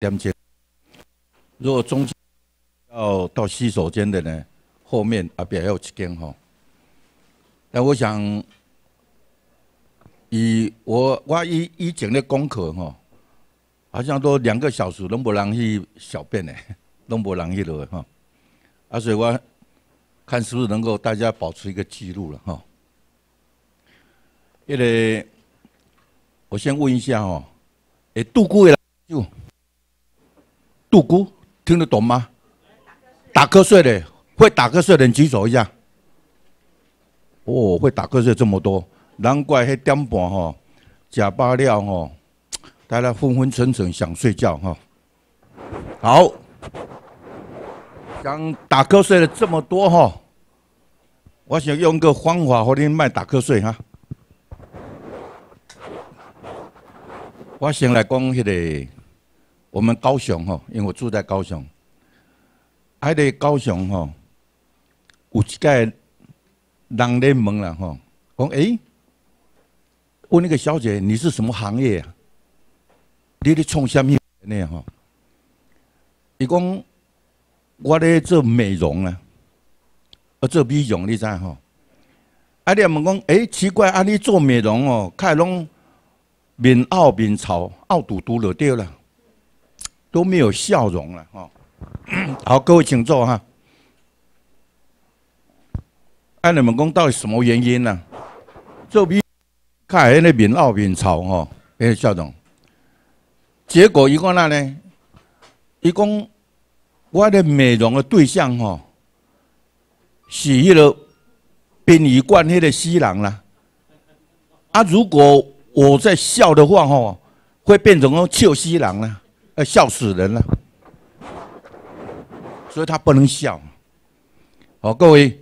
两间，如果中间要到洗手间的呢，后面阿别还要一间吼。但我想以我我以以前的功课吼，好像都两个小时，拢不人去小便呢？能不能去路哈？阿所以我看是不是能够大家保持一个记录了哈。因个，我先问一下吼，诶，杜姑爷就。杜孤，听得懂吗？打瞌睡的会打瞌睡的举手一下。哦，会打瞌睡这么多，难怪迄点半吼假八料吼，大家昏昏沉沉想睡觉哈。好，想打瞌睡的这么多哈，我想用个方法和恁卖打瞌睡哈。我想来讲迄个。我们高雄吼，因为我住在高雄。还伫高雄吼，有一个人咧问啦吼，讲：“诶，问那个小姐，你是什么行业？啊？你咧创虾米呢？”吼，伊讲：“我咧做美容啊，啊做美容你知吼？”啊，你问讲：“诶奇怪，啊，你做美容哦，看拢面凹面潮，凹凸凸就对了。”都没有笑容了，吼！好，各位请坐哈。爱你们公到底什么原因呢？就比看迄个面闹面吵吼，哎，校长。结果一个那呢，一讲我的美容的对象吼，是迄个殡仪馆迄个死人啦。啊，如果我在笑的话吼，会变成个笑死人啦。要笑死人了，所以他不能笑。好，各位，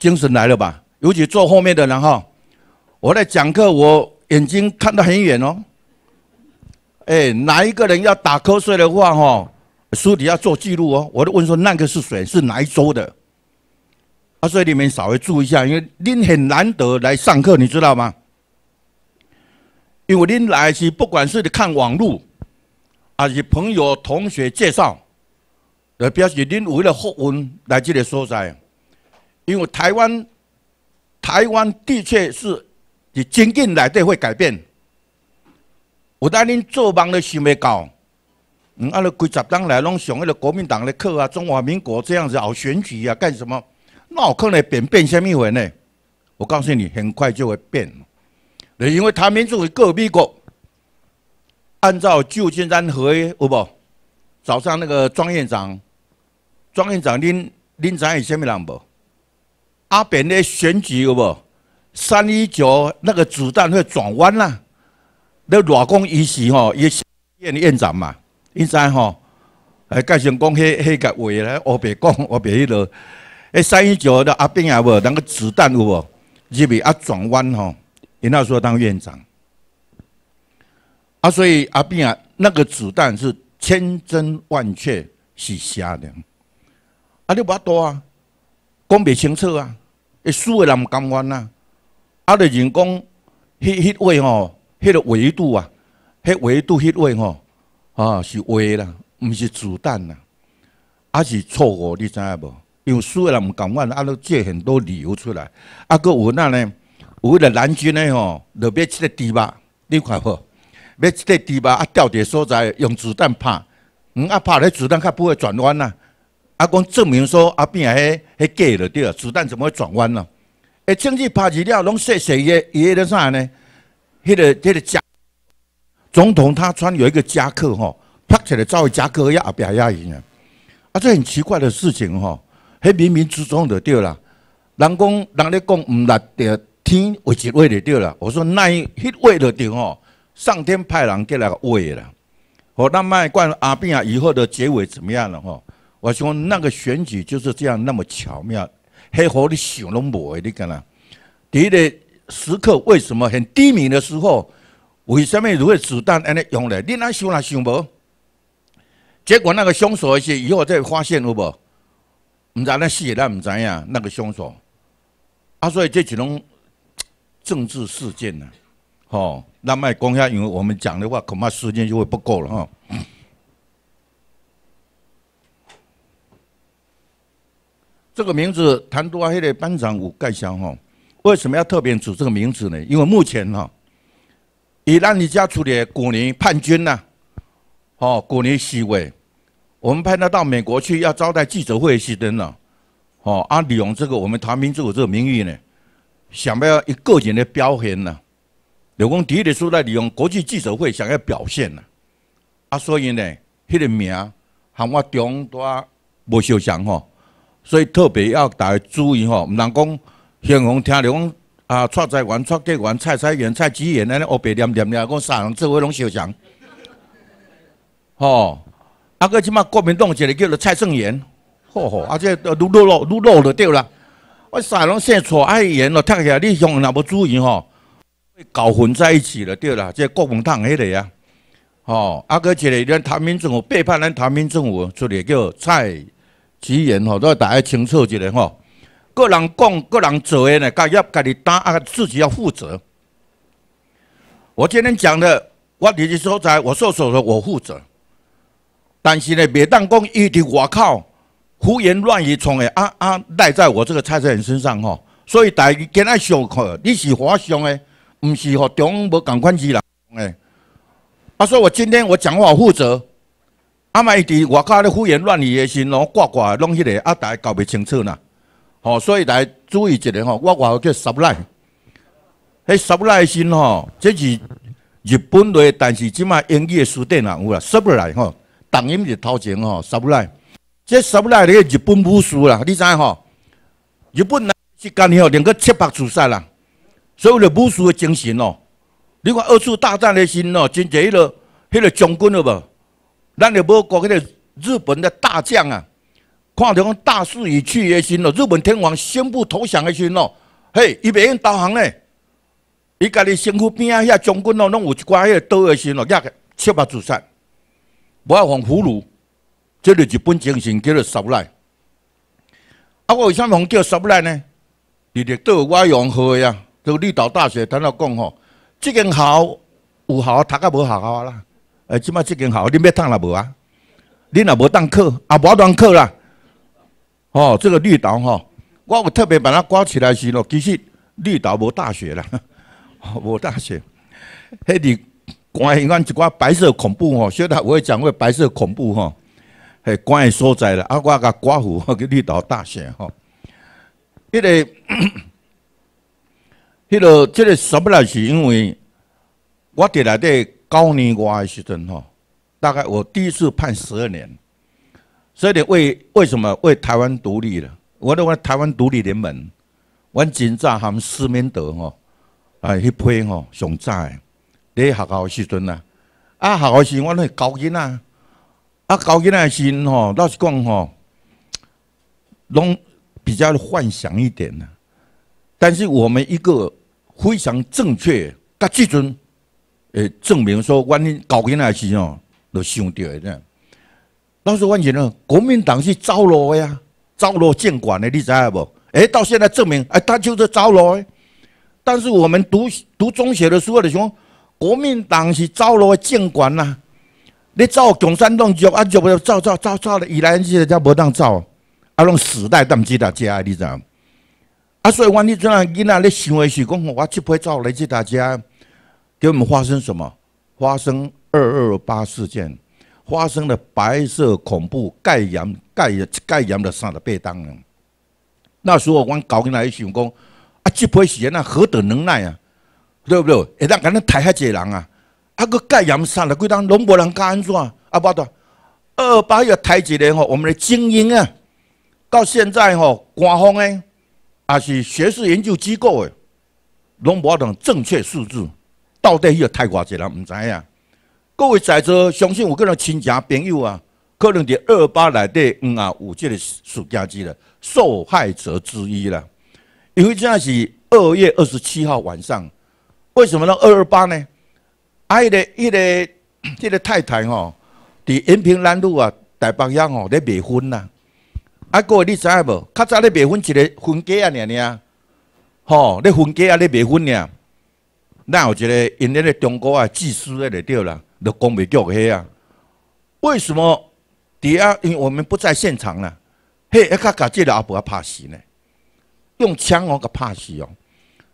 精神来了吧？尤其坐后面的人哈，我在讲课，我眼睛看得很远哦。哎，哪一个人要打瞌睡的话哈，书底下做记录哦。我都问说，那个是谁？是哪一周的？啊，所以你们稍微注意一下，因为您很难得来上课，你知道吗？因为您来是不管是看网络。啊！是朋友、同学介绍，来表示恁为了复运来这个所在。因为台湾，台湾的确是是经济来底会改变。有带恁做梦都想袂到，嗯，啊、了几十当来拢上迄个国民党的课啊，中华民国这样子搞选举啊，干什么？那可能变变什么会呢？我告诉你，很快就会变。因为他湾民主是革美国。按照旧金山合约，有不？早上那个庄院长，庄院长拎拎咱以前咪人不？阿扁的选举有不？三一九那个子弹会转弯啦！那老公伊时吼，伊是院院长嘛，伊三吼，哎，改成讲黑黑格话咧，我别讲，我别迄落。哎，三一九的阿扁也无，那个子弹有不？入去啊转弯吼，伊那时候当院长。啊，所以阿扁啊，那个子弹是千真万确是瞎的，阿六要多啊，讲袂清楚啊，会输的人甘愿啊，啊，就人讲，迄迄位吼，迄个维度啊，迄维度迄位吼，啊是话啦，毋是子弹啦，啊是错误，你知影无？因为输的人毋甘愿，啊，都借很多理由出来，啊，有我那有迄个蓝军呢吼，特别吃个猪肉，你看无？要一块地嘛，啊，掉个所在用子弹拍，嗯，啊，拍嘞子弹较不会转弯啊。啊，讲证明说啊，变啊，迄迄假了对啊，子弹怎么会转弯呢？诶，证据拍起了，拢说说伊个伊个啥呢？迄个迄个假。总统他穿有一个夹克吼，拍起来照伊夹克也后壁野呀啊。啊，这很奇怪的事情吼，迄冥冥之中就对啦。人讲人咧讲，毋来着天有一位就对啦。我说那迄位就对吼。上天派人给来喂了，哦，那卖关阿兵啊，以后的结尾怎么样了吼，我说那个选举就是这样那么巧妙，黑乎你想拢无的你讲啦。第一个时刻为什么很低迷的时候？为什么如果子弹安尼用了，你那想啦想无？结果那个凶手是以后再发现有无？唔知那死人唔知呀，那个凶手。啊，所以这只拢政治事件啊？哦，那卖光下，因为我们讲的话，恐怕时间就会不够了哈。这个名字谈多阿黑的班长吴盖祥哈，为什么要特别取这个名字呢？因为目前哈，以让你家处理过年叛军呐，哦，过年示威，我们派他到美国去要招待记者会是的呢，哦，阿李勇这个我们谈民主这个名誉呢，想要一个人的标签呢。刘公第一本书来利用国际记者会想要表现呐，啊，所以呢，迄个名含我中大无相像吼，所以特别要大家注意吼，毋通讲，姓洪听刘公啊，蔡财元、蔡德元、蔡彩源、蔡吉元安尼乌白念念念，讲三人做伙拢相像，吼，啊个即摆国民党一个叫做蔡胜元，吼吼，啊这愈落老愈落就对啦，我三两写错爱源咯，读起来你向也无注意吼。搞混在一起了，对了，这国民党迄个啊，吼，啊，搁一个咱国民政府背叛咱国民政府出来叫蔡其言吼，都要大家清楚一点吼，个人讲，个人做的呢，该要，家己担，自己要负责。我今天讲的，我你是所在，我所说我负责，但是呢，别当讲伊伫外口胡言乱语从诶啊啊赖在我这个蔡其言身上吼，所以大家今天上课，你是华商诶。唔是吼，中央无咁款之人诶。他说我今天我讲话负责。阿卖滴，外口咧胡言乱语诶时，然后呱呱拢迄个，阿大家搞袂清楚呐。吼，所以大家注意一下吼，我外号叫十不赖。迄十不赖诶时吼，即是日本类，但是即卖英语诶书店啦有啦，十不赖吼，同音是头前吼，十不赖。即十不赖咧，日本武士啦，你知吼？日本是干样？两个七腹自杀啦。所有的武术的精神哦，你看二次大战的时哦，真侪迄啰，迄啰将军了无，咱就无国迄个日本的大将啊。看到大势已去的时哦，日本天皇宣布投降的时哦，嘿，伊袂用投降嘞，伊家己身躯边啊遐将军哦，拢有一寡个刀的时哦，压个七八自杀，无要防俘虏，这是日本精神叫做杀不来。啊，我为啥物叫杀不来呢？你得到我用好的呀？就绿岛大学，谈到讲吼，这间校有校读啊，无学校啦。诶，即摆这间校，你要当啦无啊？你若无当课，也无当课啦。哦，这个绿岛吼，我有特别把它挂起来时咯。其实绿岛无大学啦，无大学。迄嘿，关，你看一寡白色恐怖吼，小得我会讲过白色恐怖吼，系关诶所在啦。啊，我甲挂户个绿岛大学吼，迄个。迄个，即个说不来？是因为我伫内底九年外时阵吼，大概我第一次判十二年，十二年为为什么为台湾独立了？我伫为台湾独立联盟，阮真早他们施明德吼，啊，迄批吼，上早的。伫学校时阵呐，啊，学校时我拢是囡仔，呐，啊，高一呐时吼，老实讲吼，拢比较幻想一点呐。但是我们一个非常正确，甲即阵诶证明说，阮以前也是哦，著想到诶，那时候以前呢，国民党是路的呀，走路建馆的，你知无？诶，到现在证明诶，他就是路的。但是我们读读中学的时书，就想国民党是路的建馆呐，你走共产党就啊，就不走走走走的，以来去的，才无当走，啊，用时代当知道这，你知？啊，所以，我你阵啊，囡仔咧想的是讲，我这批走来至大家，给我们发生什么？发生二二八事件，发生了白色恐怖，盖严盖严盖严了三十八天。那时候，我搞起来想讲，啊，这批人啊，何等能耐啊？对不对？一当敢那杀遐济人啊？啊，个盖严杀了几当，拢无人敢安怎？啊，我讲二二八要杀一个人我们的精英啊，到现在哦，官方诶。也是学术研究机构的，拢无法正确数字。到底迄个太寡只人毋知影。各位在座，相信有个人亲戚朋友啊，可能伫二八内底嗯啊有即个暑假子的受害者之一了。因为这在是二月二十七号晚上。为什么呢？二二八呢？迄个迄个这个太太吼，伫延平南路啊，大北家吼在离婚呐。啊，各位你知影无？较早咧结婚，一个婚戒啊，尔尔，吼，咧婚戒啊，咧结婚尔。那有一个因那个中国啊，技师咧里头啦，就讲袂着遐啊。为什么？底下，因为我们不在现场啦。嘿，阿卡卡这老伯啊，拍死呢，用枪哦，个拍死哦。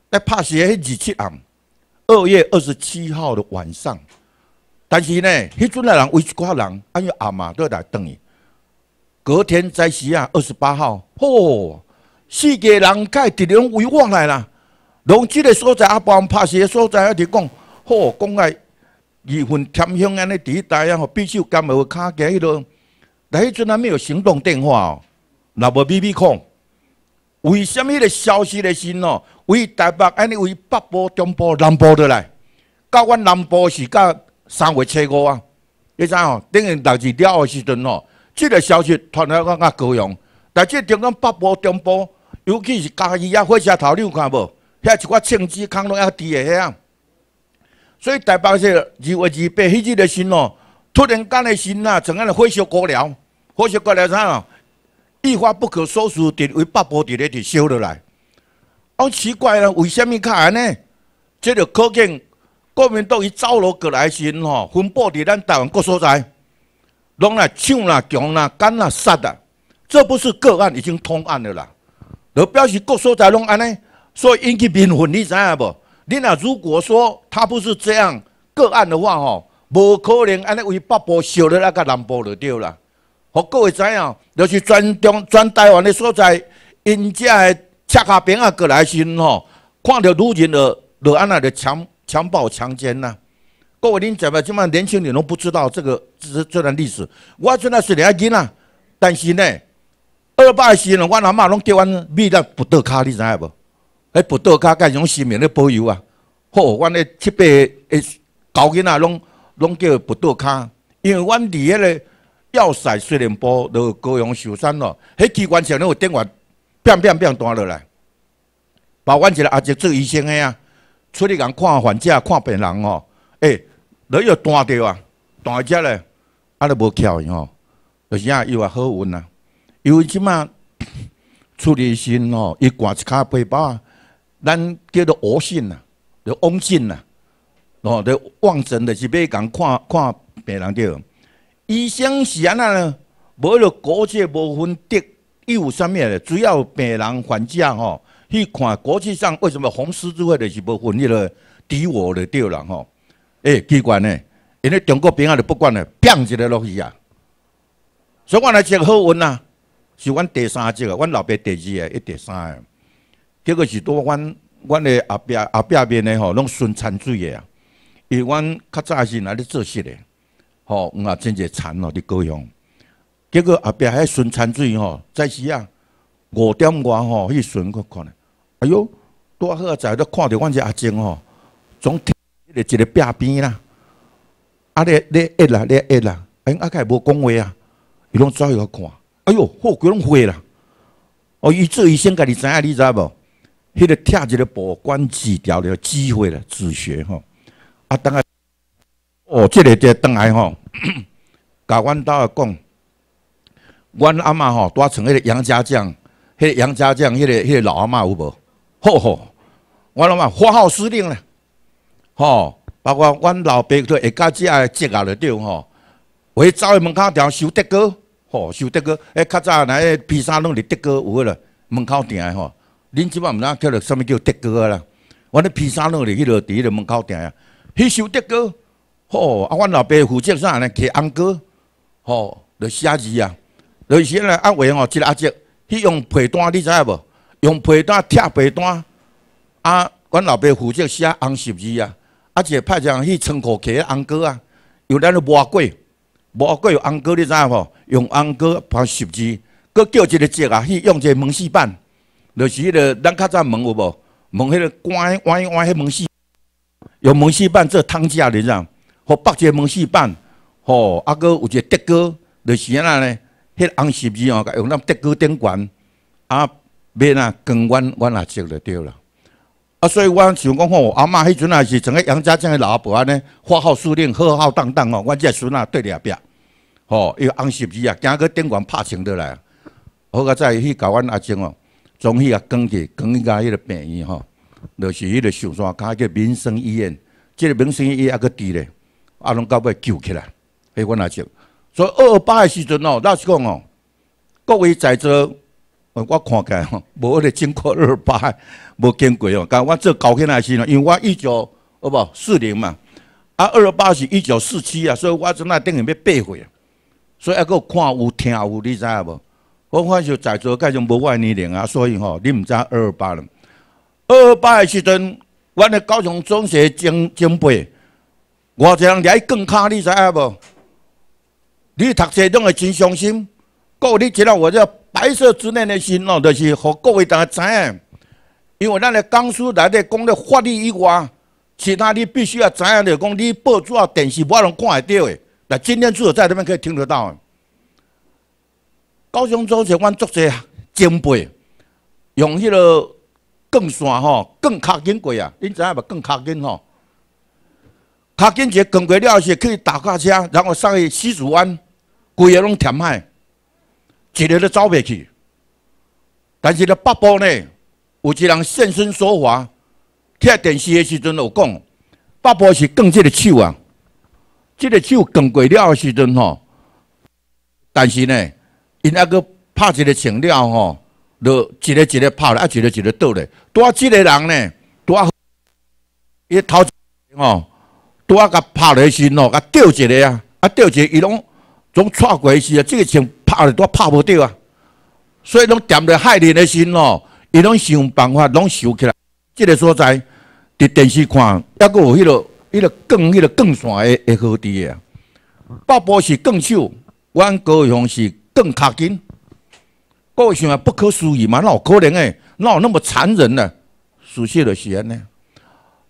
那拍死迄是日七暗，二月二十七号的晚上。但是呢，迄阵的人为畏光人，阿玉阿妈都来等伊。隔天在时啊，二十八号，吼，四界人界敌人围望来啦，从这的所在阿帮拍的所在，阿就讲，吼，讲个二分天香安尼地带啊，吼，必须干某卡加迄落。但迄阵阿没有行动电话，哦，那无秘密控，为什么的消息的先哦？为台北安尼为北部、中部、南部的来，到阮南部是到三月七号啊，你知哦？等于当时了时阵哦。这个消息传得更加高扬，在这中央北部、中部，尤其是嘉义啊、火车头，你有看无？遐一挂政治空洞也治个遐所以台北市二月二八迄日的信哦，突然间的信呐，从安尼火烧高了，火烧高了啥哦？一发不可收拾，就为北部伫咧就收落来。好奇怪了，为虾米卡安呢？这个可见国民党伊走落过来的信哦，分布伫咱台湾各所在。拢来抢啦强啦干啦杀啦，这不是个案，已经通案的啦。就表示各所在拢安尼，所以引起民愤，你知影无？你若如果说他不是这样个案的话吼，无可能安尼为北部烧了那个南部就对了。好，各位知影，就是全中全台湾的所在，因家的赤脚兵啊过来时吼，看到女人就就安那就强强暴强奸呐。各位恁怎么这么年轻人人不知道这个这这段历史？我做那是两个囡仔，但是呢，二爸时呢，我阿妈拢叫阮米了不多卡，你知影无？哎，布多卡盖种生命咧保佑啊！好，阮咧七八个高囡仔拢拢叫不多卡，因为阮伫迄个要塞虽然包落高阳雪山咯，迄机关上咧电话砰砰砰断落来，把阮一个阿叔做医生个呀，出去人看患者、看病人哦，哎。你要断掉啊，断只嘞，阿都无巧吼，就是啊，又啊好运啊，因为即摆处理生哦，一挂一卡背包，咱叫做恶心啊，叫恶心呐，哦，叫旺神的是要工看看病人着，医生是安那呢？无了国际无分的伊有上物的，主要病人还价吼，去看国际上为什么红十字会的是无分迄个敌我的对啦吼。诶，奇怪呢？因为中国兵啊，就不管了，扔一个落去啊。所以，我那一个好运啊，是阮第三只，阮老爸第二个，一第三个。结果是拄阮，阮的后壁后壁面的吼，拢顺产水啊。因为阮较早是拿咧做事嘞，吼，阮啊，真侪产哦，伫高雄。结果后壁迄顺产水吼，在时啊，五点外吼迄顺去看看。哎拄啊好仔都看到阮只阿叔吼，总。一个一个壁边啦，啊咧咧一啦，咧一啦，哎，阿开无讲话啊，伊拢抓去去看，哎哟，火鬼拢火啦！哦，伊做伊先甲你知影，你知无？迄个拆一个布管机掉了，机会了，自学吼。啊，等下，哦，即个即等来吼，甲阮兜讲，阮阿嬷吼，住成迄个杨家将，迄个杨家将，迄个迄个老阿嬷有无？吼吼，我阿嬷发号施令了。吼，包括阮老爸做会家子阿叔阿了着吼，我走的门口条收德哥，吼收德哥，哎较早来，哎披衫弄的德哥有嗰啦，门口订的吼，恁即摆毋知影叫做啥物叫德哥啦，阮那披衫弄的迄落伫迄落门口订啊，去收德哥，吼，啊，阮老爸负责啥呢？摕红哥，吼，了写字啊，了时阵阿伟吼个阿叔，去用皮带，你知影无？用皮带拆皮带，啊，阮老爸负责写红十字啊。啊！即派人去仓库迄红膏啊，有咱的木瓜，木瓜有红膏。你知影无？用红膏拍十字，搁叫一个折啊！去用一个门市板，就是迄个咱较早门有无？门迄个关弯弯迄门市，用门市板做汤架，你知？或北个门市板，吼，啊，搁有一个德哥，就是安那呢？迄红十字哦，用咱德哥顶悬，啊，免啊，更管弯也食就对了。啊，所以我想讲吼，阿妈迄阵也是整个杨家将的老阿婆安尼，花好司令，浩浩荡荡哦。我只孙啊，对哩后壁吼，伊个红十字啊，行个电悬拍枪倒来，好个再去甲阮阿叔哦，从去啊，赶去赶去甲迄个病院吼，就是迄个秀山，叫民生医院，即个民生医院啊，佫伫咧，啊，拢到尾救起来，迄阮阿叔，所以二二八的时阵哦，那是讲哦，各位在座。我我看来吼，无个经过二八，无经过哦。噶我做高兴的是喏，因为我一九哦不四零嘛，啊二八是一九四七啊，所以我就那等于要八岁，所以还够看有听有，你知影无？我发就在座介种无外年龄啊，所以吼，你毋知二八了。二八诶时阵，我咧高雄中学前前辈，我一人来更卡，你知影无？你读册拢会真伤心，各有你知道我这？白色之内的心哦，就是让各位大家知影。因为咱的江苏来的讲了法律以外，其他你必须要知影，讲你报纸啊、电视我拢看得到的。那今天只有在这边可以听得到。的。高雄州是阮作者前辈用迄个钢线吼，钢卡筋过啊，恁知影无？钢卡筋吼，卡筋这钢过了是可以卡车，然后上去西子湾，规个拢填海。一日都走袂去，但是咧北部呢，有一人现身说法，睇电视的时阵有讲，北部是更这个手啊，这个手更过了的时阵吼，但是呢，因阿个拍这个情了吼，就一个一个拍了，啊一个一个倒咧，多这个人呢，多伊头钱吼，多啊甲拍的阵喏，甲吊一个啊，啊吊一个伊拢。总错过事啊，这个枪拍了都拍不掉啊，所以拢掂着害人的心咯，伊拢想办法拢收起来。这个所在，伫电视看，还佫有迄落、迄落更、迄落更线的的好滴啊。爸部是更秀，高诶，雄是更卡紧。各位想啊，不可思议嘛，哪有可能诶？哪有那么残忍呢？事实就是安尼。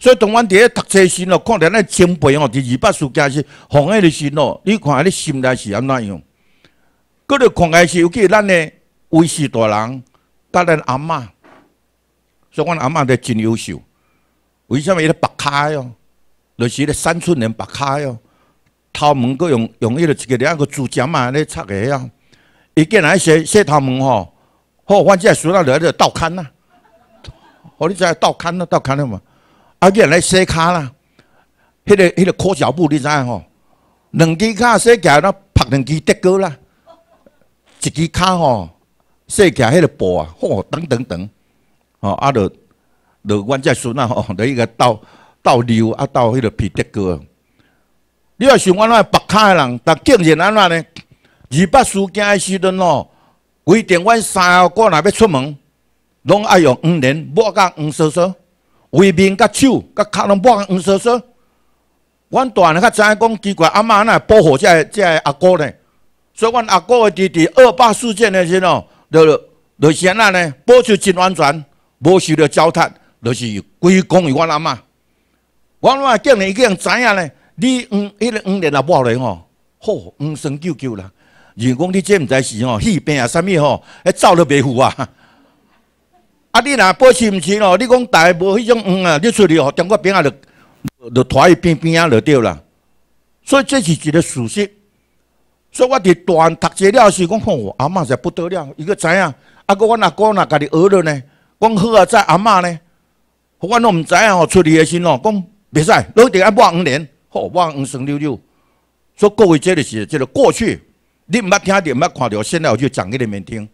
所以，当阮伫咧读册时咯，看咱那前辈哦，伫二把输架是红诶的时咯。你看，你心态是安怎样？嗰个看爱是，尤其咱诶卫视大人，甲咱阿嬷，所以阮阿嬷着真优秀。为什么伊白卡哟？就是个三寸人白卡哟。头毛佫用用迄个一个两个猪夹嘛，诶哦。伊啊。一见来洗洗头毛吼，好，反正还仔到来个倒看呐。哦，你在倒看呐，倒看的嘛。啊，有人来洗卡啦，迄个迄个裤脚布你知影吼？两只脚洗脚那拍两只得过啦，一只脚吼洗脚迄个布啊，吼等等等，吼啊，着着阮只孙啊吼，来 伊个倒倒流啊，倒迄个皮得过。你话想安那白脚的人，但竟然安那呢？二八暑假的时阵喏，规定阮三哥若要出门，拢爱用五零抹甲黄烧烧。微敏甲手甲脚拢抹甲黄色色阮大人较知影讲奇怪阿嬷安怎保护遮的遮的阿姑呢所以阮阿姑的弟弟恶霸事件的时候就就就是安怎呢保持真安全无受到糟蹋就是归功于阮阿嬷阮阿嬷见了已经知影呢你黄迄个黄连也抹落去吼好黄生救救啦如果你即毋知是吼锈病啊啥物吼迄走都袂赴啊啊！你若保是毋是哦，你讲台无迄种黄啊，你出去哦，中国边啊就就拖去边边啊就掉啦。所以这是一个事实。所以我伫大汉读册了时，讲讲我阿嬷是不得了，伊个知影。啊，哥阮阿哥若家己学了呢？讲好啊，在阿嬷呢。我拢毋知影吼，出去的时吼，讲袂使，你得要抹五年，吼、八五年生溜所以各位，这个是即个过去，你毋捌听着，毋捌看着，现在我就讲给你们听。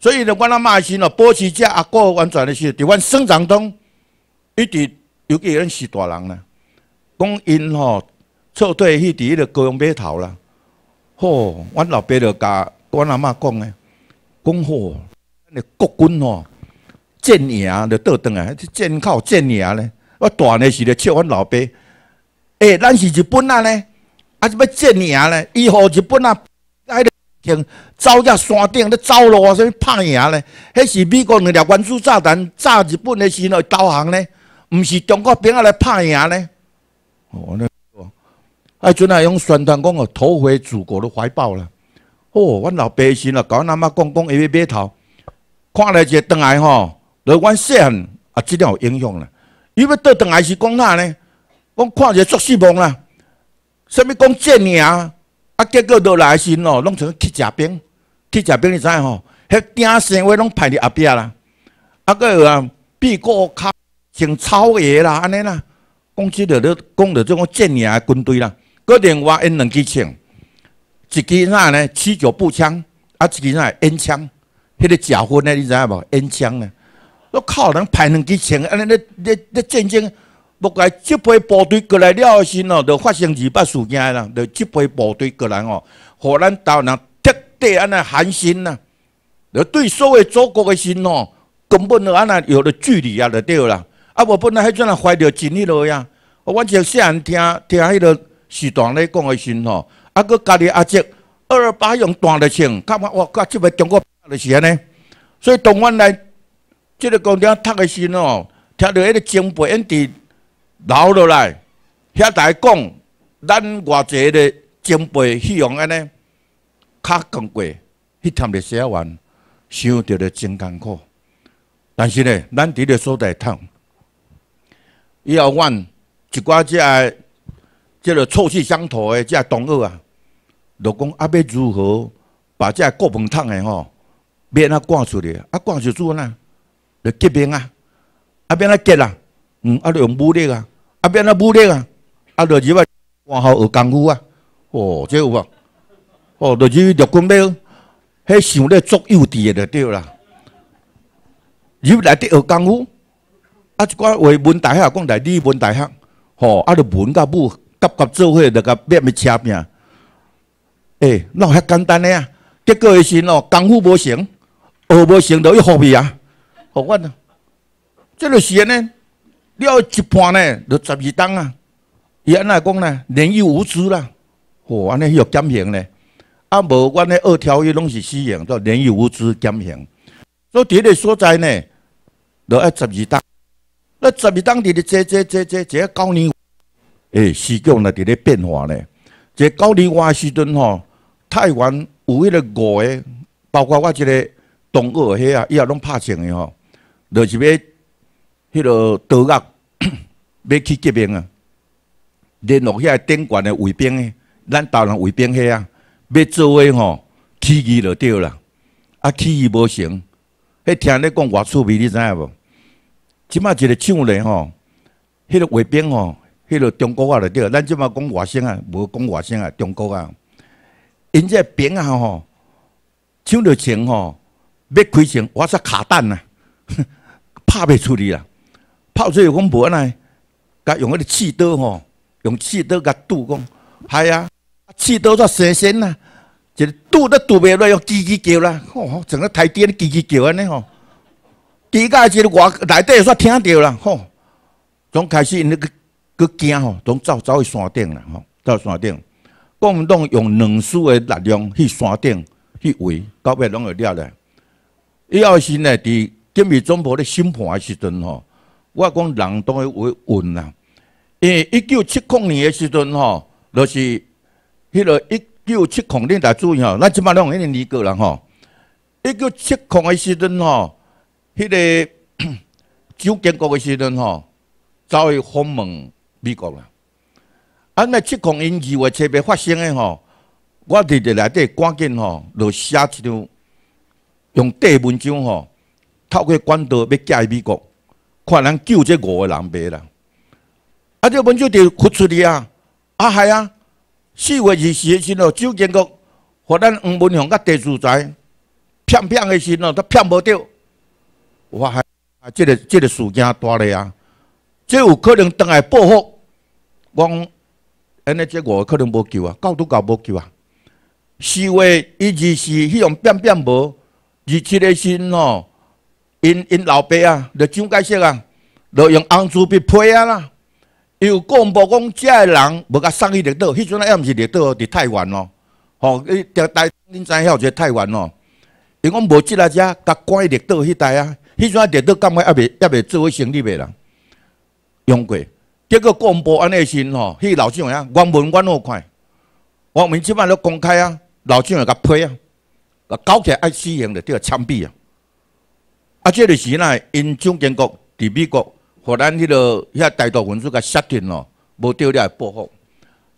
所以，我阿妈是咯，保持加阿哥，完全的是伫阮生长中，伊滴有个人是大人呢，讲因吼，初对伊滴了高阳码头啦，吼，阮老爸就甲阮阿妈讲呢，讲吼，你国军吼，建伢了得当啊，建靠建伢呢，我大呢时咧笑阮老爸，哎，咱是日本啊呢，还是要建伢呢，伊后日本啊。停！走只山顶咧走路啊，什物拍赢咧？迄是美国两颗原子弹炸日本的时候导航咧，毋是中国兵个来拍赢咧？哦，那，哎，准系用宣传讲哦，投回祖国的怀抱了。哦，阮老百姓啊，搞阿妈讲讲，伊要买头，看咧就倒来吼，对阮说很啊，质量有影响啦。伊要倒邓艾是讲哪呢？讲看一个作死梦啦，什物讲占赢？啊，结果落来时喏，拢像去食冰，去食冰，你知吼？迄鼎生话拢派伫后壁啦。啊，过有啊，毕过卡像草鞋啦，安尼啦。讲起了了讲了即种战业的军队啦。个另外因两支枪，一支呐呢，七九步枪，啊一支呐烟枪，迄个假货呢，你知影无烟枪呢？我靠，人派两支枪，安尼咧咧咧战争。莫来这批部队过来了后身哦，就发生二八事件啦。就这批部队过来哦，互咱岛人彻底安尼寒心呐，就对所有祖国的心哦，根本就安那有了距离啊，就对啦。啊，我本来迄阵人怀着真迄落呀，我细汉听听迄个时段咧讲的心哦，啊，佮家己阿叔二八用断了枪，看嘛，我靠，即批中国着的是安尼，所以台湾来即个工厂读的心哦，听到迄个前辈。因伫。留落来，遐台讲，咱偌侪个前辈，去望安尼，较更过，去探了写完，想着着真艰苦。但是呢，咱伫个所在痛，以后阮一寡只，即个臭气相投的只同学啊，就讲啊，要如何把只个过门汤的吼，免啊赶出啊赶出去做呐，就结冰啊，啊变啊结啦。嗯啊着用武力啊啊变做武力啊啊着入来皇后学功夫啊哦这有啊哦着入去陆军庙迄想咧足幼稚诶着对啦入来得学功夫啊一寡为文大学讲来理文大学，吼啊着文甲武夹夹做伙着甲变欲车饼诶哪有遐简单诶啊结果诶时哦，功夫无成学无成着去扶伊啊互阮啊这着是安尼了要一半呢，就十二档啊！伊安内讲呢，年幼无知啦，吼安尼迄要减刑呢，啊，无管呢二条伊拢是死刑，叫年幼无知减刑。所以伫个所在呢，著爱十二档。那十二档伫咧这这这这，即九年，诶，时局呢伫咧变化呢。即九年化时阵吼，台湾有迄个五个，包括我即个东二遐啊，伊也拢拍枪诶吼，就是欲。迄落刀客 要去结冰啊！联络遐顶悬诶的卫兵，咱大人卫兵遐啊，要做诶吼起义就对啦，啊，起义无成，迄听你讲偌趣味，你知影无？即嘛一个厂咧吼，迄落卫兵吼，迄落中国啊，对着，咱即嘛讲外省啊，无讲外省啊，中国啊，因这兵啊吼，抢着钱吼，要开枪，我煞卡蛋啊，拍未出去啦。泡水又讲安来，甲用迄个刺刀吼，用刺刀甲剁讲，嗨呀！刺刀煞生锈呐，一个剁都剁袂落，用吱吱叫啦！吼，整个台底吱吱叫安尼吼，吱嘎一个外内底煞听着啦！吼，从开始因个个惊吼，从走走去山顶啦！吼，到山顶，共产党用两丝的力量去山顶去围，到尾拢会了嘞。以后是呢，伫革总部婆审判盘时阵吼。我讲人当会运啦，因为一九七零年诶时阵吼，就是迄个一九七零年代左右，那起码两迄个尼过人吼。一九七零诶时阵吼，迄个九 建国诶时阵吼，走去访问美国啦。啊，那七零因意外特别发生诶吼，我伫伫内底赶紧吼，就写一张用短文章吼，透过管道要寄去美国。看人救这五个人未啦，啊！这文州得哭出嚟啊！啊，系啊！四月二十四日咯，周建国和咱黄文雄甲地主仔骗骗诶时咯，他骗无着，哇！啊，这个这个事件大嘞啊！这有可能当来报复，讲，安尼这个可能无救啊，到度高无救啊！四月一二是迄望变变无，二七诶时喏。因因老爸啊，要怎解释啊？要用红珠笔批啊啦！伊有广播讲，遮个人无甲送去绿岛，迄阵啊，又毋是绿岛，伫太原咯。吼，你台台恁知影个太原咯。伊讲无即个遮，甲关绿岛迄代啊，迄阵啊绿岛干嘛？也未也未做生意卖啦，用过。结果广播安尼先吼，迄老蒋啊，原文阮怒看，我们即摆都公开啊，老蒋也甲批啊，啊搞起来爱死刑的，对啊，枪毙啊！啊，这就是那因蒋建国伫美国互咱迄落遐大多分子甲杀定咯，无对了报复，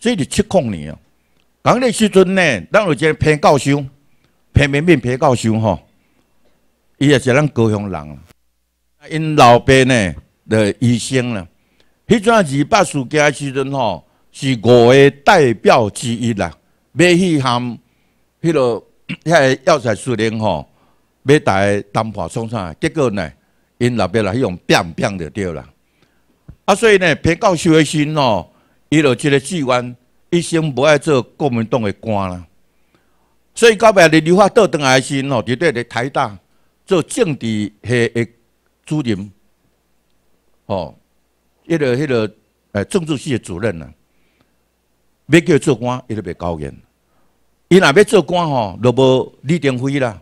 以是七矿年啊。讲哩时阵呢，咱有一个偏教授，偏偏面偏教授吼，伊也是咱高雄人。啊，因老爸呢，了医生啦，迄阵二八事件时阵吼，是五个代表之一啦，要去含迄落 遐药材树林吼。要带单薄送啥？结果呢？因爸边来用兵兵就对了。啊，所以呢，教授的心哦。伊就一个志愿，一生不爱做国民党的官啦。所以到尾日刘化倒登来时，伫就做台大做政治系嘅主任。哦，迄个迄个诶，政治系的主任啊，要叫做官，伊就袂高盐。伊若要做官吼，就无李登辉啦。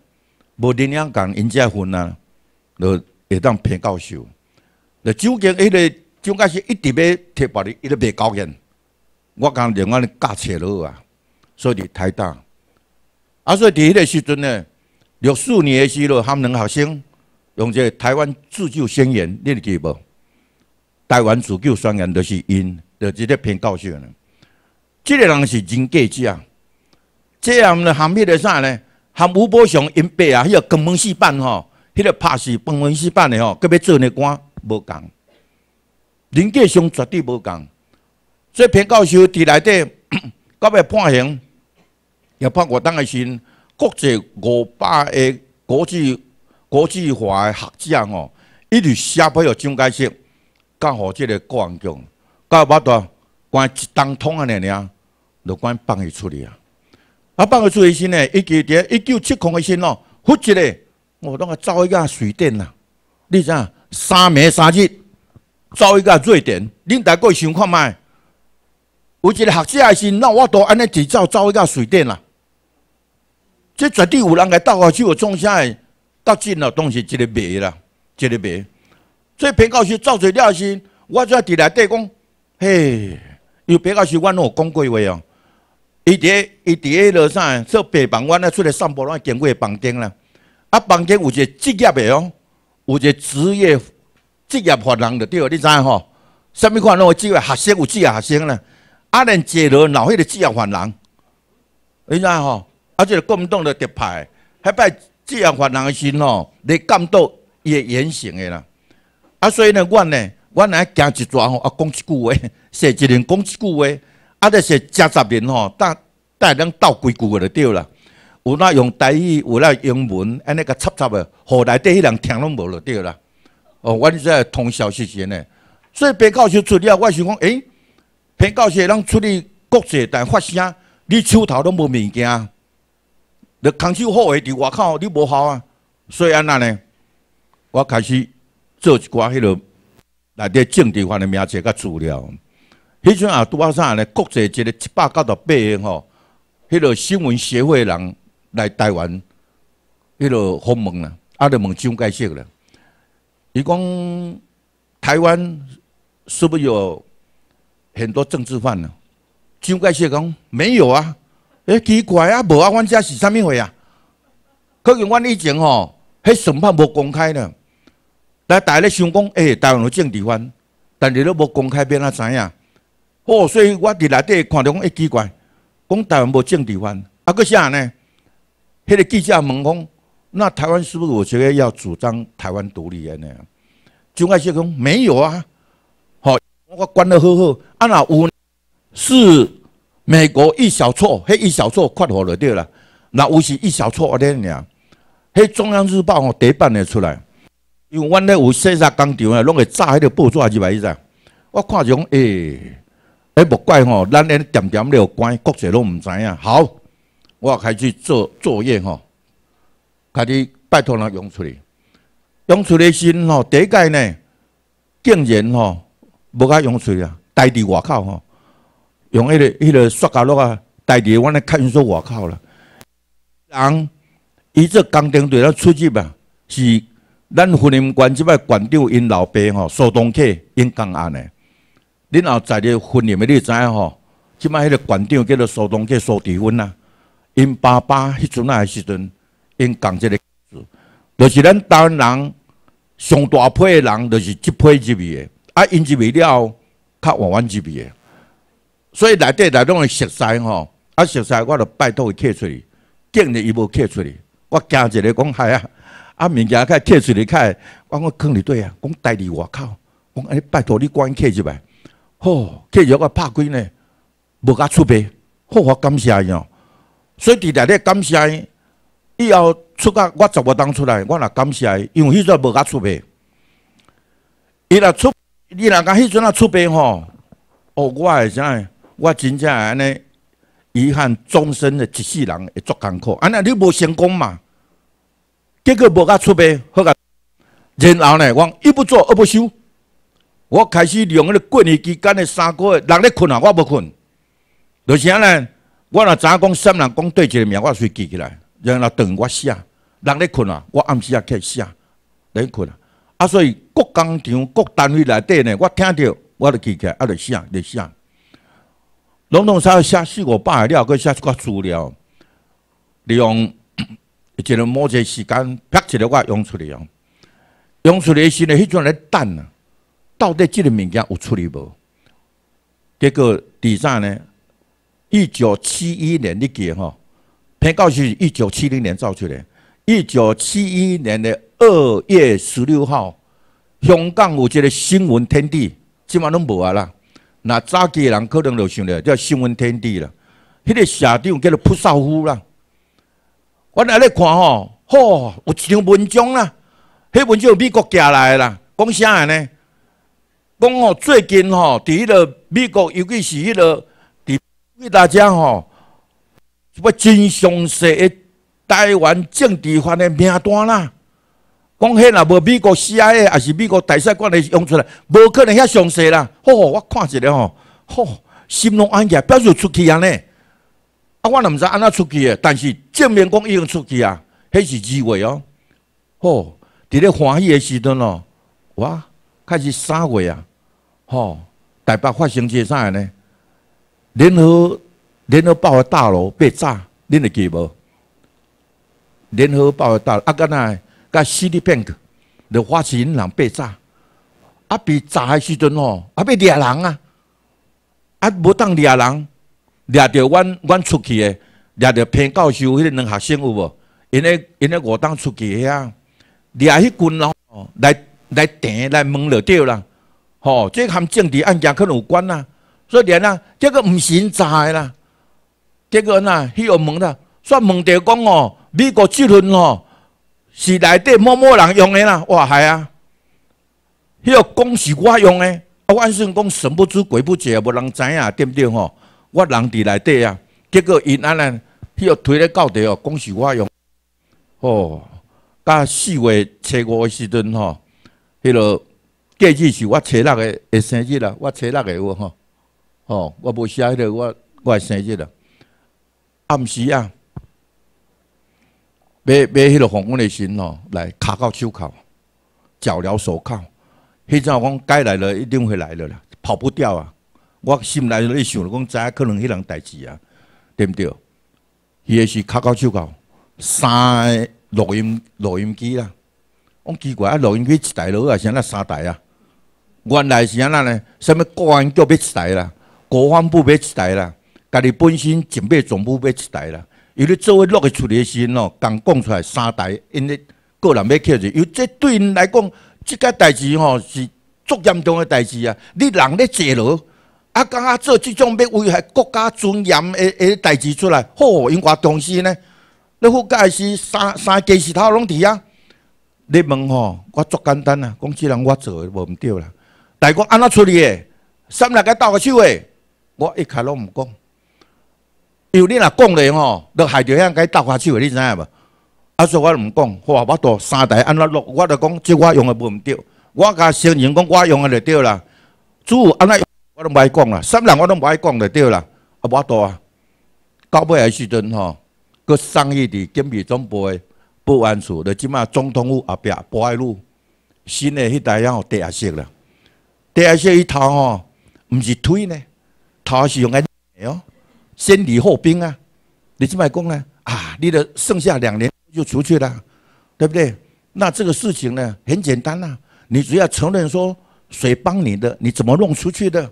无力量讲人家混啊，就会当偏教授。那究竟迄个蒋介石一直要提拔你，一直袂高人。我讲两岸的架扯落啊，所以太大。啊，所以伫迄个时阵呢，六四年的时候，他们学生用这台湾自救宣言，你记无？台湾自救宣言就是因，就直接偏教授呢。这个人是人格者，啊，这样呢，含迄的啥呢？含吴宝雄因伯啊，迄个根门四办吼，迄个拍死帮门四办的吼，佮要做那官无共，人格上绝对无共。做评教授伫内底，到尾判刑，要判我当个是国际五百个国际国际化学者吼，一律写批予蒋介石，刚好即个安众，到八段关当通尼尔奶，就关放伊出去啊。啊，放个水电线呢？一九咧一九七空的线哦，忽一下，我拢个造一个水电啦。你影三暝三日造一个水电，恁大概想看觅有一个学者的线，那我都安尼一造造一个水电啦。这绝对有人来斗过去，我种啥的，到今了东西一个没啦，一个没。所以平教授造水了时，我这伫内底讲，嘿，有平授，我万讲过贵话啊。伊伫伊伫迄落啥做白房，阮咧出来散步，咧经过房间啦。啊，房间有一个职业的哦，有个职业职业犯人对不对？你知影吼？什物款拢有职业学生，有职业学生啦。啊，连坐落老迄个职业犯人，你知影吼？啊，而个共产党特派，迄摆职业犯人的时候，来监督也言行的啦。啊，所以呢，阮呢，阮来行一桩吼，啊，讲一句话，说 一人讲一句话。啊！就是几十年吼，带带咱倒规句话就对了。有那用台语，有那英文，安尼个插插的，何来底迄人听拢无就对啦？哦，我是在通宵实现呢，所以被告就出，了，啊，我想讲，诶，被告些人出理国际，但发声，你手头拢无物件，你空手好诶，伫外口，你无效啊。所以安那呢，我开始做一寡迄落，内底政治化的名词甲资料。迄阵啊，拄啊啥咧？国际一个七百九十八个吼，迄个新闻协会人来台湾，迄个访问啊，阿德问蒋介石啦，伊讲台湾是不是有很多政治犯呢？蒋介石讲没有啊，哎，奇怪啊，无啊，阮遮是啥物会啊？可是阮以前吼，迄审判无公开呢，但大家想讲，哎，台湾有政地方，但是咧无公开，变阿知样？哦，所以我伫内底看，着讲一奇怪，讲台湾无政治犯，啊，阁啥呢？迄个记者问讲：“那台湾是不是我觉得要主张台湾独立个呢？”蒋介石讲：“没有啊，好，我管得好好。啊，那有是美国一小撮，迄一小撮跨国落对了。那有是一小撮尼㖏，迄《中央日报》吼第版的出来，因为阮咧有四十工厂啊，拢会炸迄个报纸，是物意思啊？我看着讲，诶。哎，莫怪吼，咱连点点了关，国际拢唔知影。好，我开始做作业吼，家己拜托人用锤。用锤的心吼，第一届呢，竟然吼无甲用来啊，呆伫外口吼，用迄个迄个塑胶落啊，呆伫我咧看守外口啦。人伊做工程队咧出入啊，是咱森林馆即摆馆长因老爸吼，苏东克因公安的。恁后在个婚礼，咪你知影吼！即摆迄个馆长叫做苏东，叫苏迪芬啊。因爸爸迄阵来时阵，因讲即个就是咱台湾人上大批的人，就是一批入去的。啊。因入去了，较晚晚入去的。所以内底内拢会熟悉吼，啊熟悉，我著拜托伊寄出去，今日伊无寄出去，我惊一个讲嗨啊！啊物件开寄出去开，我讲坑你对啊，讲代理外口，讲安尼拜托你管寄去来。好，今日啊拍开呢，无甲出卖，好，我感谢伊哦。所以伫内底感谢伊，以后出甲我十不当出来，我也感谢伊，因为迄阵无甲出卖。伊若出，伊若讲迄阵啊出卖吼，哦，我会是安，我真正安尼，遗憾终身的一世人会足艰苦。安尼你无成功嘛，结果无甲出卖，好甲。然后呢，我一不做二不休。我开始用迄个过年期间的三个月，人咧困啊，我无困。时且呢，我若早讲三人讲对一个名，我随记起来，然后等我写。人咧困啊，我暗时啊开始写，咧困啊。啊，所以各工厂、各单位内底呢，我听到我就记起，来，啊，就写，就写。拢拢，啥写四个八的料，写一挂资料，利用 一个某某些时间，拍一个我用出来哦。用出来时呢，迄阵咧等啊。到底这个物件有处理无？结果底三呢？一九七一年的几吼，偏告诉一九七零年造出来。一九七一年的二月十六号，香港有一个新闻天地即满拢无啊啦。那早期的人可能就想着叫新闻天地啦。迄个社长叫做蒲少夫啦。我来咧看吼，吼有一篇文章啦。迄文章美国寄来的啦，讲啥的呢？讲吼，最近吼，伫迄落美国，尤其是迄个，伫为大家吼，要真详细诶台湾政治犯诶名单啦。讲迄若无美国 CIA，也是美国大使馆咧用出来，无可能遐详细啦。吼，我看一下吼，吼，心拢安家表示出去安尼。啊，我若毋知安怎出去诶，但是证明讲已经出去啊，迄是二会哦。吼，伫咧欢喜诶时阵哦，哇，开始三月啊。吼！台北发生个啥个呢？联合联合报的大楼被炸，恁会记无？联合报的大，啊，干那个西里片的就发生人被炸。啊，被炸的时阵吼，啊，被掠人啊！啊，无当掠人，掠着阮阮出去的，掠着偏教授迄个两学生有无？因个因个我当出去啊，掠迄群人来来电来问着掉了。吼，这含政治案件可能有关呐，所以连啊，这个唔查的啦，结果呐，去澳门啦，煞问掉讲哦，美国这轮哦，是内底某某人用的啦，哇，系啊，迄个讲是我用的，我按算讲神不知鬼不觉，无人知影，点对吼，我人伫内底啊，结果因安尼，迄个推咧到底哦，讲是我用，吼，甲四月七的时阵吼，迄个。戒指是我找六个生日啊！我七六个我哦，哦，我无写迄个我我生日啊。暗时啊，买买迄个红红的绳哦，来卡到手铐，脚镣手铐。迄阵讲，该来了一定会来了啦，跑不掉啊！我心内在想讲，知可能迄个人代志啊，对不对？伊也是卡到手铐，三个录音录音机啦。我奇怪啊，录音机一台落去啊，是安那三台啊？原来是安那呢？什物国安局要一台啦，国防部要一台啦，家己本身警备总部要一台啦。有咧做落去处理时阵哦，共讲出来三台，因为个人要扣去，因为这对因来讲，即个代志吼是足严重诶代志啊！你人咧坐牢，啊，敢啊做即种要危害国家尊严诶个代志出来，吼。因偌重视呢？你副该是三三件事头拢伫啊？你问吼，我足简单啊，讲即人我做无毋对啦。大家安怎处理的？三六佢鬥下手嘅，我一開攞唔講。要你嚟講你係就係咁佢鬥下手你知影知啊？嘛，阿我唔講，話不多。三代安那落，我就讲即我用的无唔对，我跟先人讲我用的就对啦。主安怎我都唔爱讲啦，三六我都唔爱讲就对啦。阿不多，搞到下去陣，嗬，個生意啲金魚总部保安处，就即嘛总统府后壁博安路新的那台，然後地下息了。第二说他吼，不是推呢，他是用个哦，先礼后兵啊。你去么讲呢？啊，你的剩下两年就出去了，对不对？那这个事情呢，很简单啊，你只要承认说谁帮你的，你怎么弄出去的，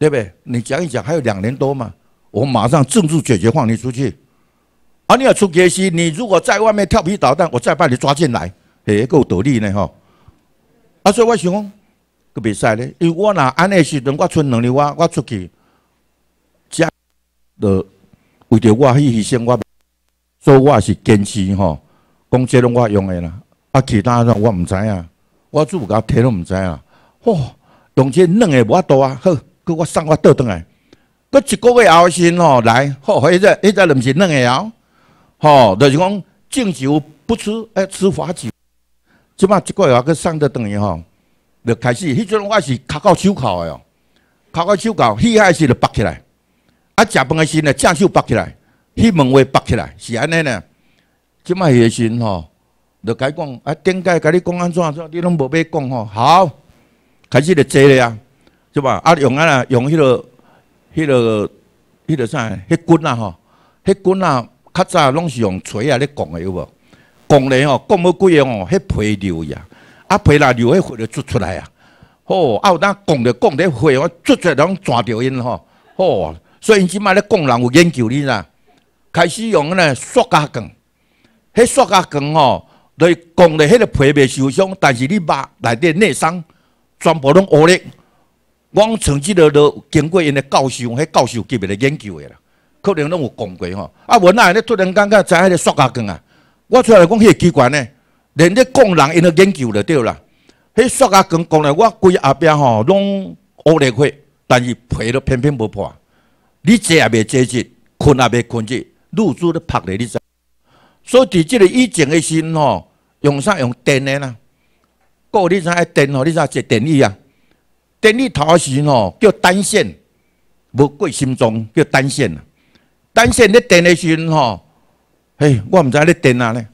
对不对？你讲一讲，还有两年多嘛，我马上政治解决放你出去。啊，你要出决心，你如果在外面调皮捣蛋，我再把你抓进来，也够得力呢哈。啊，所以我想。佫袂使咧，因为我若安诶时阵，我剩两日我我出去食，着为着我去牺牲，我所以我也是坚持吼，讲这拢我用诶啦，啊其他我毋知影，我做甲摕拢毋知影。吼，用这两个无啊多啊，好，佮我送我倒转来，佮一个月后先吼来，吼，迄只迄只毋是两下了，吼，就是讲敬酒不吃，哎，吃罚酒，即嘛一个月去送得转去吼。就开始，迄阵我是卡到手铐诶哦，卡到手铐，迄罕时就拔起来，啊，食饭时呢，正手拔起来，迄门外拔起来，是安尼呢。即卖时吼，吼，就改讲，啊，顶摆甲你讲安怎，你拢无要讲吼，好，开始就坐咧啊，是吧？啊，用啊啦，用迄落，迄落，迄落啥？迄棍啊吼，迄棍啊，较早拢是用锤啊咧讲诶，有无？讲咧拱讲几下哦，迄皮料呀。啊！皮内流迄血就出出来啊！哦，啊有当讲着讲着血，我出出来拢抓着因吼。哦，所以伊即卖咧讲人有研究哩呐，开始用个呢胶牙迄塑胶棍吼，来讲着迄个皮袂受伤，但是你肉内底内伤全部拢乌咧。我从即落了经过因的教授，迄教授级别的研究的啦，可能拢有讲过吼。啊，我那下咧突然间知影迄个塑胶棍啊，我出来讲迄个机关呢。连啲讲人因都研究就对啦。迄刷牙工讲人，我规后壁吼，拢乌泥灰，但是皮都偏偏无破。你坐也未坐直，困也未困直，露珠都拍嚟，你知？所以伫这个以前的时，吼，用啥用电诶啦？故你知爱电吼，你知啊？电椅啊，电椅头时吼叫单线，无过心脏叫单线。单线咧电诶时，吼，嘿，我毋知咧电哪咧。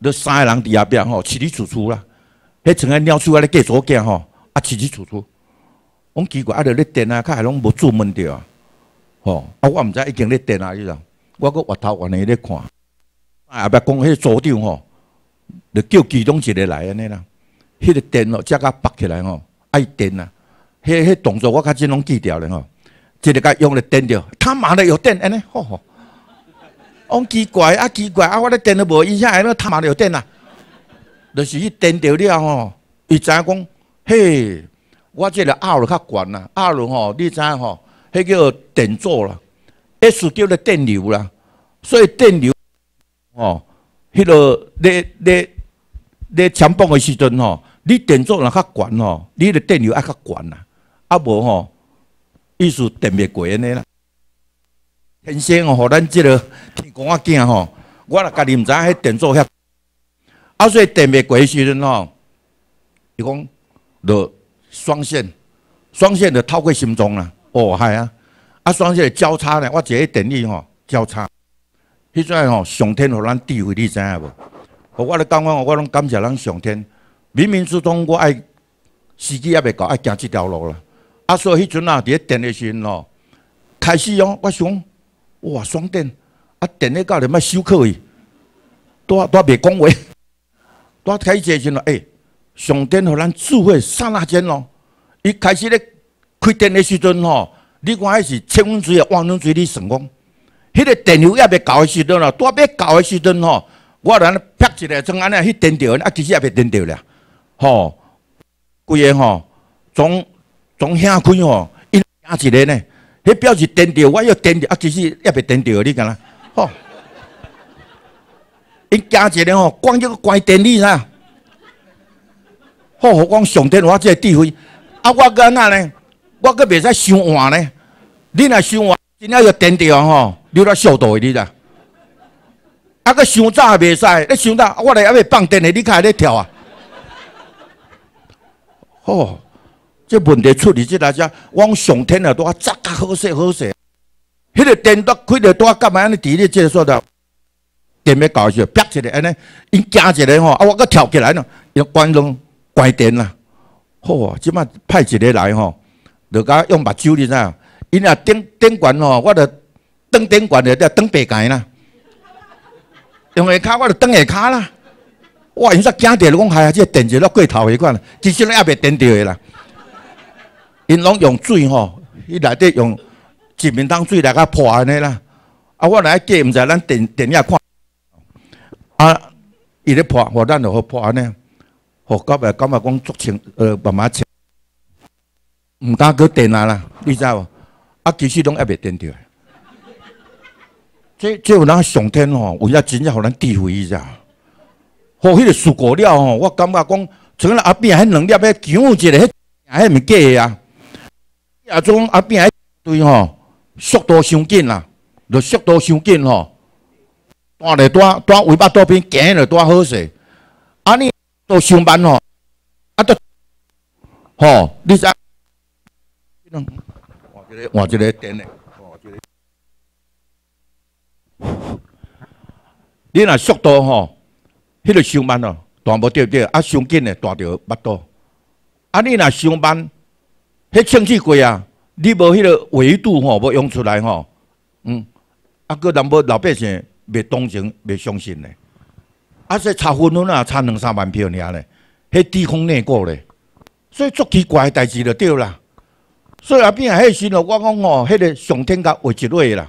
你三个人在下边吼，清清楚楚啦。迄床啊尿水啊，你继续惊吼，啊清清楚楚。我奇怪，阿在咧电啊，看海拢无做门着啊，吼。啊我毋知已经咧电啊，伊啦。我阁歪头歪脑咧看，后别讲迄组长吼，你叫其中一个来安尼啦。迄个电哦，只甲拔起来吼，爱电啊。迄迄动作我较真拢记掉咧吼，一个甲用咧电着，他妈的有电安尼，吼吼。讲奇怪啊，奇怪啊！我咧电都无，伊遐个他妈了电啊！就是去电着了吼，伊知影讲，嘿，我即个压伦较悬啦，压伦吼，你知影吼，迄叫电阻啦，s 叫做电流啦，所以电流吼，迄个咧咧咧强泵的时阵吼，你电阻若较悬吼，你的电流爱较悬啦，啊无吼，意思电袂过安尼啦。天线哦，吼，咱即个天公啊，囝吼，我若家己毋知影迄电做遐，啊所以电过规时阵吼，伊讲就双线，双线就透过心脏啦。哦，系啊，啊双线交叉咧，我个电伊吼交叉。迄阵吼，上天互咱智慧，你知影无？我咧讲话我拢感谢咱上天。冥冥之中我爱司机也未到，爱行即条路啦。啊所以迄阵啊，伫咧电诶时阵咯，开始哦，我想。哇，双电啊，电咧搞，你要休克伊，都都袂讲话，都开节时阵，哎，上电和咱智慧刹那间咯。伊开始咧开电的时阵吼，你看还是千分之一、万分之一成功。迄个电流也袂搞的时阵咯，多袂搞的时阵吼，我咱劈一个从安尼去停掉，啊，其实也袂停掉啦。吼，规个吼，从从遐开吼，一家一个呢。你表示颠着，我要颠着，啊，其实也袂颠着，你干啦？吼！因家一人吼，光一个怪电力啦。吼，我讲上天，我即个智慧，啊，我干那呢？我阁袂使想换呢。你若想换，真正要颠着吼，留了小袋，你咋？啊，阁想早也袂使，你想早，我来也未放电的，你看咧跳啊？吼！即问题出理即大家，我上天啊，都啊，真噶好势好势。迄个电刀开得啊，干嘛安尼？个力结说的，电要搞就劈起来安尼。因惊起来吼，啊，我个跳起来呢，用关笼关电啦。啊，即马派一个来吼，就甲用目睭你知啊。伊若电电管吼，我著登电管了，登白界啦。用下骹我著登下骹啦。哇，因煞惊到，讲害呀，这电就落过头迄款，其实也未电着的啦。因拢用水吼，伊内底用一面汤水来甲泼安尼啦。啊，我来计毋知咱电电影看，啊，伊咧泼，我咱就好泼安尼。我觉尾感觉讲足清，呃，慢慢清，毋敢去电啊啦，你知无？啊，其实拢阿袂电着。即即有咱上天吼，有只真正互咱诋毁一下。好，迄个事故了吼，我感觉讲，像咱阿壁迄两粒遐强只嘞，遐咪假个啊。啊，总啊变喺对吼，速度伤紧啦，着速度伤紧吼，带来带带尾巴多变，行来带好势。啊，你着上班吼，啊，着吼，你是换一个，换一个点嘞？你若速度吼，迄着上班哦，带无对不对？啊，伤紧嘞，带着巴肚。啊，你若上班。迄情绪贵啊！你无迄个维度吼，无用出来吼，嗯，啊个难不老百姓袂同情、袂相信嘞。啊，说差分分啊，差两三万票尔嘞，迄低空内过嘞，所以足奇怪个代志就对啦。所以后变啊，迄时咯，我讲吼，迄个上天甲为一类啦。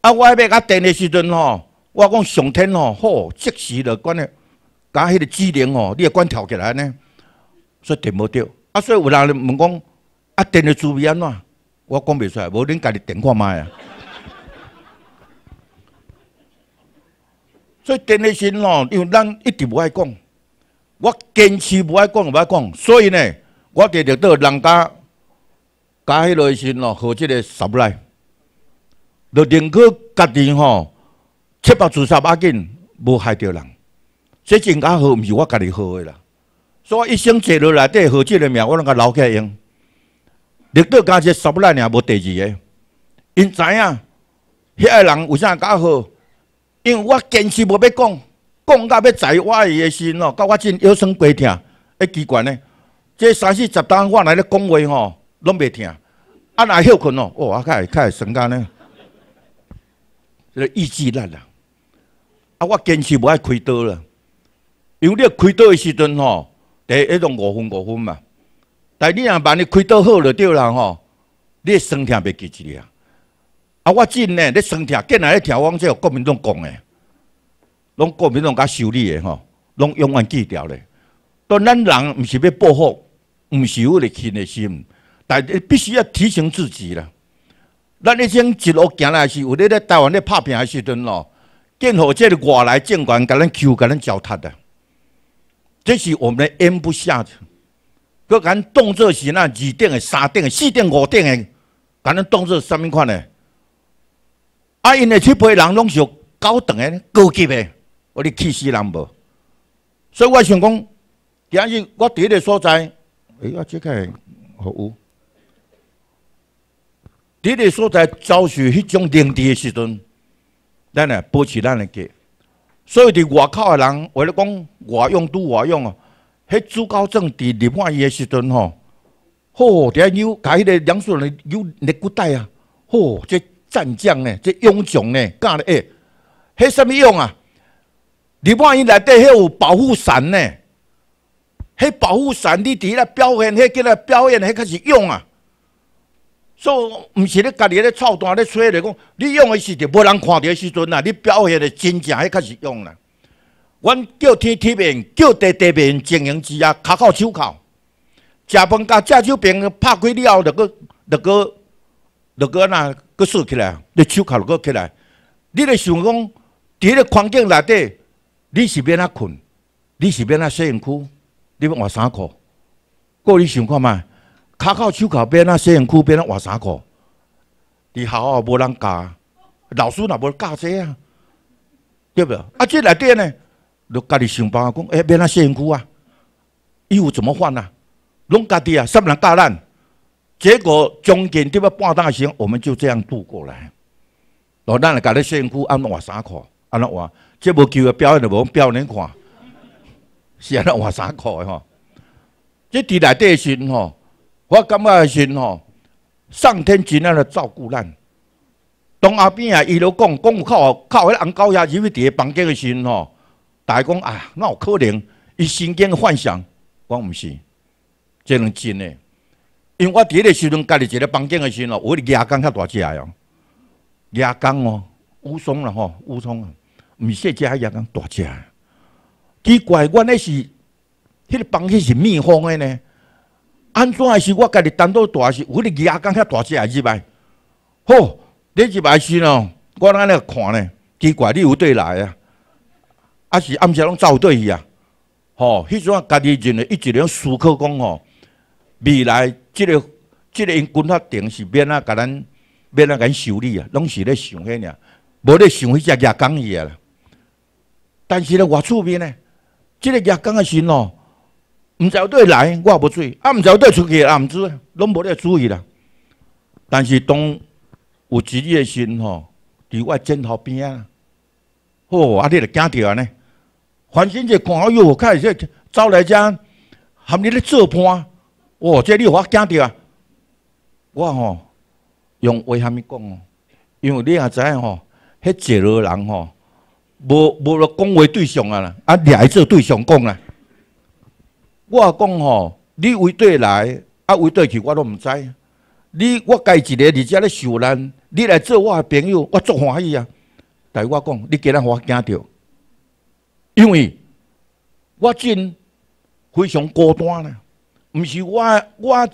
啊，我阿要甲电个时阵吼，我讲上天吼，好即时就关嘞，甲迄个指令哦，你也关调起来呢，所以停无掉。啊，所以有人问讲。啊！电个滋味安怎？我讲袂出，来，无恁家己点看卖啊！所以电个心咯，因为咱一直无爱讲，我坚持无爱讲，无爱讲。所以呢，我直着到人家加迄落心咯，好即个十来，着宁可家己吼，七八自杀把斤，无害着人。这真爱好毋是我家己好的啦，所以我一生坐落来底好即个命，我拢个起来用。你到家只十来尔无第二个，因知影遐个人为啥个较好？因为我坚持无要讲，讲到要在我伊个心哦，到我真腰酸背听，一机关呢。这三四十单我来咧讲话吼，拢袂听。啊，若休困哦，哇，会较会个瞬呢。咧，个意志力啦。啊，我坚持无爱开刀啦，因为开刀的时阵吼，第一种五分五分嘛。但你若把你开刀好了，对啦吼！你生听别记起啊！啊，我真呢，你生听，今来听条，往这国民党讲的，拢国民党甲修理的吼，拢永远记掉咧。都咱人毋是要报复，毋是有咧情的心，但必须要提醒自己啦。咱迄种一路行来是，有咧咧台湾咧拍拼的时阵咯？建好即个外来权甲咱欺求，甲咱糟蹋的，这是我们的咽不下去。佮咱当做是那二等的、三等的、四等、五等的，佮咱当做甚物款嘞？啊，因的七批人拢是高等的、高级的，我哩气死人无。所以我想讲，今日我伫个所在，哎呀，这个好有。伫个所在遭受迄种凌地的时阵，咱啊保持咱的家。所以伫外口的人，为了讲外用都外用哦。迄朱高正伫立判伊的时阵吼，吼，底下有，家迄个梁素人有立古代啊，吼，这战将呢，这英雄呢，干嘞？诶，迄什么用啊？立判伊内底迄有保护伞呢，迄保护伞，你伫来表现，迄个来表现，迄个是用啊。所以毋是咧家己咧操蛋咧吹来讲，你用的是，就无人看到的时阵啊，你表现的真正，迄个是用啦。阮叫天天变，叫地地变，经营之下卡靠手靠，食饭甲食酒瓶，拍开了后，就搁就搁就搁那搁竖起来，你手靠就搁起来。你咧想讲，伫个环境内底，你是变啊困，你是变啊洗身躯？你要换衫裤。过你想看嘛？卡靠手靠变啊洗眼躯？变啊换衫裤，你校校无人教，老师哪无教这啊？对不对？啊，这内底呢？就家己想办法讲，哎、欸，要哪辛苦啊？衣服怎么换啊？拢家己啊，三人教咱？结果将近得要半大时，我们就这样度过来。哦，咱来家己辛苦，安怎换衫裤？安怎换？这无球的表演就无用表演看，是安怎换衫裤的吼？这伫内底的时吼，我感觉的时吼，上天真爱来照顾咱。当阿边啊，伊都讲，讲靠靠迄红高牙入去伫个房间的时吼。大讲啊，那有可怜，一时间幻想，我毋是，真能真诶。因为我伫一的时阵，家己一个房间的时候，我的牙缸遐大只哦，牙缸哦，乌松了吼，乌松，毋是家牙缸大只。奇怪，我迄是，那个房间是密封的呢，安怎还是我家己单独大是？我的牙缸遐大只来入来？吼，你是来是哦，我安尼看呢，奇怪，你有得来啊？啊是暗时拢走有对去啊，吼！迄阵啊，家己认为一直咧想苏克吼，未来即个即个因军法定是变啊，甲咱变啊，甲咱修理啊，拢是咧想迄个，无咧想迄只亚钢伊啊。啦。但是咧我厝边咧，即个亚钢个心哦，知有对来，我也无注意；啊知有对出去，也毋知，拢无咧注意啦。但是当有日诶心吼，伫我枕头边啊，吼！啊，你著惊着啊呢？反正一看好药开始，走来遮，含你咧做伴，哇！即你有法惊着啊？我吼，用话虾米讲哦？因为你也知影吼，迄一路人吼，无无了讲话对象啊啦，啊，掠来做对象讲啦。我讲吼，你为对来，啊，为对去，我都毋知。你我家一个日遮咧受难，你来做我的朋友，我足欢喜啊！但系我讲，你竟然话惊着。因为，我真非常孤单啦，唔是我我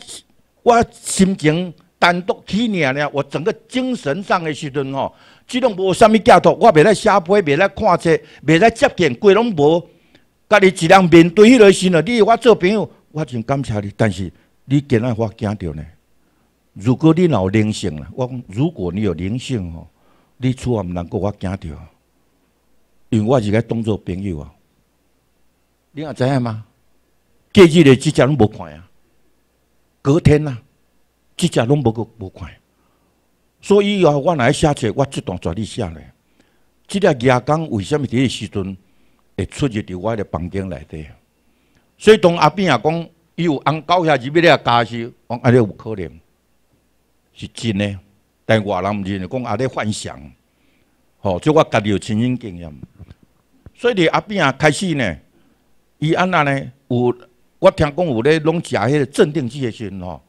我心情单独体念了。我整个精神上的时阵吼，即拢无啥物寄托，我袂在写批，袂在看册，袂在接近，基拢无，家己一人面对迄个心了。你我做朋友，我真感谢你。但是你今仔我惊着呢？如果你有灵性啦，我讲，如果你有灵性吼，你也毋通够我惊着。因为我自个当做朋友啊，你也知影吗？隔日的即只拢无看啊。隔天啊，即只拢无个无看。所以后我来写册，我即段着力写咧。即只牙工为什么伫个时阵会出现伫我个房间内底？所以当阿边阿讲，有红狗遐入去咧家时，我阿咧有可能，是真诶，但外人认是讲阿咧幻想，吼，即我家己有亲身经验。所以阿扁啊，开始呢，伊安那呢有，我听讲有咧拢食迄个镇定剂的阵吼。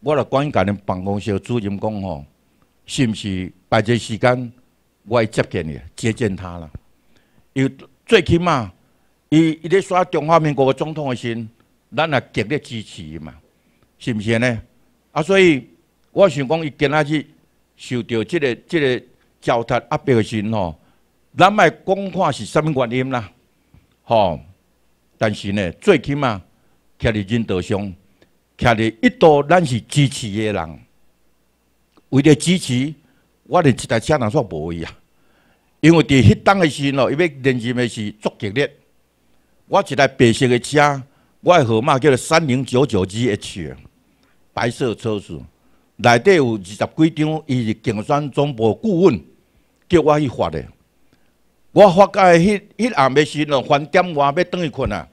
我来紧甲恁办公室主任讲吼，是毋是白日时间，我会接见你，接见他啦。又最起码，伊伊咧刷中华民国的总统的信，咱也极力支持嘛，是毋是呢？啊，所以我想讲，伊今仔日受到即个即个交代压迫的信吼。咱莫讲看是啥物原因啦，吼！但是呢，最起码徛伫人道上，徛伫一道，咱是支持的人。为了支持，我连一台车人煞无去啊？因为伫迄当的时咯，伊要认真的是足激烈。我一台白色诶车，我诶号码叫做三零九九 G H，白色车子，内底有二十几张伊是竞选总部顾问叫我去发诶。我发觉迄迄暗尾时咯，翻点外要等去困啊，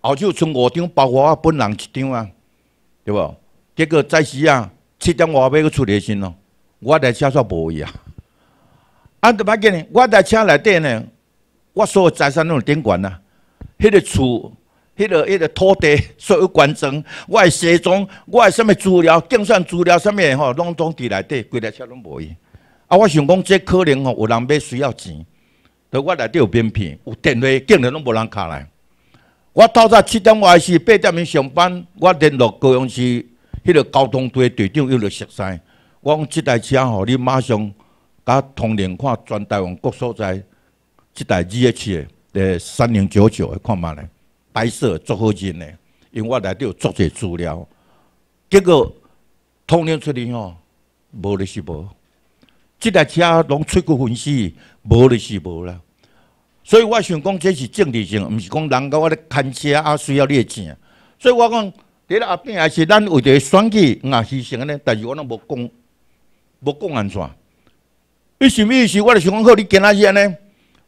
后就剩五张，包括我本人一张啊，对无？结果早时啊，七点外要去处理先咯，我台车煞无去啊！啊，你摆计呢，我台车内底呢，我所有财产拢有顶管啊。迄个厝、迄个、迄个土地所有管庄，我诶西装、我诶什么资料、计算资料什么吼，拢装伫内底，规台车拢无去。啊，我想讲这可能吼有人要需要钱。我内底有名片，有电话，竟然拢无人敲来。我透早七点外是八点钟上班，我联络高雄市迄个交通队队长，又落熟悉。我讲这台车吼，你马上甲通联，看全台湾各所在。这台二 S 的，三零九九，的看嘛咧，白色，足好真的，因为我内底有足侪资料。结果通联出去吼，无你是无。即台车拢吹过粉丝，无就是无啦。所以我想讲，即是政治性，毋是讲人到我咧牵车啊需要你钱。所以我讲，伫咧后壁也是咱为着选举也是成个呢，但是我拢无讲，无讲安怎。伊物意思？我著想讲好，你今仔日安尼，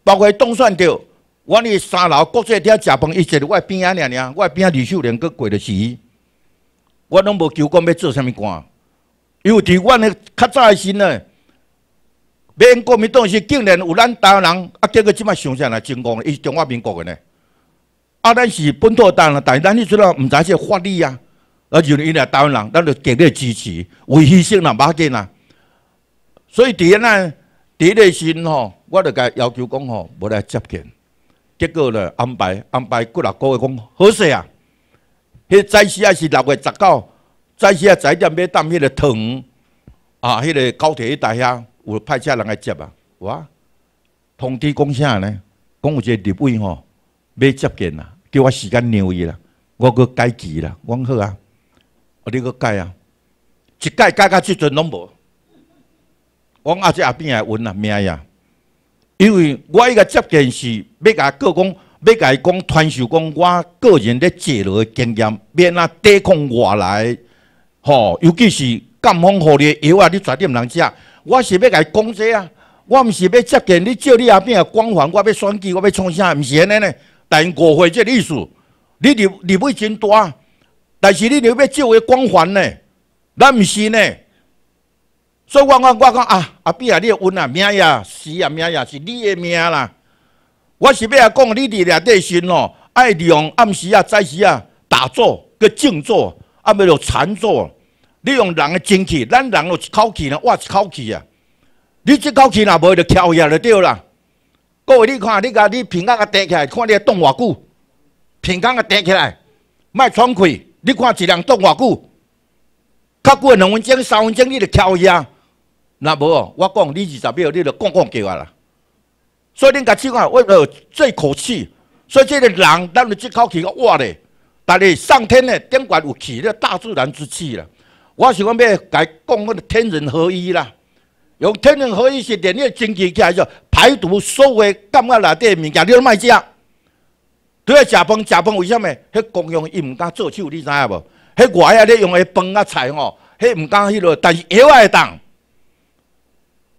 包括当选着，我哩三楼国税厅饭，伊坐伫我边仔尔尔，我边仔李秀莲佫过是伊，我拢无求讲要做啥物官，因为伫我迄较早时呢。民国民当是竟然有咱台湾人啊，结果即摆上上来成功伊是中华民国个呢。啊，咱是本土湾人，但咱迄主要毋知是法律啊，啊，就伊来台湾人，咱就极力支持，牺牲性啦、马健啦。所以伫一呢，第时阵吼，我就甲要求讲吼，无来接见。结果咧安排安排几啊个讲好势啊，迄早时啊是六月十九，早时啊一点买淡迄个糖啊，迄个高铁迄台遐。有派车人来接啊！我通知讲啥呢？讲有一个立委吼要接见啦，叫我时间让伊啦。我阁改期啦，讲好啊。我你阁改啊，一改改到即阵拢无。我阿姐也变来问啦命呀，因为我伊个接见是要甲各讲，要甲伊讲传授讲我个人咧坐落累经验，免啊抵抗外来。吼，尤其是干风恶劣，药啊，你绝对毋能食，我是要来讲些啊，我毋是要接近你借你阿边个光环，我要选举，我要创啥？毋是安尼呢？但误会即个意思，你入入位真大，但是你入要借我光环呢？咱毋是呢？所以我我我讲啊，阿边啊，你个运啊，命呀，是啊，命呀，是你的命啦。我是要来讲，你伫俩弟兄哦，爱利用暗时啊，早时啊，打坐叫静坐，啊要要禅坐。你用人的精气，咱人有一口气呐，哇，一口气啊！你这口气若无就跳起来就对啦。各位，你看，你讲你平空个提起来，看你会动多久？平空个提起来，卖喘气，你看一人动多久？较过两分钟、三分钟你就跳起下，若无哦，我讲你二十秒你就讲讲叫我啦。所以你讲，试看，为了这口气，所以这个人咱个这口气个哇嘞，但是上天嘞顶管有气，咧大自然之气啦。我是讲要该讲迄个天人合一啦，用天人合一是连个经济起来做排毒，所有感觉内底物件你都卖食。对食饭，食饭为虾物？迄公用伊唔敢做手，你知影无？迄外阿咧用下饭甲菜吼，迄唔敢迄落，但是油会重，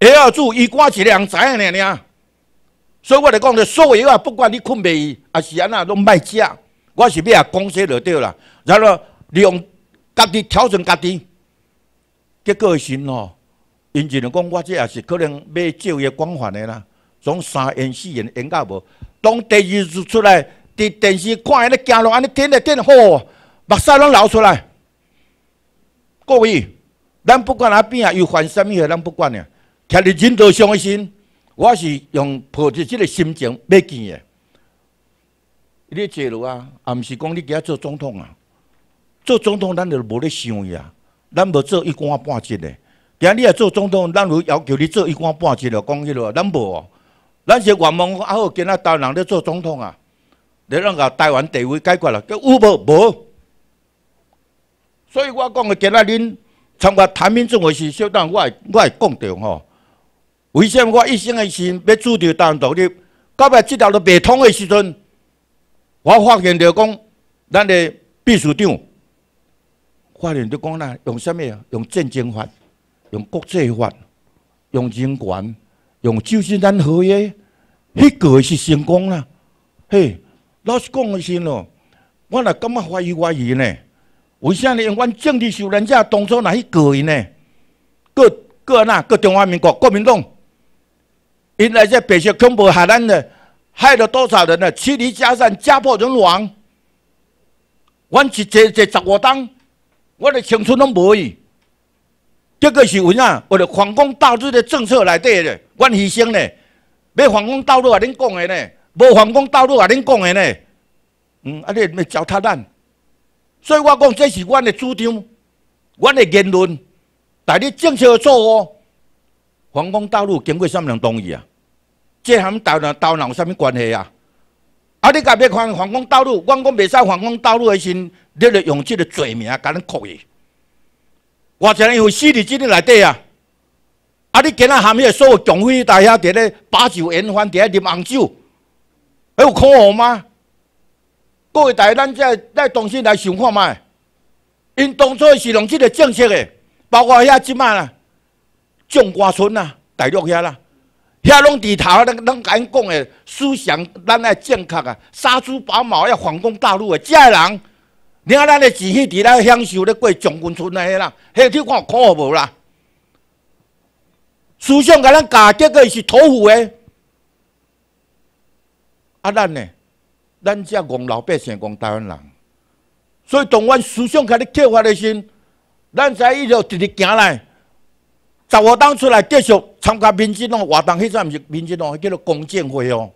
油爱煮伊瓜是靓材啊，尔。啊。所以我来讲，就所有啊，不管你袂未，阿是安那，拢卖食。我是要讲些就对啦，然后你用家己调整家己。结果的哦，因只能讲我这也是可能买就业光环的啦，从三演四演演到无。当第二日出来，伫电视看伊咧走路安尼，真嘞真好，目屎拢流出来。各位，咱不管阿边啊，又犯生咩，咱不管呀。徛伫人导上的心，我是用抱着这个心情买见的。你记路啊，也唔是讲你仔做总统啊？做总统咱就无咧想呀。咱无做一官半职的。今日来做总统，咱有要求你做一官半职了，讲迄落，咱无，咱是愿望阿好今台湾人咧做总统啊，你咱甲台湾地位解决啦，叫有无？无。所以我讲的今仔恁参加台民总会是小当我，我会讲着吼。为什么我一生的心要主张台湾独立？到尾这条路未通的时阵，我发现着讲咱的秘书长。法院在讲啦，用什么用战争法，用国际法，用人权，用就是咱合约，迄个是成功啦。嘿，老实讲的是咯，我若感觉怀疑怀疑呢？为啥呢？用阮政治修段，人家当初哪迄个呢？搁个那搁中华民国国民党，因来这白色恐怖害咱呢，害了多少人呢？妻离子散，家破人亡。阮是坐坐十五东。我的青春拢无去，结个是怎样？为的反攻大陆的政策内底咧，阮牺牲咧，要反攻大陆啊，恁讲的呢？无反攻大陆啊，恁讲的呢？嗯，啊，你咪糟蹋咱。所以我讲，这是阮的主张，阮的言论。但你政策做哦，反攻大陆经过什么人同意啊？这和斗闹斗闹有啥物关系啊？啊！你甲要犯反攻道路，我讲袂使反攻道路的先你著用即个罪名甲咱扣伊。我承认有私立医院内底啊！啊！你今仔含迄个所有强辉大遐伫咧把酒言欢，伫咧啉红酒，还有可恶吗？各位大家，咱再咱重新来想看卖，因当初是用即个政策的，包括遐即卖啦，种瓜村啦，大陆遐啦。遐拢伫头，咱咱因讲诶，思想咱爱正确啊！杀猪保猫要反攻大陆诶，遮人，你看咱诶自去伫咧享受咧过将军村诶，迄人，迄你看恶无啦？思想甲咱价值个是土匪诶，啊咱呢？咱遮戆老百姓讲台湾人，所以当阮思想开始缺乏咧先，咱才伊就直直行来。十五当出来继续参加民进党活动，迄阵毋是民进党，叫做公证会哦，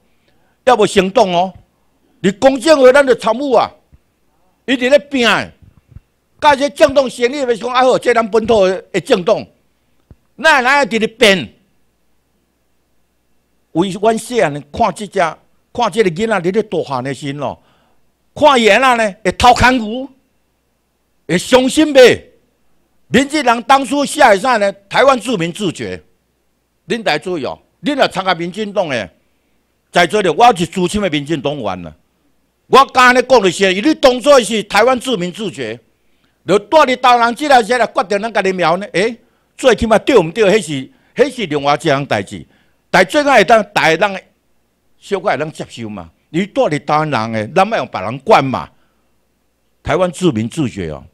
要无行动哦。你公证会，咱就参与啊。伊伫咧拼，搞些政党成立，咪讲爱好？即咱本土会政党，哪哪伫直拼？为阮细汉看即只，看即个囡仔咧大汉的时咯，看伊安伢呢，会偷看牛，会伤心袂。民进党当初下一下呢，台湾自民自决，恁大注意恁也参加民进党诶，在这里我是资深的民进党员啦，我敢安尼讲咧些，伊你当初是台湾自民自决，你带你刀人即类些来决定咱家己苗呢？哎，最起码对我对，迄是迄是另外一项代志，但最开会当大个人，小会当接受嘛，你带你湾人诶，咱卖用别人管嘛，台湾自民自决哦。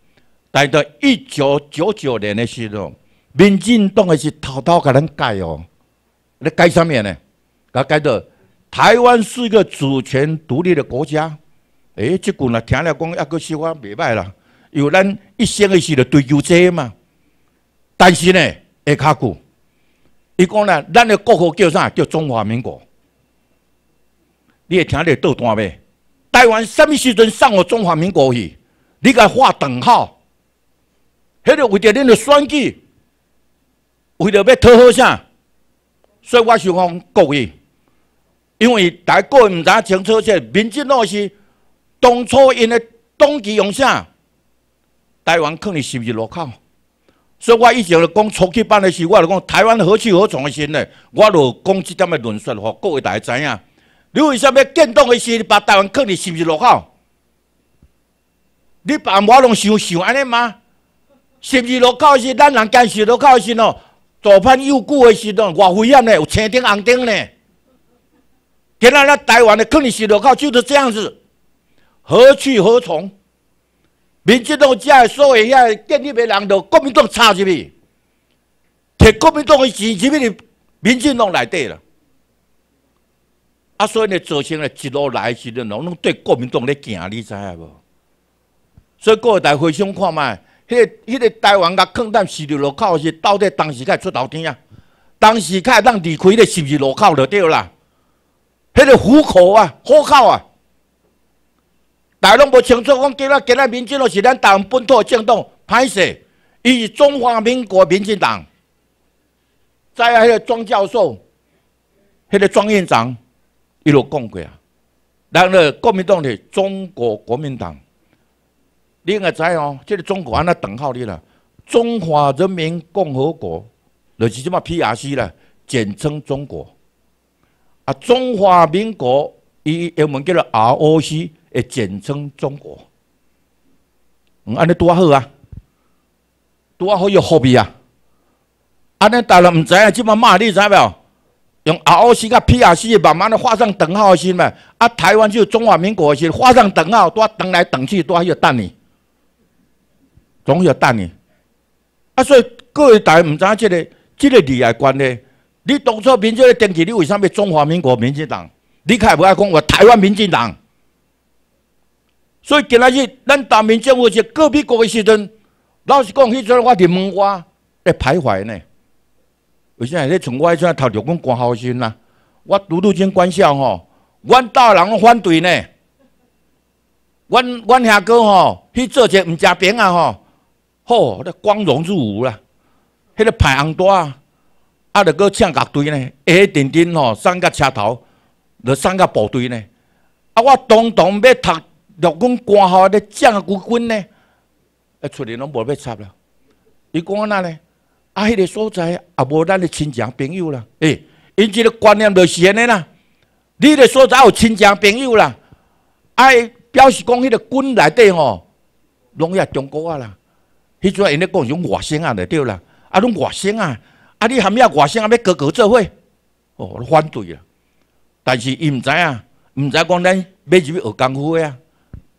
在到一九九九年的时候，民进党也是偷偷给人改哦。你改什么呢？他改的台湾是一个主权独立的国家。哎，这句呢，听了讲也够是啊，袂歹啦。有咱一生一世的追求债嘛。但是呢，下卡古。伊讲呢，咱的国号叫啥？叫中华民国。你也听得到断未？台湾什么时阵上我中华民国去？你该画等号？迄个为着恁的选举，为着要讨好啥，所以我想讲各位，因为大家各位唔知清楚，即个民进党是当初因的动机用啥，台湾抗日是不是落口？所以我以前讲初期办的时，我就讲台湾何去何从的先呢，我著讲即点的论述，互各位大家知影。你为虾要建党的你把台湾抗日是不是落口？你把我拢想想安尼吗？甚至路口时，咱人行持路口时哦，左盼右顾的时阵，偌危险嘞，有青灯红灯呢？今仔日台湾的肯定是路口就是这样子，何去何从？民进党遮样，所有遐在建立变人，的国民党插入去，摕国民党的钱入去，民进党内底了。啊，所以呢，造成了一路来时拢拢对国民党咧行，你知无？所以各位在回想看麦。迄个、迄个台湾甲抗战死伫路口是到底当时在出头天啊？当时可会当离开是十字路口就对啦？迄个虎口啊、虎口啊，家拢无清楚。讲今仔、今仔，民进党是咱台湾本土政党，歹势，伊是中华民国民进党，再迄个庄教授、迄个庄院长一路讲过啊。人后国民党是中国国民党。你该知哦，这是中国安那等号哩啦！中华人民共和国就是即么 PRC 啦，简称中国。啊，中华民国伊英文叫做 ROC，也简称中国。嗯，安尼多好啊，多好又何必啊？安尼大陆唔知啊，即嘛骂你知有？用 ROC 甲 PRC 慢慢的画上等号是嘛。啊，台湾就中华民国是咪画上等号？多等来等去，多个等你。总要等的。啊！所以各位大家唔知影即个、即个利害关系，你当初民主的政治，你为啥物中华民国民进党？你开唔爱讲我台湾民进党？所以今仔日咱当民进，一个个别国的时阵，老实讲迄阵，我伫门外在徘徊呢。为啥物咧？从迄阵头六讲挂号心啦？我独独真关笑吼，阮岛人拢反对呢。阮阮兄哥吼，去做者唔食饼啊吼。好，你光荣入伍啦！迄个排红带啊，啊，着搁请乐队呢。下叮叮吼，送到车头，着送到部队呢。啊，我当当要读，军军校号个将放军呢，啊，出来拢无要插啦，伊讲那呢？啊，迄个所在也无咱诶亲戚朋友啦。诶，因即个观念著是安尼啦。你个所在有亲戚朋友啦，啊，表示讲迄个军内底吼，拢也中国啊啦。迄阵因咧讲用外省啊，对啦，啊拢外省啊，啊你含咩外省啊，要哥哥做伙，哦反对啊，但是伊毋知啊，毋知讲咱要入去学功夫啊，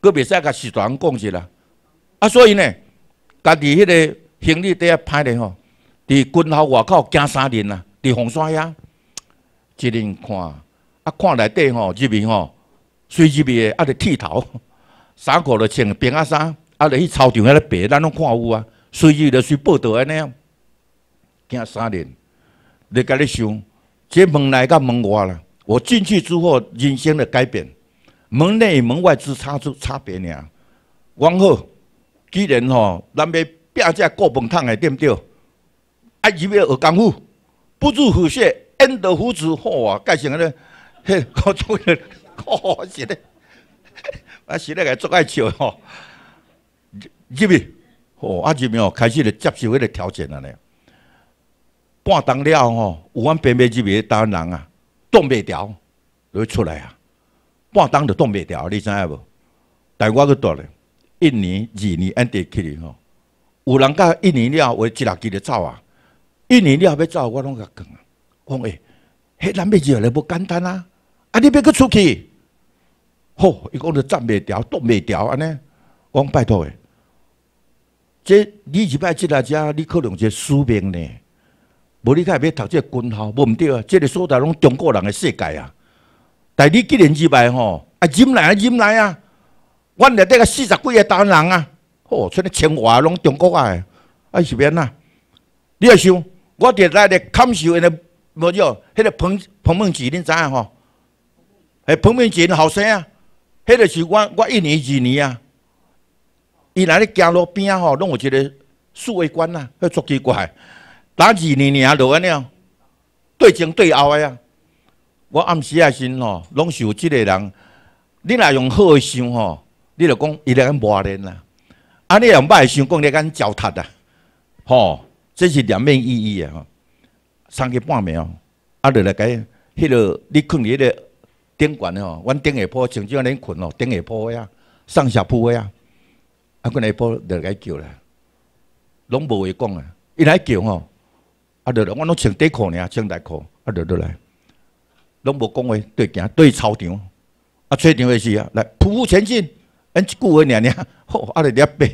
阁袂使甲代人讲是啦，啊所以呢，家己迄个行李袋啊歹咧吼，伫军校外口行三年啊，伫洪山遐一人看，啊看内底吼入面吼，随入面啊着剃头，衫裤着穿平啊衫。啊，落去操场遐咧白，咱拢看有啊。随意就随报道安尼啊，惊三年，你甲你想，即门内甲门外啦。我进去之后，人生的改变，门内门外之差之差别尔。往后，既然吼，咱要拼只过门汤诶，对不对？爱入要学功夫，不入虎穴，焉得虎子？好啊，干什安尼，嘿，搞作业，搞 死咧！我是咧，个足爱笑吼。入去，哦，啊入去哦，开始来接受迄个条件啊咧。半当了吼，有法边边入去，单人啊，冻袂牢就要出来啊。半当就冻袂牢，你知影无？但我去倒咧，一年、二年安得去哩吼。有人甲一年了，我一六期就走啊。一年了要走，我拢甲讲，讲诶，迄难袂入来，无简单啊！啊，你别去出去。吼，伊讲就站袂牢，冻袂牢安尼。我讲拜托诶。即你一摆进来遮，你可能即使命呢，无你该要读即军校，无唔对啊！即个所在拢中国人的世界啊。但你既然入来吼啊，忍来啊，忍来啊！阮内底个四十几个湾人啊，吼出咧清华拢中国啊，啊是变呐？你要想我伫内咧看秀，因个无错，迄个彭彭孟杰恁知影吼，系彭孟杰后生啊，迄个是我我一年二年啊。伊来咧行路边啊吼，拢有一个素美观呐，许足奇怪。打二年年落安尼哦，对前对后诶啊。我暗时啊时吼，拢是有即个人。你若用好诶想吼，你就讲伊两个磨练呐。啊，你若用歹想，讲你敢糟蹋的吼，这是两面意义诶吼。三句半暝秒，啊，来来解，迄落你困迄个顶悬吼，阮顶下坡，像怎安尼困咯？顶下坡个呀，上下坡个啊。啊！阮个阿婆得来叫啦，拢无话讲啊！伊来叫吼，啊！得我拢穿短裤尔，穿内裤，啊！得得来，拢无讲话，对行对操场，啊！操场的是啊，来匍匐前进，按一句话尔尔，吼！啊，来掠白，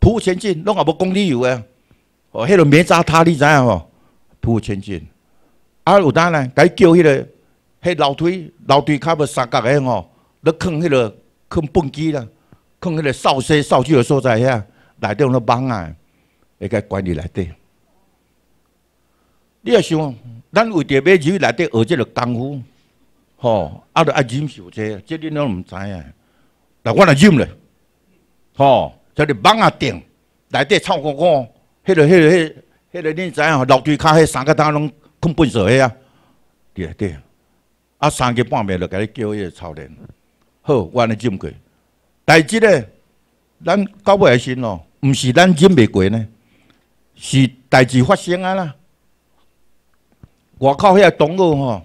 匍匐前进，拢也无讲理由啊！哦，迄个免扎他，你知影吼？匍匐前进，啊！有当呢，该叫迄个，迄楼梯楼梯开要三角个吼，咧控迄个控蹦极啦。放迄个少先少少诶所在遐内底有咧蠓仔会甲管理内底你若想咱为着要入内底学即个功夫吼啊着爱忍受者即你拢毋知影那我若忍咧吼着你蠓仔叮内底臭烘烘迄个迄个迄迄个恁知影吼楼梯骹迄三角搭拢困粪扫迄伫内底，啊三更半暝着甲你叫迄个臭人好我安忍过代志咧，咱到尾开咯，唔是咱忍袂过呢，是代志发生啊啦。外口遐同学吼，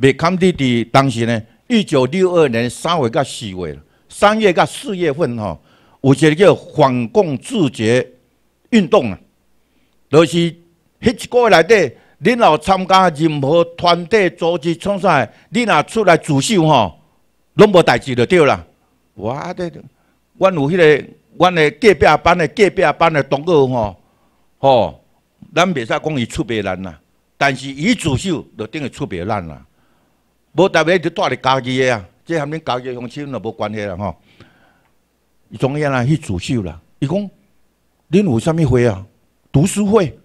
袂堪记伫当时呢，一九六二年三月到四月，三月到四月份吼，有一个叫反共自觉运动啊，就是迄一个月内底，恁若参加任何团体组织，创啥，你若出来自首吼，拢无代志就对啦。我的，阮有迄个，阮的隔壁班的隔壁班的同学吼，吼，咱袂使讲伊出别人啦，但是伊自首就等于出别人啦，无逐别就带咧家己的啊，即含恁家己乡亲就无关系啦吼。伊终安尼去自首啦，伊讲，恁有啥物会啊？读书会，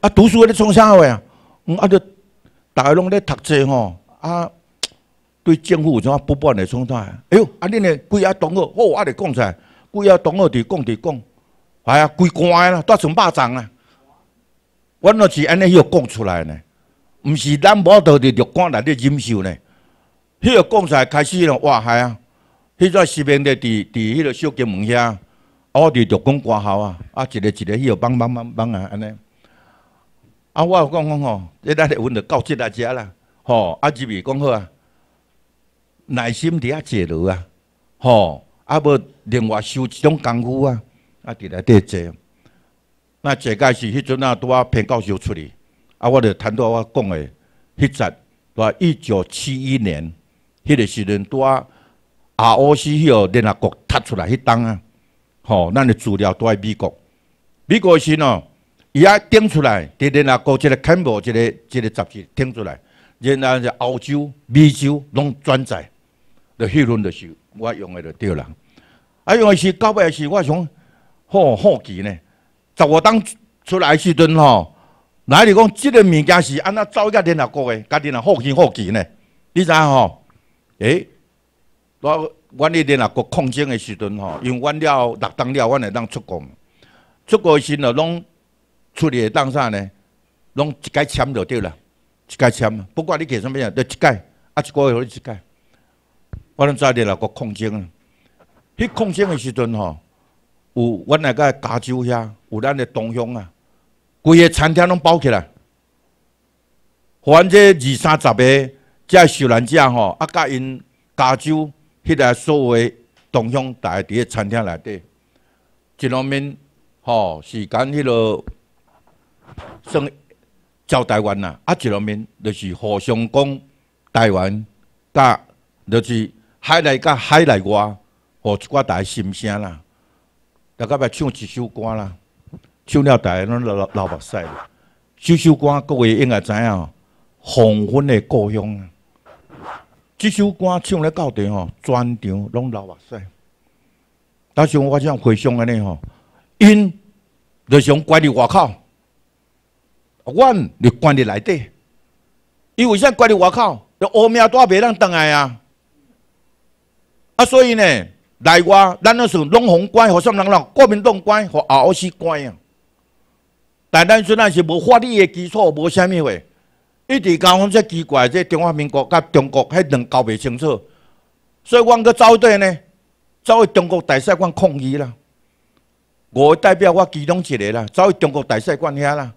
啊读书会咧创啥会啊？嗯，啊就，大家拢咧读册吼，啊。对政府怎啊不满的从态？哎呦，啊恁呢？规啊同学，哦，啊哋讲出来，规啊同学伫讲伫讲，哎呀，归官啦，带成百粽啊！我著是安尼又讲出来呢，毋是咱无道伫绿观内底忍受呢。许讲出来开始咯，哇嗨啊！迄在西面的伫伫迄个小金门遐，我伫绿光挂号啊，啊一个一个许帮帮帮帮啊安尼。啊，我讲讲吼，你得来问到高来遮啦，吼啊，入去讲好啊。耐心伫遐坐落啊，吼，啊，要另外修一种功夫啊，啊，伫内底坐。那坐个是迄阵啊，拄啊，偏教授出去，啊，我就谈到我讲的迄集，对啊，一九七一年，迄个时阵拄啊乌斯迄个联合国踢出来迄档啊，吼，咱的资料拄在美国，美国是喏，伊啊顶出来，伫联合国一个刊物一个一个杂志顶出来，然后是欧洲、美洲拢转载。的迄轮就是我用的就对了，啊，用的是到尾是我想好好奇呢。十五当出来时阵吼，哪里讲这个物件是安那造个联合国的？家己哪好奇好奇呢？你知啊吼？哎，我我联合国抗战的时阵吼，因为阮了六当了，阮会当出国，出国时呢，拢出力当啥呢？拢一概签就对了，一概签，不管你给什物样，都一概，啊一个月就一概。我咧在了那个矿井啊，去矿井的时阵吼，有阮那个加州遐，有咱的同乡啊，规个餐厅拢包起来，反正二三十个，即受难者吼，啊甲因加州迄个所谓同乡待伫个餐厅内底，一面吼是间迄个，上招待员呐，啊一面就是互相讲台湾，噶就是。海内甲海内外，互一寡大心声啦，大家要唱一首歌啦，唱了台拢流流目屎。这首歌各位应该知影，黄昏的故乡。这首歌唱了到底吼，全场拢流目屎。当时我这样回想安尼吼，因就想关伫外口，阮就关伫内底。伊为啥关伫外口，就乌名都袂当转来啊。啊，所以呢，来我，咱咧是拢关，管，或许人人国民党关或阿屋死关啊。但咱阵啊是无法律的基础，无虾米话，一直讲我这奇怪，这中华民国甲中国迄两搞未清楚，所以阮往走底呢，走去中国大使馆抗议啦。我代表我其中一个啦，走去中国大使馆遐啦。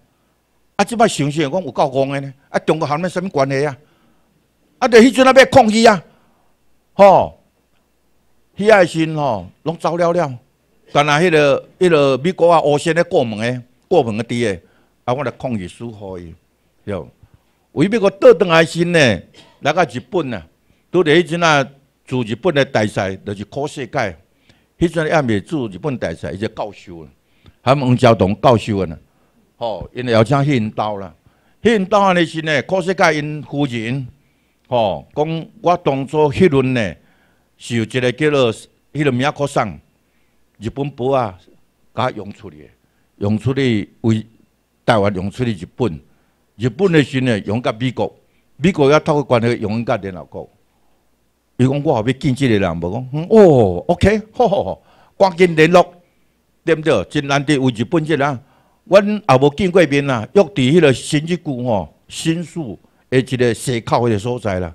啊，即摆想想我有够戆个呢，啊，中国含咩什么关系啊？啊，就迄阵啊要抗议啊，吼！献爱心吼，拢走了了。但那迄个、迄个美国啊，乌先咧过门诶，过门个滴诶，啊，我咧抗议疏忽伊，对。为美国倒腾爱心呢？来到日本啊，拄着迄阵啊，驻日本诶大赛，就是考世界。迄阵也未驻日本大赛，伊就教授啊，还毛泽东教授啊呢。吼，因邀请贺云道啦。贺云道阿咧是呢，考世界因夫人，吼，讲我当初迄轮呢。是有一个叫做迄个名国上日本波啊，甲用出的，用出的为台湾用出的日本，日本的先呢用甲美国，美国也透过关系用甲联合国。伊讲我后面见即个人，无讲哦，OK，吼吼，赶紧联络对不对？真难得有日本即人，阮也无见过面啦。约伫迄个新一区吼，新的一个西口迄个所在啦。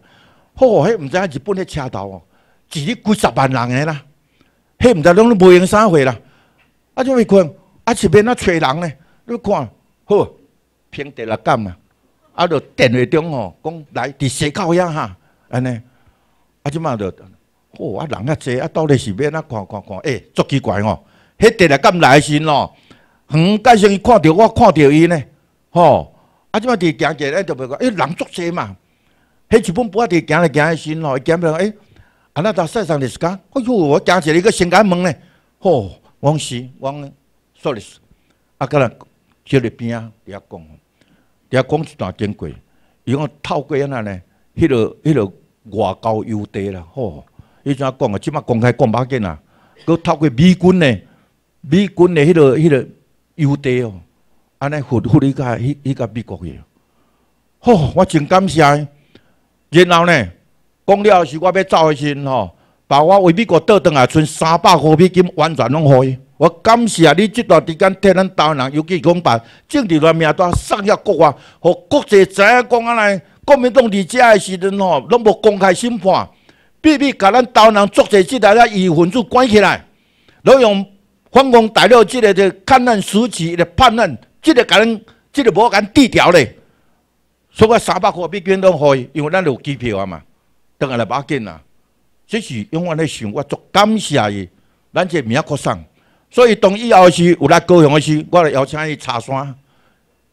吼，迄毋知影日本的车头哦。一日几十万人诶啦，迄毋知拢无用啥岁啦。啊，怎会困？啊，是变哪找人咧？你看，好，凭第六感啊，啊，到电话中哦，讲来伫西口遐哈，安尼。啊，即满就，吼啊人啊济啊，到底是安哪看看看？诶，足奇怪哦。迄第六感来时咯，很介绍伊看到我，看到伊呢。吼，啊，即满伫行者咧，就袂讲诶人足济嘛。迄一本不啊伫行来行诶时咯，伊行袂讲诶。啊！那到山上的时候，哎呦，我加起一个新肝门嘞，吼！王四，王，sorry，啊！搁那叫你边啊，你讲，你也讲一段珍贵。伊讲透过那呢，迄个迄个外交优递啦，吼！伊怎讲啊？即马公开讲白见啊，搁透过美军呢，美军的迄个迄个优递哦，安尼护护你家，迄个美国嘢，吼！我真感谢。然后呢？讲了，是我要走个身吼，把我微币国倒腾下，剩三百块美金，完全拢伊。我感谢你这段时间替咱台湾人，尤其讲把政治块名单送下国外，互国际知影讲安尼。国民党伫遮个时阵吼，拢无公开审判，秘密甲咱台湾作者遮个疑分子关起来，拢用反攻大陆即个的看案识起的判案，这个甲咱即个无讲低调咧。所以三百块美金拢开，因为咱有机票啊嘛。当然来把劲啦！这是永远咧想，我足感谢伊，咱只名国生，所以当以后是有拉高雄的时，我来邀请伊茶山，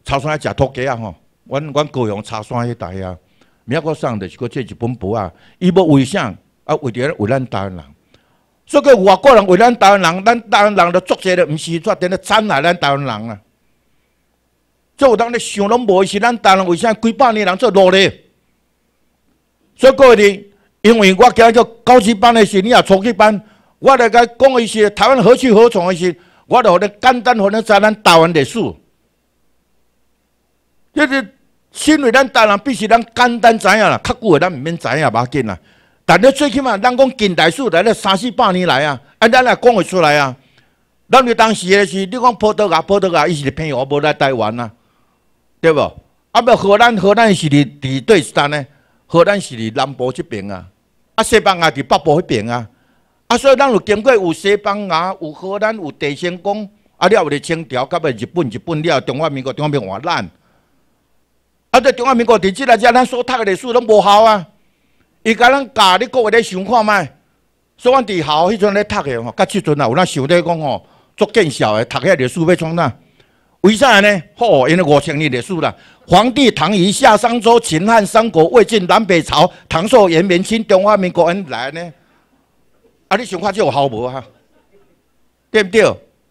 茶山来食土鸡啊吼！阮阮高雄茶山迄带啊，名国生就是个这一本薄啊，伊要为甚？啊，为咱为咱台湾人，所以外国人为咱台湾人，咱台湾人咧作些咧，唔是做等咧赞美咱台湾人啦。做当咧想拢无是咱台湾人，为甚几百年人做奴隶？所以讲因为我日叫高级班的事，你也初级班，我来甲讲一些台湾何去何从的事，我著互你简单互你知咱台湾历史。就是身为咱大人必须咱简单知影啦，较久的咱毋免知影，无要紧啦。但你最起码咱讲近代史来了三四百年来啊，咱也讲会出来啊。咱你当时的是，你讲葡萄牙、葡萄牙伊是朋友，无来台湾啊，对无？啊，要荷兰、荷兰是伫伫对山呢？荷兰是伫南部这边啊，啊西班牙伫北部迄边啊，啊所以咱有经过有西班牙，有荷兰，有德仙宫，啊了有清朝，甲尾日本，日本了中华民国，中华民国完烂。啊这中华民国伫即来遮，咱所读个历史拢无效啊！伊甲咱教你各位咧想看卖，所以阮伫校迄阵咧读的吼，甲即阵啊有咱想咧讲吼，足见效的读遐历史要创哪？为啥呢？吼，因为五千年历史啦，皇帝唐虞夏商周秦汉三国魏晋南北朝唐宋元明清，中华民国恩来呢？啊，你想这有毫无啊？对不对？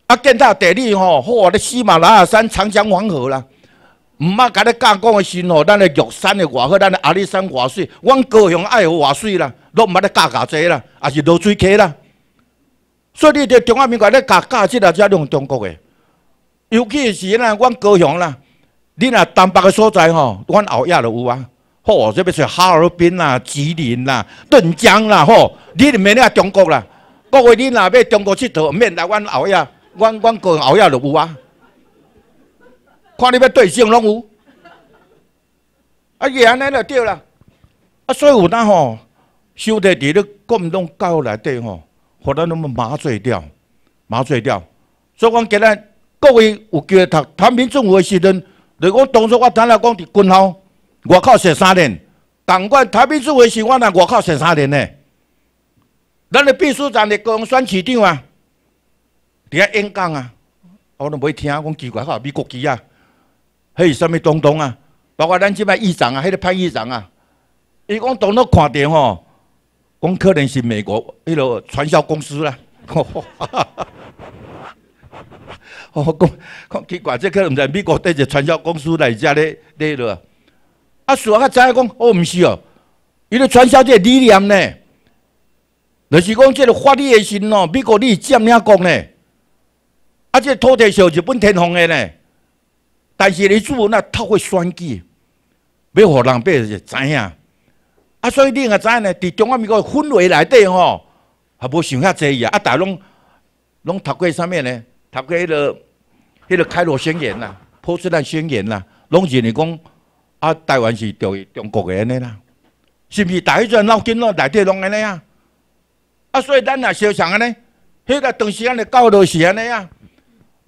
啊，建到地理吼，吼，你喜马拉雅山、长江、黄河啦，唔嘛甲你讲讲的时哦，咱的玉山的外好，咱的阿里山外水，阮高雄爱外水啦，都唔嘛咧教教这啦，也是落水溪啦。所以你着中华民国咧教教这啦，只用中国诶。尤其是个阮高雄啦，你若东北个所在吼，阮后亚都有啊。吼，这边是哈尔滨啦、吉林啦、镇江啦，吼，你是免了中国啦。各位，你若要中国佚佗，免来阮后亚，阮阮高雄后亚都有啊。看你要对象拢有。啊，伊安尼就对啦。啊，所以有当吼，收得伫都割唔教育内底吼，互咱那么麻醉掉，麻醉掉。所以讲，今日。各位有叫读谈民主的时阵，如果当初我听来讲伫军校外口坐三年，党怪谈民主会时我若外口坐三年呢。咱的秘书长伫竞选市长啊，伫遐演讲啊，我都袂听啊，讲奇怪，靠，美国旗啊，嘿，有啥物东东啊？包括咱即摆议长啊，迄个潘议长啊，伊讲当初看到吼，讲可能是美国迄落传销公司啦。哦，讲讲奇怪，即可能毋知美国对着传销公司内底咧咧落。啊，苏阿仔讲，哦，毋是哦，伊咧传销即理念呢，就是讲即个法律诶事咯。美国咧怎样讲呢？啊，即土地是日本天皇诶呢，但是李祖文啊偷过选举，要荷兰别人知影。啊，所以你阿知影呢？伫中华民国氛围内底吼，也无想遐侪啊，啊，大拢拢读过啥物呢？读过迄个、迄个《开罗宣言》啦，《波茨坦宣言》啦，拢是你讲啊，台湾是属于中国的安尼啦，是毋是？台迄阵闹劲咯，内底拢安尼啊。啊，所以咱也相像安尼，迄个长时安尼交流是安尼啊。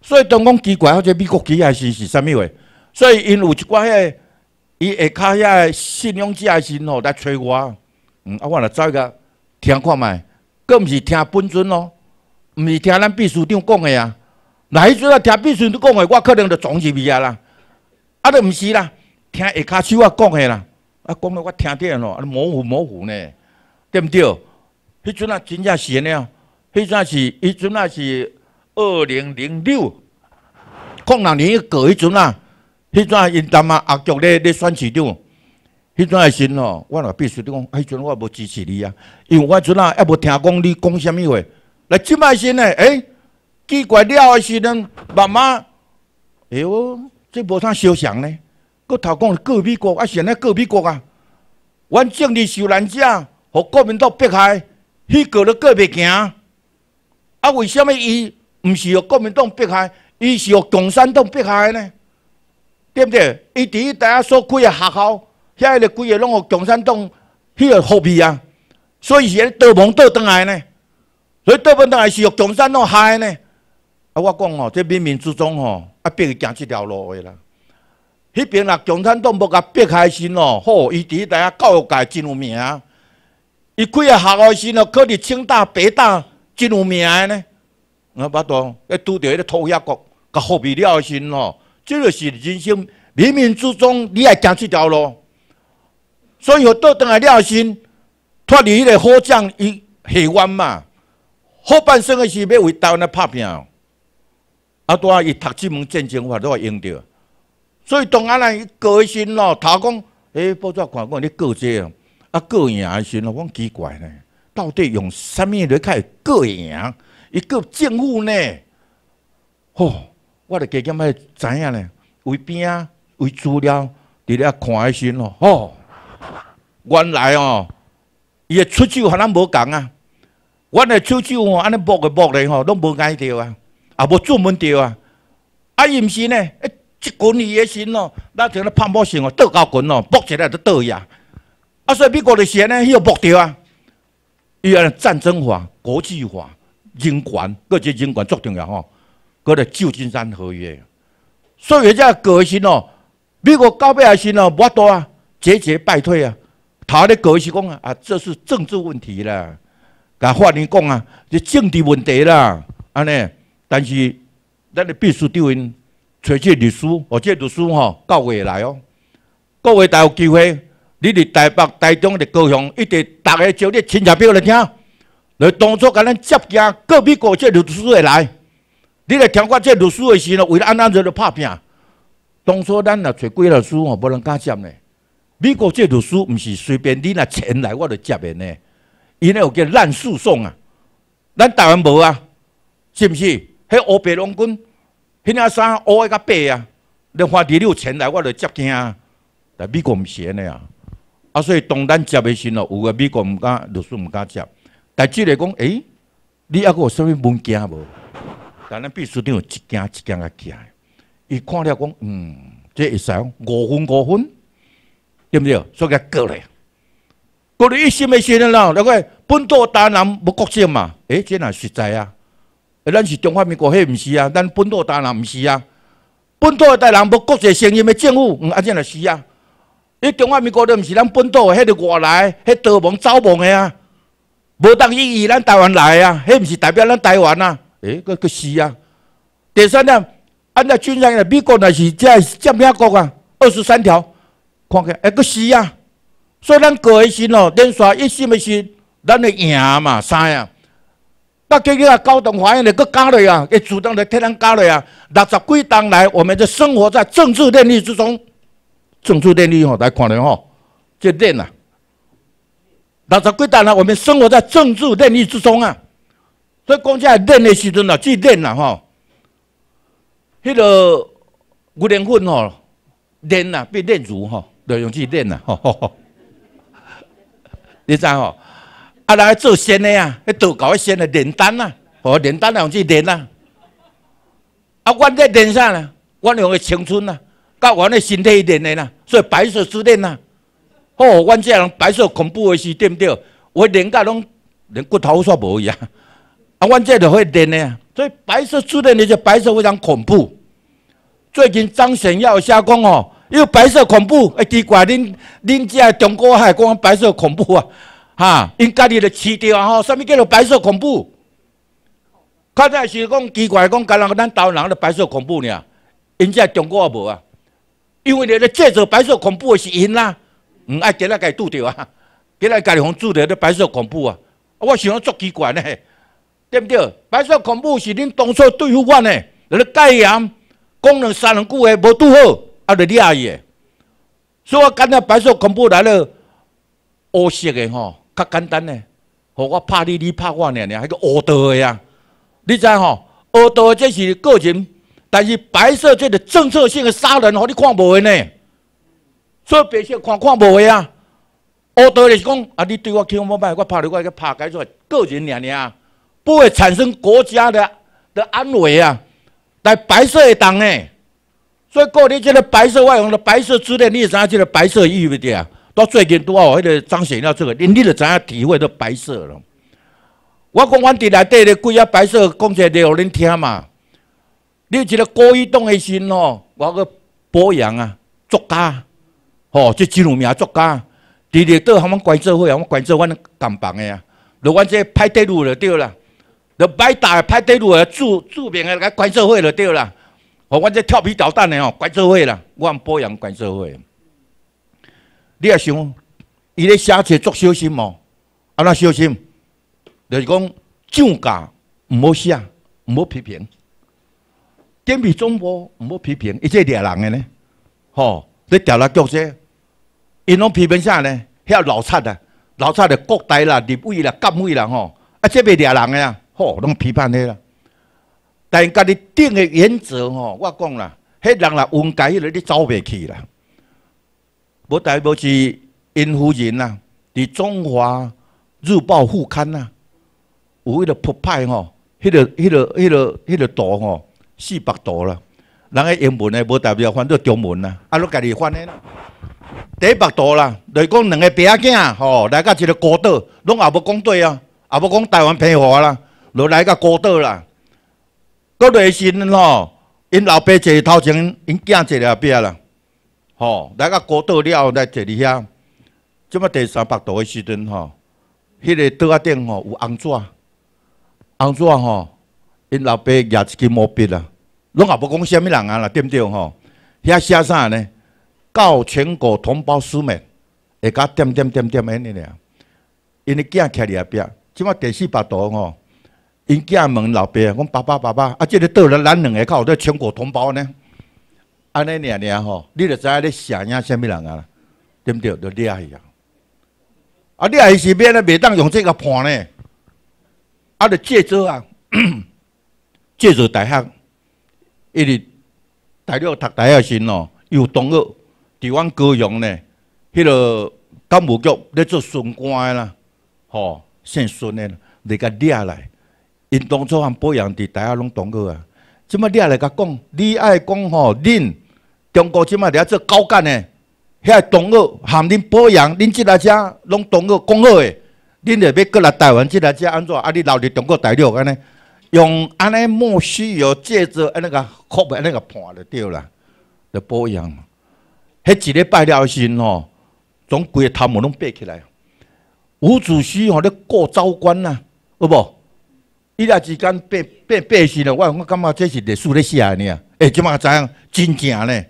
所以中共奇怪，或者美国奇怪是是啥物话？所以因有一寡迄、个伊会迄遐信仰者爱吼来催我，嗯，啊，我来再个听看觅，更毋是听本尊咯，毋是听咱秘书长讲个啊。那迄阵啊，听必须你讲的，我可能就装入去啊啦。啊，你毋是啦，听下骹手啊讲的啦，啊讲诶，我听见咯，啊模糊模糊呢，对毋对？迄阵啊，真正是安尼哦。迄阵是，迄阵啊是二零零六，讲两年过迄阵啊，迄阵啊因他妈阿局咧咧选市长，迄阵啊新咯，我若必须你讲，迄阵我无支持你啊，因为我阵啊也无听讲你讲什物话，来即摆先呢，诶。奇怪了的是，咱慢慢哎呦，这无啥相像呢。个头讲是美国啊，现在过美国啊，阮政治受难者，互国民党逼害，迄过都过袂行。啊，为什么伊毋是互国民党逼害，伊是互共产党逼害呢？对不对？伊伫一，大家所开个学校，遐个个拢互共产党迄个合皮啊。所以是来倒蒙倒顿来呢。所以倒倒来是互共产党害的呢。啊，我讲吼，这冥冥之中吼，啊，必须行这条路的啦。迄边啊，共产党要甲逼开心哦，好，伊伫在啊教育界真有名，伊几个学校先哦，考入清大、北大，真有名个呢。啊，巴肚，要拄着迄个土鸦国，甲好不了心哦。这就是人生，冥冥之中你也行这条路。所以有倒转来了心脱离迄个好将伊海弯嘛，后半生个是要为台湾来拍哦。啊，拄啊伊读即门战争法都爱用着，所以中央人伊过身咯。头讲诶报纸看讲，你过即个啊，过赢也行咯。阮奇怪呢，到底用啥物诶钱去过赢一个政府呢吼，我著加减莫知影呢，为饼啊，为资料伫咧遐看诶。心咯吼，原来哦伊诶出手安咱无共啊？阮诶出手吼安尼剥诶剥咧吼，拢无爱着啊。啊！要专门钓啊！啊，伊毋是呢？一一群鱼也行咯，那像咧，拍不型哦，倒钩群哦，爆起来就倒呀。啊，所以美国的船呢，伊又爆掉啊。伊尼战争化、国际化、人权，个只人权最重要吼。个旧金山合约，所以家革新咯，美国到不下来新咯，无不多啊，节节败退啊。他咧革新讲啊，啊，这是政治问题啦。甲法你讲啊，这政治问题啦，安尼。但是咱必须长因找这律师，或者律师吼到回来哦。各位大有机会，你伫台北、台中、伫高雄，一定大家招你亲戚朋友来听，来当初甲咱接见。各国这律师会来，你来听我这律师的时，呢为了安安静静拍拼。当初咱若找国律师吼，无人敢接呢。美国这律师毋是随便你若请来，我来接的呢。伊那叫烂诉讼啊，咱台湾无啊，是毋是？迄乌白龙军，迄个衫乌爱甲白啊？你花第六钱来，我来接听啊！但美国毋是安尼啊啊，所以当单接未成咯，有个美国毋敢，律师毋敢接。但举例讲，哎，你抑个有啥物物件无？但咱必须得有一件一件来接。伊看了讲，嗯，这一手五分五分，对毋对？所以过来，过来一心的先啦。那个本土达人无国籍嘛？哎，这哪实在啊？诶，咱是中华民国，迄毋是啊，咱本土大人毋是啊，本土的大人无国际声音的政府，嗯，啊，这样是啊。你中华民国都毋是咱本土，迄个外来，迄逃亡走亡的啊，无当意义，咱台湾来啊，迄毋是代表咱台湾啊，诶，个个是啊。第三点，按照军人的美国那是遮占么国啊？二十三条，看起诶，个是啊。所以咱国的胜哦，连续一心咪是咱会赢嘛？三啊。啊！给给啊！高等法院嘞，佮加来啊，佮主动的替咱加来啊。六十几当来，我们就生活在政治电力之中。政治电力吼，大家看了吼，这练啊，六十几当来，我们生活在政治电力之中啊。所以讲起来练的时阵啊，去练啊吼？迄个五零粉吼练啊变电阻吼，要用去练啊，吼。吼、你知哦？啊！来做仙的迄去度搞仙的炼丹啊，哦，炼丹两字炼啊。啊，阮这炼啥呢？阮用个青春啊，甲阮诶身体炼的啦。所以白色修炼啊。哦，阮这人白色恐怖的是对不对？我炼甲拢连骨头煞无去啊，啊，阮这就会炼的啊，所以白色修炼的就白色非常恐怖。最近张显耀瞎讲哦，又白色恐怖，哎，奇怪，恁恁这中国还讲白色恐怖啊？哈，因家己就起掉吼，啥物叫做白色恐怖？较早是讲奇怪，讲家咱岛人了白色恐怖呢？因在中国也无啊，因为咧制造白色恐怖的是因啦，毋爱吉拉家拄着啊，吉拉家己方拄着咧白色恐怖啊，我想做奇怪呢，对毋对？白色恐怖是恁当初对付我呢，咧介严，讲两三两句话无拄好，啊，了掠伊，诶，所以我感觉白色恐怖来了，恶色诶吼。较简单呢，和我拍你，你拍我，尔尔，迄个恶道的啊。你知吼？恶道这是个人，但是白色这个政策性的杀人，吼，你看无的呢？所以白色看看无的啊？恶道的是讲啊，你对我凶我歹，我拍你，我一个拍解出来，个人尔尔，啊，不会产生国家的的安危啊。但白色的动呢？所以个人即个白色外红的白色之内，你知影即个白色意义的啊？到最近都哦，迄个彰显了即个，恁你着知影体会都白色咯。我讲，阮伫内底咧规啊白色，讲个咧互恁听嘛。你一个高一东的心哦，我个博洋啊，作家，吼，即真有名作家，伫咧都他们关社会啊，我关做阮同房的啊。若我这派地路就对啦，歹摆大派地路啊，著著名的来关社会就对啦。我我这调皮捣蛋的哦，关社会啦，我博洋阳关社会。你也想，伊咧写册作小心哦，安那小心，就是讲涨价唔好写，唔好批评，健比中波唔好批评，伊这掠人诶呢，吼，你调来局者，因拢批评啥呢？遐老贼啊，老贼就国台啦、立委啦、监委啦吼，啊，即袂掠人诶啊，吼，拢批判起啦。但家己定诶原则吼，我讲啦，迄人啦冤家，迄个你走袂去啦。无代表是因夫人啊，伫《中华日报》副刊呐，有迄个破派吼，迄个迄个迄个迄个图吼，四百图啦，人诶英文诶，无代表翻做中文呐，啊，汝家己翻诶啦，一百图啦，是讲两个爸仔囝吼，来到一个孤岛，拢也无讲对啊，也无讲台湾平话啦，落来个孤岛啦，国内先吼，因老爸坐头前，因囝坐了后壁啦。吼，来个过到了后，在坐里遐，即马第三百度的时阵吼，迄个桌仔顶吼有红纸，红纸吼，因老爸也一支毛笔啦，拢也无讲虾米人啊啦，对不对吼？遐写啥呢？告全国同胞书们，会家点点点点安尼俩，因囝徛伫遐边，即马第四百度吼，因囝问老爸，讲爸爸爸爸，啊，即个刀仔咱两个靠，这全国同胞呢？安尼念念吼，你著知影你写嘢虾物人啊？对毋对？就你啊去啊！啊，你啊去是变咧袂当用即个判呢？啊，你借租啊，借租大学，伊是大陆读大学时喏，有同学伫阮高雄呢，迄个干部局咧做巡官嘅啦，吼，姓孙嘅，嚟甲掠来，因当初含保养伫大学拢同学啊，即末掠来甲讲，你爱讲吼，恁。中国即摆伫遐做教干诶遐同学含恁保养恁即个遮拢同学讲好诶恁着要佫来台湾即个遮安怎啊你留伫中国大陆安尼用安尼木须药借着安尼甲诶，安尼甲判着对啦着保养迄一礼拜了后身吼总个头毛拢爬起来吴主席吼咧顾招观啊有无伊俩之间变变爬起来我我感觉这是历史咧写安尼啊诶即摆知影真正咧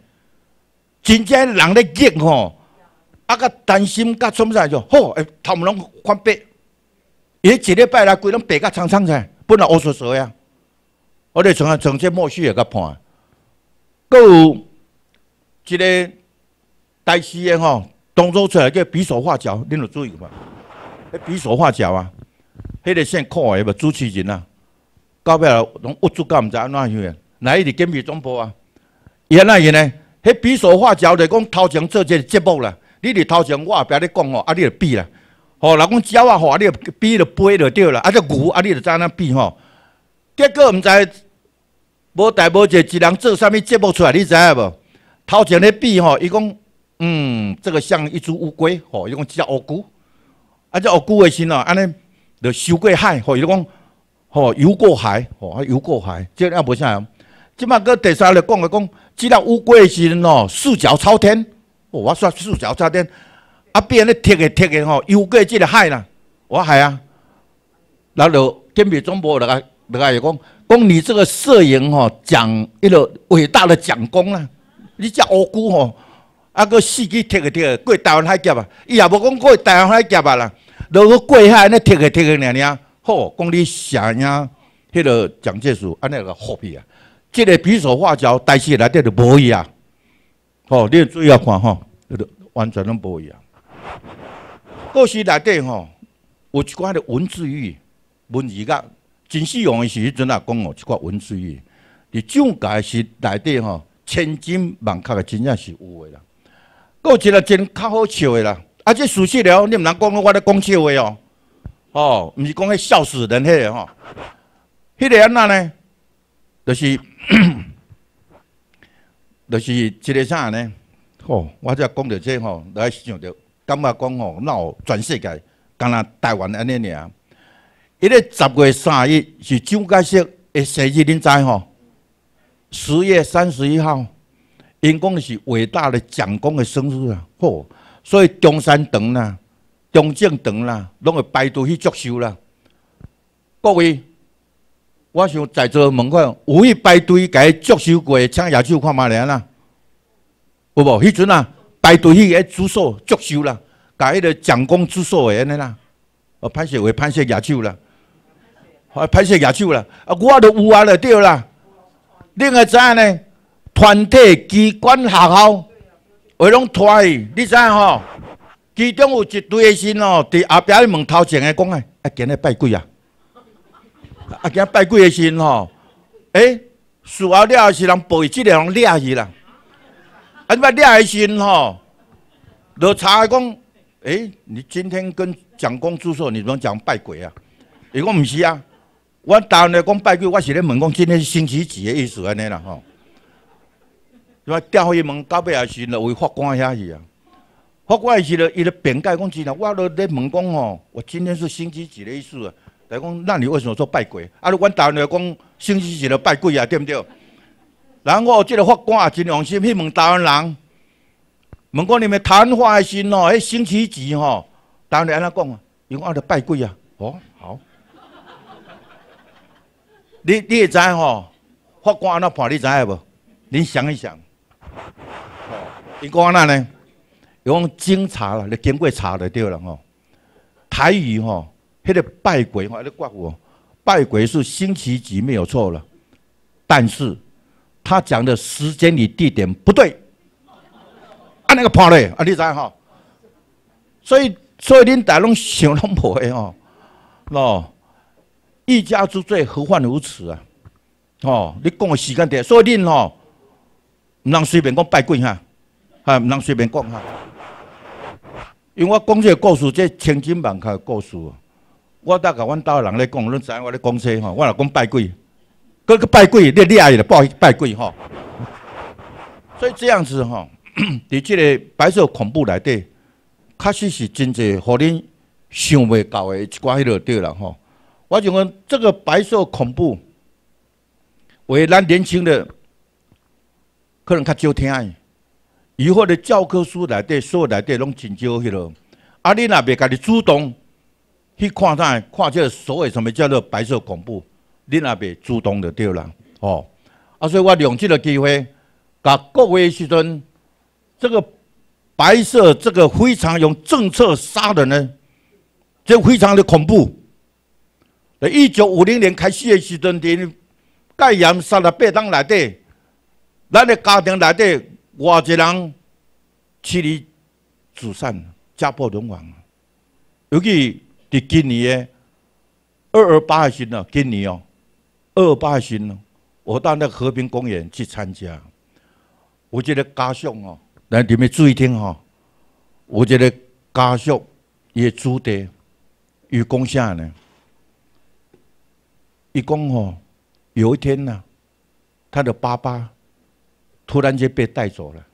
真正人咧急吼，啊个担心甲从啥就吼，头毛拢翻白，伊一礼拜来规拢白甲苍苍个，本来乌索索呀，我哋从啊从即莫须个甲判，阁有一个代师诶吼，动作出来叫比手画脚，恁着注意个嘛，比手画脚啊，迄个先看诶嘛主持人啊，到尾来拢恶作搞毋知安怎样，哪一日见面总部啊，伊安那伊呢？迄比手画脚着讲头前做这节目啦，你伫头前，我也爸咧讲吼，啊你着比啦，吼若讲鸟啊话，你著比着飞就对啦，啊只牛啊你安怎比吼？结果毋知无代无者一人做啥物节目出来，你知影无？头前咧比吼，伊讲，嗯，这个像一只乌龟吼，伊讲只乌龟，啊只乌龟诶身吼安尼，着游过海吼，伊讲，吼游过海吼，啊游过海，即也无啥用，即马个第三个讲个讲。知道乌龟的时阵哦，四脚朝天。我说四脚朝天，啊，变咧踢个踢个吼，游过这个海啦。我系啊，然后天跟李忠博来来伊讲，讲你这个摄影吼，奖一个伟大的奖功啦。你只乌龟吼，啊个四只踢个踢个过台湾海峡啊，伊也无讲过台湾海峡啊啦，就过海咧踢个踢个尔尔。好，讲你啥呀？迄个蒋介石安尼个好皮啊。即个比手画脚，代词内底就无伊啊！吼，你注意下看吼，迄就完全拢无伊啊！故事内底吼，有一寡的文字语，文字甲，真使用的时阵啊讲哦，一寡文字语，你蒋介石内底吼，千真万确的真正是有的啦。够一个真较好笑的啦，啊，即事实了，你毋通讲我咧讲笑话哦，哦，毋是讲迄笑死人迄个吼，迄个安那呢，就是。就是即个啥呢？吼，我遮讲到这吼，著爱想着，感觉讲吼那全世界，敢那台湾安尼尔，迄个十月三日是蒋介石诶，生日，恁知吼？十月三十一号，因讲是伟大的蒋公的生日啊！吼，所以中山堂啦、中正堂啦，拢会排队去祝寿啦。各位。我想在座问看，有去排队解接收过请野手看嘛咧呐？有无？迄阵啊，排队去个住手接收啦，甲迄个蒋公住手的安尼啦，哦，拍摄为拍摄野手啦，拍摄野手啦，啊，我都有啊了，对啦。恁会知影呢？团体、机关、学校为拢拖去，你知影吼？其中有一对的先哦，伫后壁的门头前的讲的，啊，今日拜鬼啊！啊，今拜鬼的心吼！诶、哎，树阿也是人背，质个人掠去啦！啊，你阿鸟的心吼！就查讲，诶，你今天跟蒋公住宿，你怎么讲拜鬼啊？伊讲毋是啊，我当然讲拜鬼，我是咧问讲今天是星期几的意思安尼啦吼！吧？调去问到尾也是那位法官遐去啊？法官也是咧伊咧辩解讲，真啦，我都咧问讲吼，我今天是星期几的意思？来讲，那你为什么说拜鬼？啊，阮台湾人讲星期几就拜鬼啊，对不对？然后这个法官也真良心，去问台湾人，问讲你们谈话的心哦，迄星期几吼？台湾人安怎讲啊？讲啊，阿拜鬼啊。哦，好。你你会知吼？法官安怎判，你知无？您想一想。吼，伊讲安那呢？伊讲警查啦，你经过查就对了吼。台语吼。迄个拜鬼吼，迄个怪我。拜鬼是星期几没有错了，但是他讲的时间与地点不对。啊，那个破嘞，啊，你知吼？所以，所以恁大拢想拢无的哦，喏，一家之罪何患如此啊？哦，你讲个时间对，所以恁吼，唔能随便讲拜鬼哈，哈，唔能随便讲哈。因为我讲个故事，即千真万确的故事。我大概，我的人咧讲，恁知我咧讲些吼，我老讲拜鬼，个个拜鬼，你你爱了拜拜鬼吼。所以这样子吼，伫 这个白色恐怖内底，确实是真济，互恁想袂到的，一寡迄落对了吼。我想讲，这个白色恐怖，为咱年轻的，可能较少听，以后的教科书来所有内底拢真少迄落，啊，你也袂家己主动。去看看，看这所谓什么叫做白色恐怖，你也别主动就对了。哦，啊，所以我利用这个机会，各位的时阵，这个白色这个非常用政策杀人，呢，这非常的恐怖。一九五零年开始的时阵，勒在盖洋三十八当内底，咱的家庭内底，偌一人妻离子散，家破人亡，尤其。伫今年诶二二八行呢？今年哦，二二八行，我到那个和平公园去参加。我觉得家属哦，来你们注意听哈。我觉得家属也做得与贡下呢。一讲哦，有一天呢，他的爸爸突然间被带走了。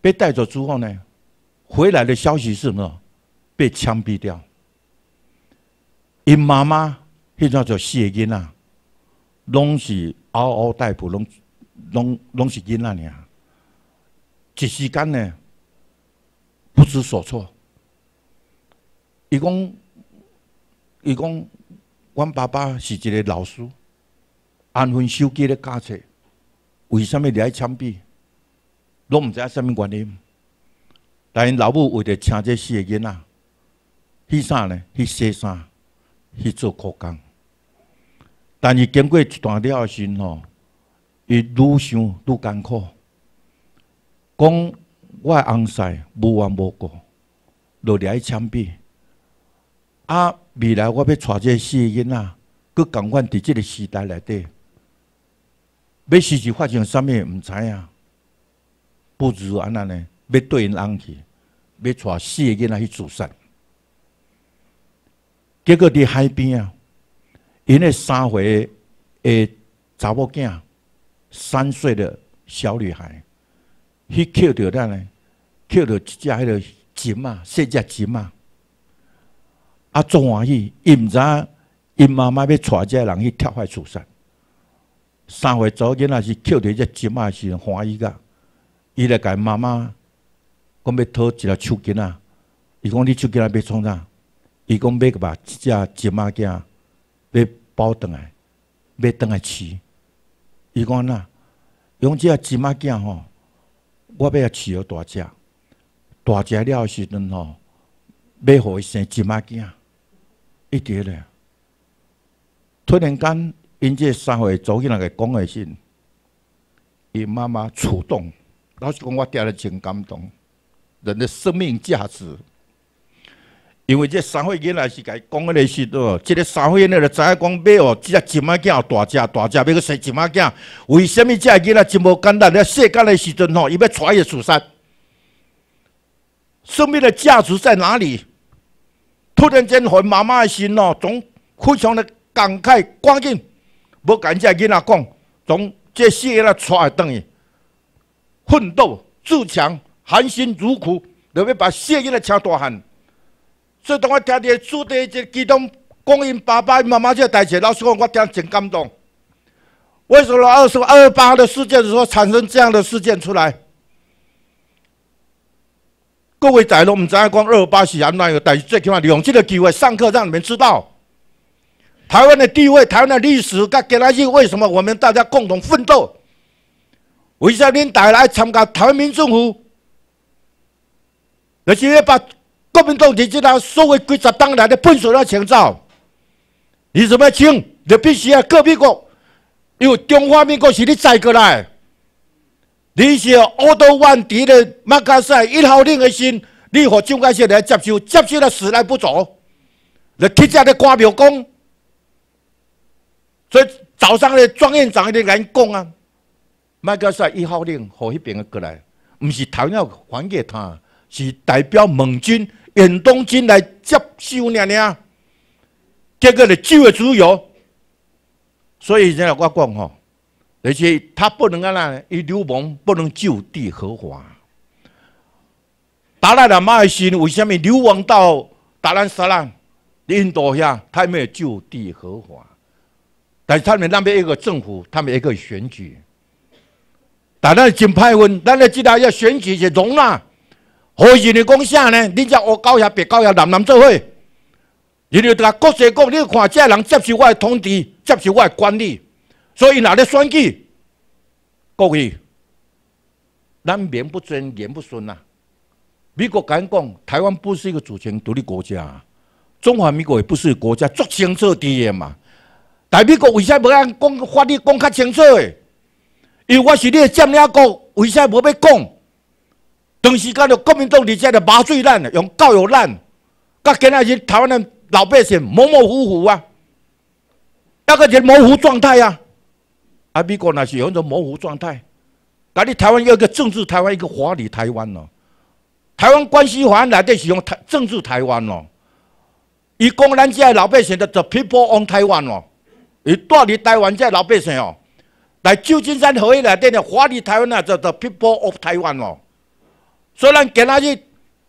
被带走之后呢，回来的消息是什么？被枪毙掉。因妈妈迄阵就四个囡仔，拢是嗷嗷待哺，拢拢拢是囡仔尔。一时间呢，不知所措。伊讲，伊讲，阮爸爸是一个老师，安分守己的教册，为什么在枪毙？拢毋知影啥物原因。但因老母为着请这四个囡仔，去啥呢？去洗衫。去做苦工，但是经过一段了后，生吼伊愈想愈艰苦。讲我翁婿无缘无故，落来枪毙。啊，未来我要查这个囡仔，搁共阮伫即个时代内底，要事情发生啥物毋知影。不如安那呢？要对翁去，要四个囡仔去自杀。结果伫海边啊，因个三岁诶查某囝，三岁的小女孩，去捡到哪呢？捡到一只迄个金啊，细只金啊，啊，中欢喜，伊毋知因妈妈要带遮人去跳海自杀。三岁查某囝也是捡到只金啊是欢喜噶，伊来甲妈妈讲要讨一条手巾啊，伊讲你手巾啊要创啥。伊讲买个吧，一只金麻鸡，买包顿来，买顿来饲。伊讲呐，即只金麻鸡吼，我要饲了大只，大只了时阵吼，买伊生金麻鸡，一直咧突然间，因这三位子女那个讲的信，伊妈妈触动，老实讲，我听了真感动，人的生命价值。因为这三岁囡仔是该讲个历史哦，这个三岁囡仔影讲买哦，只只金仔囝，大只大只，要个生金仔。为什么这囡仔无简单？难？在世间的时阵吼，伊要伊越雪山，生命的价值在哪里？突然间，和妈妈的心哦，总非常的感慨，赶紧，不跟这囡仔讲，从这事业来带倒去奋斗自强，含辛茹苦，特别把事业来敲大汉。最当我听到子弟一激动，欢因爸爸、妈妈这代志，老师我听真感动。为什么二十二八的事件，的时候产生这样的事件出来？各位仔都唔知光二二八是安奈个，代最起码两次的机会上课让你们知道台湾的地位、台湾的历史、跟跟那去为什么我们大家共同奋斗，为啥天带来参加台湾民府？就是要把。国民党其实啊，所谓几十栋来咧，笨手咧，清走。你怎么清？你必须要革命国，因为中华民国是你载过来。你是奥托·万敌的马克思一号令的心，你和蒋介石来接收？接收了，死来不足，来踢脚咧，刮庙讲，所以早上的庄院长咧来讲啊，马克思一号令，和那边的过来？不是头要还给他，是代表盟军。远东京来接收，娘娘，结果是救的自由。所以，我讲吼，而且他不能安那，流氓不能就地合法。达赖喇嘛的时，为什么流亡到达兰萨拉、印度呀？他没有就地合法，但是他们那边一个政府，他们也可以选举。达赖真歹混，咱咧即搭要选举，就容纳。何以你讲啥呢？恁只乌狗也、白狗也，男男做伙，伊就同各些讲，你看，这人接受我的统治，接受我的管理，所以哪里选举？各位，咱言不尊，言不顺啊！美国敢讲台湾不是一个主权独立国家，中华民国也不是国家，作清楚的嘛。但美国为啥不按讲法律讲较清楚？因为我是你的占领，国，为啥不要讲？长时间到国民党底遮的麻醉咱，用教育咱，甲今仔日台湾的老百姓模模糊糊啊，那个叫模糊状态啊，啊，美国那是有种模糊状态。那你台湾一个政治台湾，一个华丽台湾咯。台湾关系法来的是用台政治台湾咯。以讲咱党老百姓的 the people of Taiwan 咯，以带离台湾些老百姓哦，来旧金山会议来滴华丽台湾啊，就 the people of Taiwan 所以咱今仔日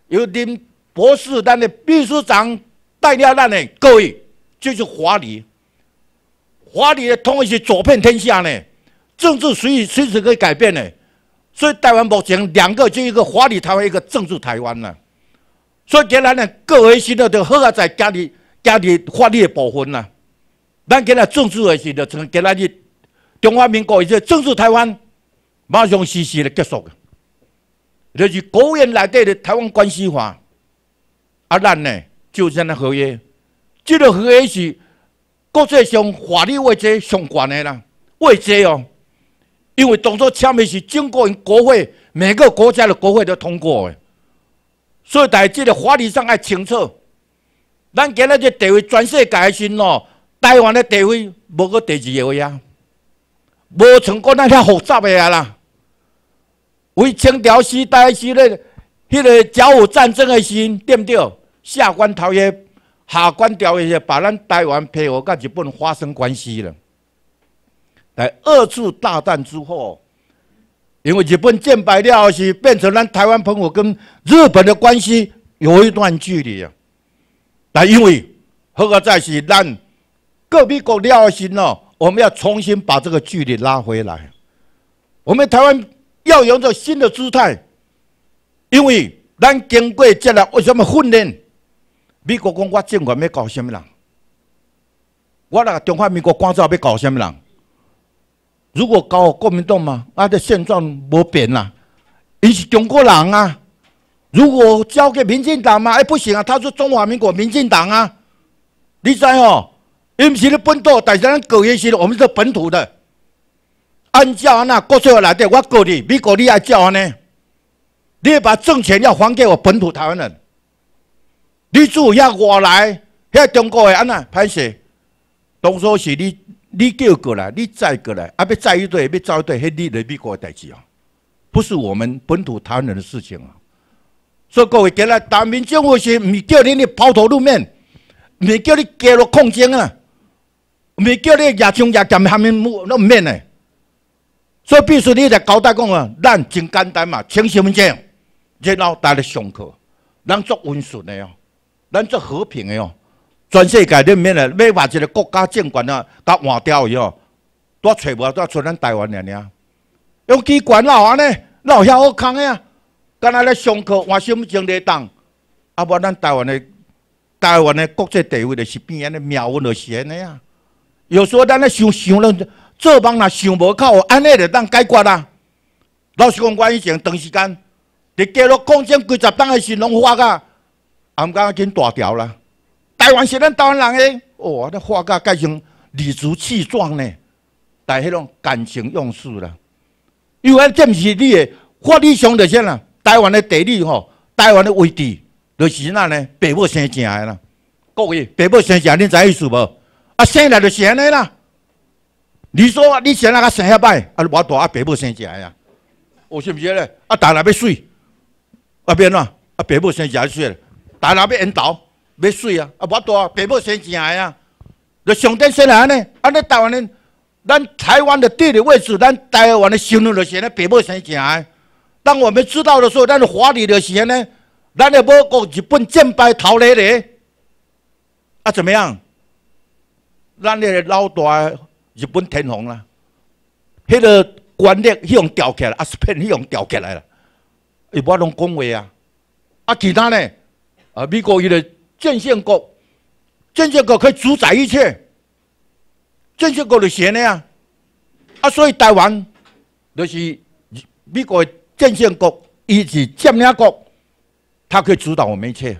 由林博士，咱的秘书长代表咱的各位就是华理，华理的统一是走遍天下呢，政治随随时可以改变呢。所以台湾目前两个就一个华理台湾，一个政治台湾呢。所以仔的各位是要得好啊，在家里家里华理的部分呢，咱今日政治的是就从今仔日中华民国这政治台湾马上嘻嘻的结束。就是国务院内底的台湾关系法，啊，咱呢就签了合约，这个合约是国际上法律位置上管的啦，位置哦，因为当初签的是经过国会，每个国家的国会都通过的，所以，台这个法律上爱清楚。咱今仔日地位全世界先咯，台湾的地位无个第二位啊，无像过那条复杂啊啦。为清朝时代时，那迄个甲午战争的时，对不对？下关条约、下关条约，把咱台湾配合跟日本发生关系了。在二次大战之后，因为日本战败了，是变成咱台湾朋友跟日本的关系有一段距离啊。但因为何个在是咱各美国了心哦，我们要重新把这个距离拉回来。我们台湾。要用着新的姿态，因为咱经过这来为什么训练？美国讲我政权要搞什么人？我那个中华民国官照要搞什么人？如果搞国民党嘛，那的现状没变啦。伊是中国人啊。如果交给民进党嘛，哎不行啊，他是中华民国民进党啊。你知哦，毋是日本土，但是咱狗一是我们是本土的。安照安那国税来滴，我告你，美国你爱照安呢？你把政权要还给我本土台湾人。你只要外来遐中国诶，安那歹势。当初是你你叫过来，你再过来，啊，要再一堆，要遭一堆，迄你咧美国代志哦，不是我们本土台湾人的事情啊。所以各位，今日党民政府是未叫你抛头露面，是叫你加入抗争啊，是叫你亚中亚占下面木那面呢。所以必须你来交代讲啊，咱真简单嘛，请身份证，然后带嚟上课，咱做温顺的哦，咱做和平的哦，全世界里面咧，要把一个国家政权啊，甲换掉以后，都找无，都找咱台湾了尔。用机关老安尼，老遐好康诶，啊，干那咧上课，换什么证理当？啊无咱台湾的台湾的国际地位著是变安命渺无是安的呀。有时候咱咧想想咧。做梦若想无靠，安尼就当解决啦。老实讲，我以前长时间，伫街路抗战几十档的时，拢啊，噶，俺啊，紧大条啦。台湾是咱台湾人诶，哦，咧花噶改成理直气壮呢，但迄种感情用事啦。因为这毋是你诶法律上是安啦，台湾的地理吼，台湾的位置就是那呢，爸母生正的啦。各位，爸母生正，恁知意思无？啊，生来就是安尼啦。你说，你生那个生遐歹，啊，我大啊，爸母生正哎啊，我是不是嘞？啊，大那边水，啊变呐，啊，爸母生正水大人要引导，要水啊，啊，我大啊，爸母生正哎啊，要上天生下呢？啊，你台湾呢？咱台湾的地理位置，咱台湾的收入就是恁爸母生正哎。当我们知道的时候，咱的华人的钱呢？咱的不国日本战败逃离嘞？啊，怎么样？咱的老大？日本天皇啦，迄个权力，迄样调起来，啊是骗，迄样调起来啦。伊无通讲话啊，啊其他呢，啊美国伊个政线国，政线国可以主宰一切，政线国咧写呢啊，啊所以台湾就是美国的政线国，以及占领国，他可以主导我们一切。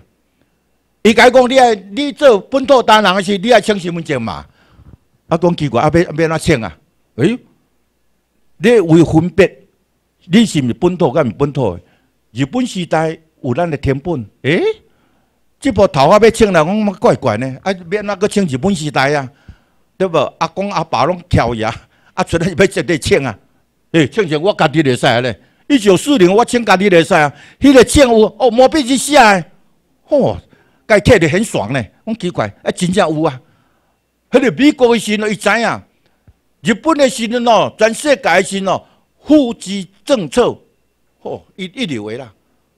伊该讲你爱，你做本土党人的是，你爱抢身份证嘛？啊，讲奇怪，啊，要要爸那穿啊？哎，你为分别，你是是本土噶毋本土？日本时代有咱的天本？诶，即部头发要穿啦，我讲么怪怪呢？要爸那个穿日本时代啊，对不？阿公阿爸拢挑牙，啊，出来要怎地穿啊？诶，穿上我家己的衫咧。一九四零我穿家己的衫啊，迄个穿有哦，毛笔字写，吼，解睇得很爽呢，我奇怪，啊，真正有啊。迄个美国个时阵，伊知影；日本的时阵哦，全世界的时阵哦，户籍政策，吼，一一流个啦，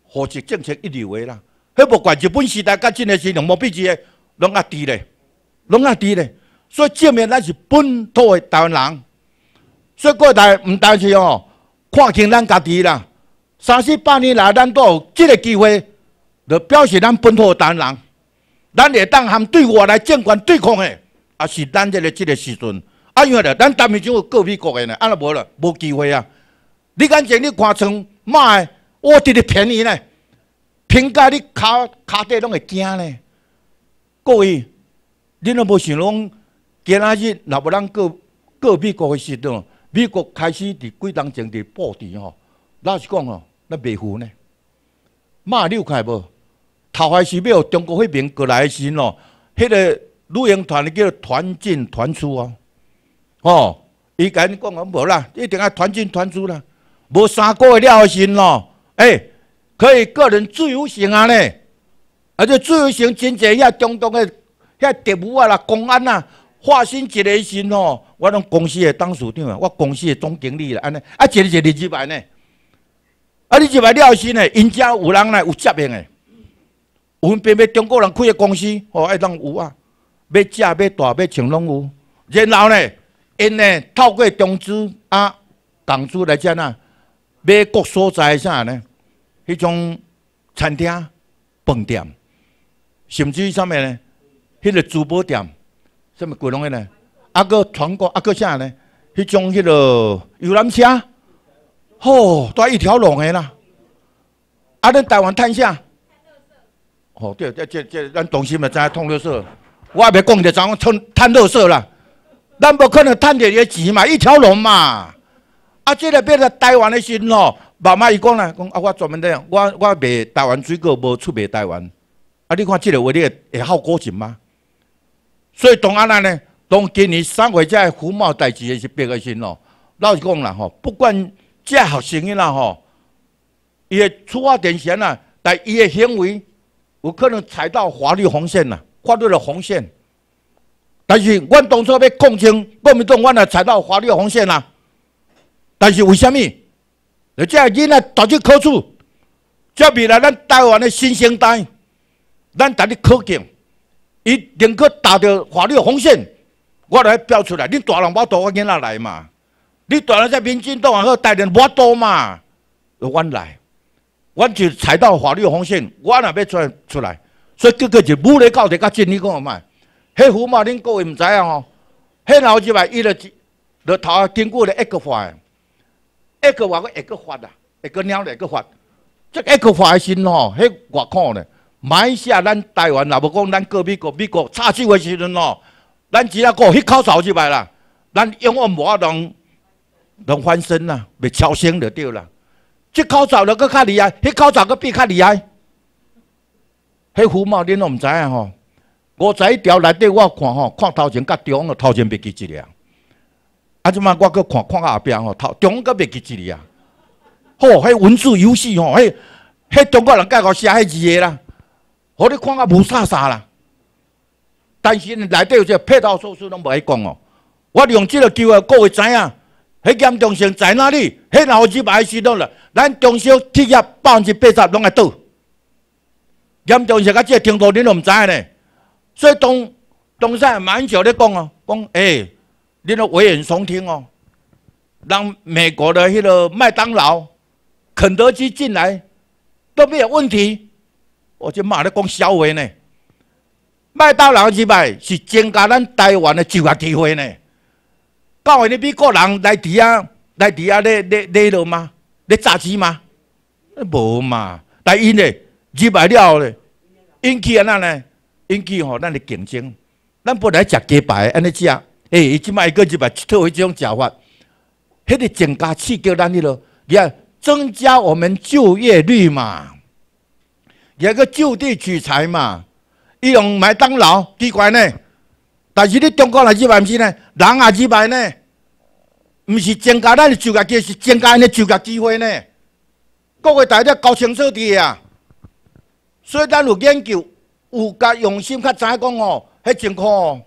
户籍政策一流个啦。迄不管日本时代甲即个时，两毛比只个拢较低咧，拢较低咧。所以证明咱是本土台湾人。所以过来唔但是吼，看清咱家己啦。三四百年来，咱都有即个机会，著表示咱本土台湾人。咱会当含对外来监管对抗的。啊，是咱这个这个时阵，啊，为来咱打面前有各国诶呢，啊，那无了，无机会啊！你眼前你看张卖，诶，我这个便宜呢？评价你骹骹底拢会惊呢？各位，恁若无想讲，今仔日若无咱各各美国的时阵，美国开始伫几当前伫布置吼，老是讲哦，那袂赴呢？骂有看无？头开始要中国迄边过来时哦，迄个。露营团叫团进团出哦，哦，伊甲你讲讲无啦，一定要团进团出啦，无三个月了薪咯，哎，可以个人自由行啊呢，而且自由行真济遐中东个遐特务啊啦，公安啊，化身一个薪哦，我拢公司的董事长啊，我公司的总经理啦，安尼啊，一一日几百呢，啊，你几百了薪呢？因家有人来有接应的，我们偏变中国人开的公司哦，爱当有啊。要食、要住要穿拢有，然后呢，因呢透过中资啊，港资来遮呐，买各所在啥呢？迄种餐厅、饭店，甚至啥物呢，迄个珠宝店，甚物鬼拢西呢？啊，个全国啊个啥呢？迄种迄落游览车，吼，都一条龙的啦。啊，恁台湾探啥？哦，对，这这这咱东西嘛，在通绿色。我也袂讲着怎样，趁贪肉色啦，咱不可能趁着个钱嘛，一条龙嘛。啊，即个变台湾的心咯，妈妈伊讲啦，讲啊，我专门这样，我我卖台湾水果，无出卖台湾。啊，你看即个话你会会好过情吗？所以，从安那呢，从今年三月这胡茂代志的是变个心咯。老实讲啦吼，不管这学声音啦吼，伊的出发点先啊，但伊的行为有可能踩到法律红线啦。法律的红线，但是阮当初要共清，国民党，阮来踩到法律的红线啦。但是为甚物？这个囡仔逃去可处，这未来咱台湾的新生代，咱大智考敬，伊定去踏着法律红线，我来标出来。你大人包多，我囡仔来嘛。你大人在民间都还好带人包多嘛，阮来，阮就踩到法律红线，我也要出来出来。所以，个个就武力到伫甲真。汝讲诶，卖迄胡嘛？恁各位毋知影吼，迄老一摆伊咧，即落头啊，经过咧，迄个发诶，迄个话阁，迄个发啦，迄个猫，迄个发，即迄个发诶，是吼，迄外口咧。马来西亚，咱台湾若无讲咱搁美国，美国插手诶时阵咯，咱只要讲迄口罩一摆啦，咱永远无法度，无翻身啦，袂超生就对啦。即口罩著搁较厉害，迄口罩阁比较厉害。迄胡茂恁侬唔知啊吼？五十一条内底，我看吼，看头前甲中了，头前别记这个啊。阿即满我阁看，看阿后壁吼，头中搁别记这个啊。吼，迄文字游戏吼，迄迄中国人介个写迄字个啦，我咧看啊无啥啥啦。但是内底有只配套措施拢袂伊讲哦。我用即个机会各位知影，迄严重性在哪里？迄老师白死掉了，咱中小企业百分之八十拢会倒。严重是，个即个程度，恁都唔知呢。所以东，东山西蛮少咧讲哦，讲诶，恁都危言耸听哦。让美国的迄个麦当劳、肯德基进来都没有问题，我就骂咧讲削话呢。麦当劳、肯德是增加咱台湾的就业机会呢。讲话恁美国人来底啊，来底啊咧咧咧落吗？咧炸鸡吗？无嘛，来因咧。几百了咧，引起那嘞？引起吼，咱是竞争。咱本来食鸡排安尼讲，哎，一卖一个几百，迄种食法，迄个增加刺激咱迄咯，也增加我们就业率嘛，也个就地取材嘛。伊用麦当劳，奇怪呢？但是你中国来入来毋是呢？人也入来呢？唔是增加咱诶就业，机，是增加因的就业机会呢？各位大家搞清楚啲啊！所以，咱有研究，有甲用心，较知讲吼，迄情况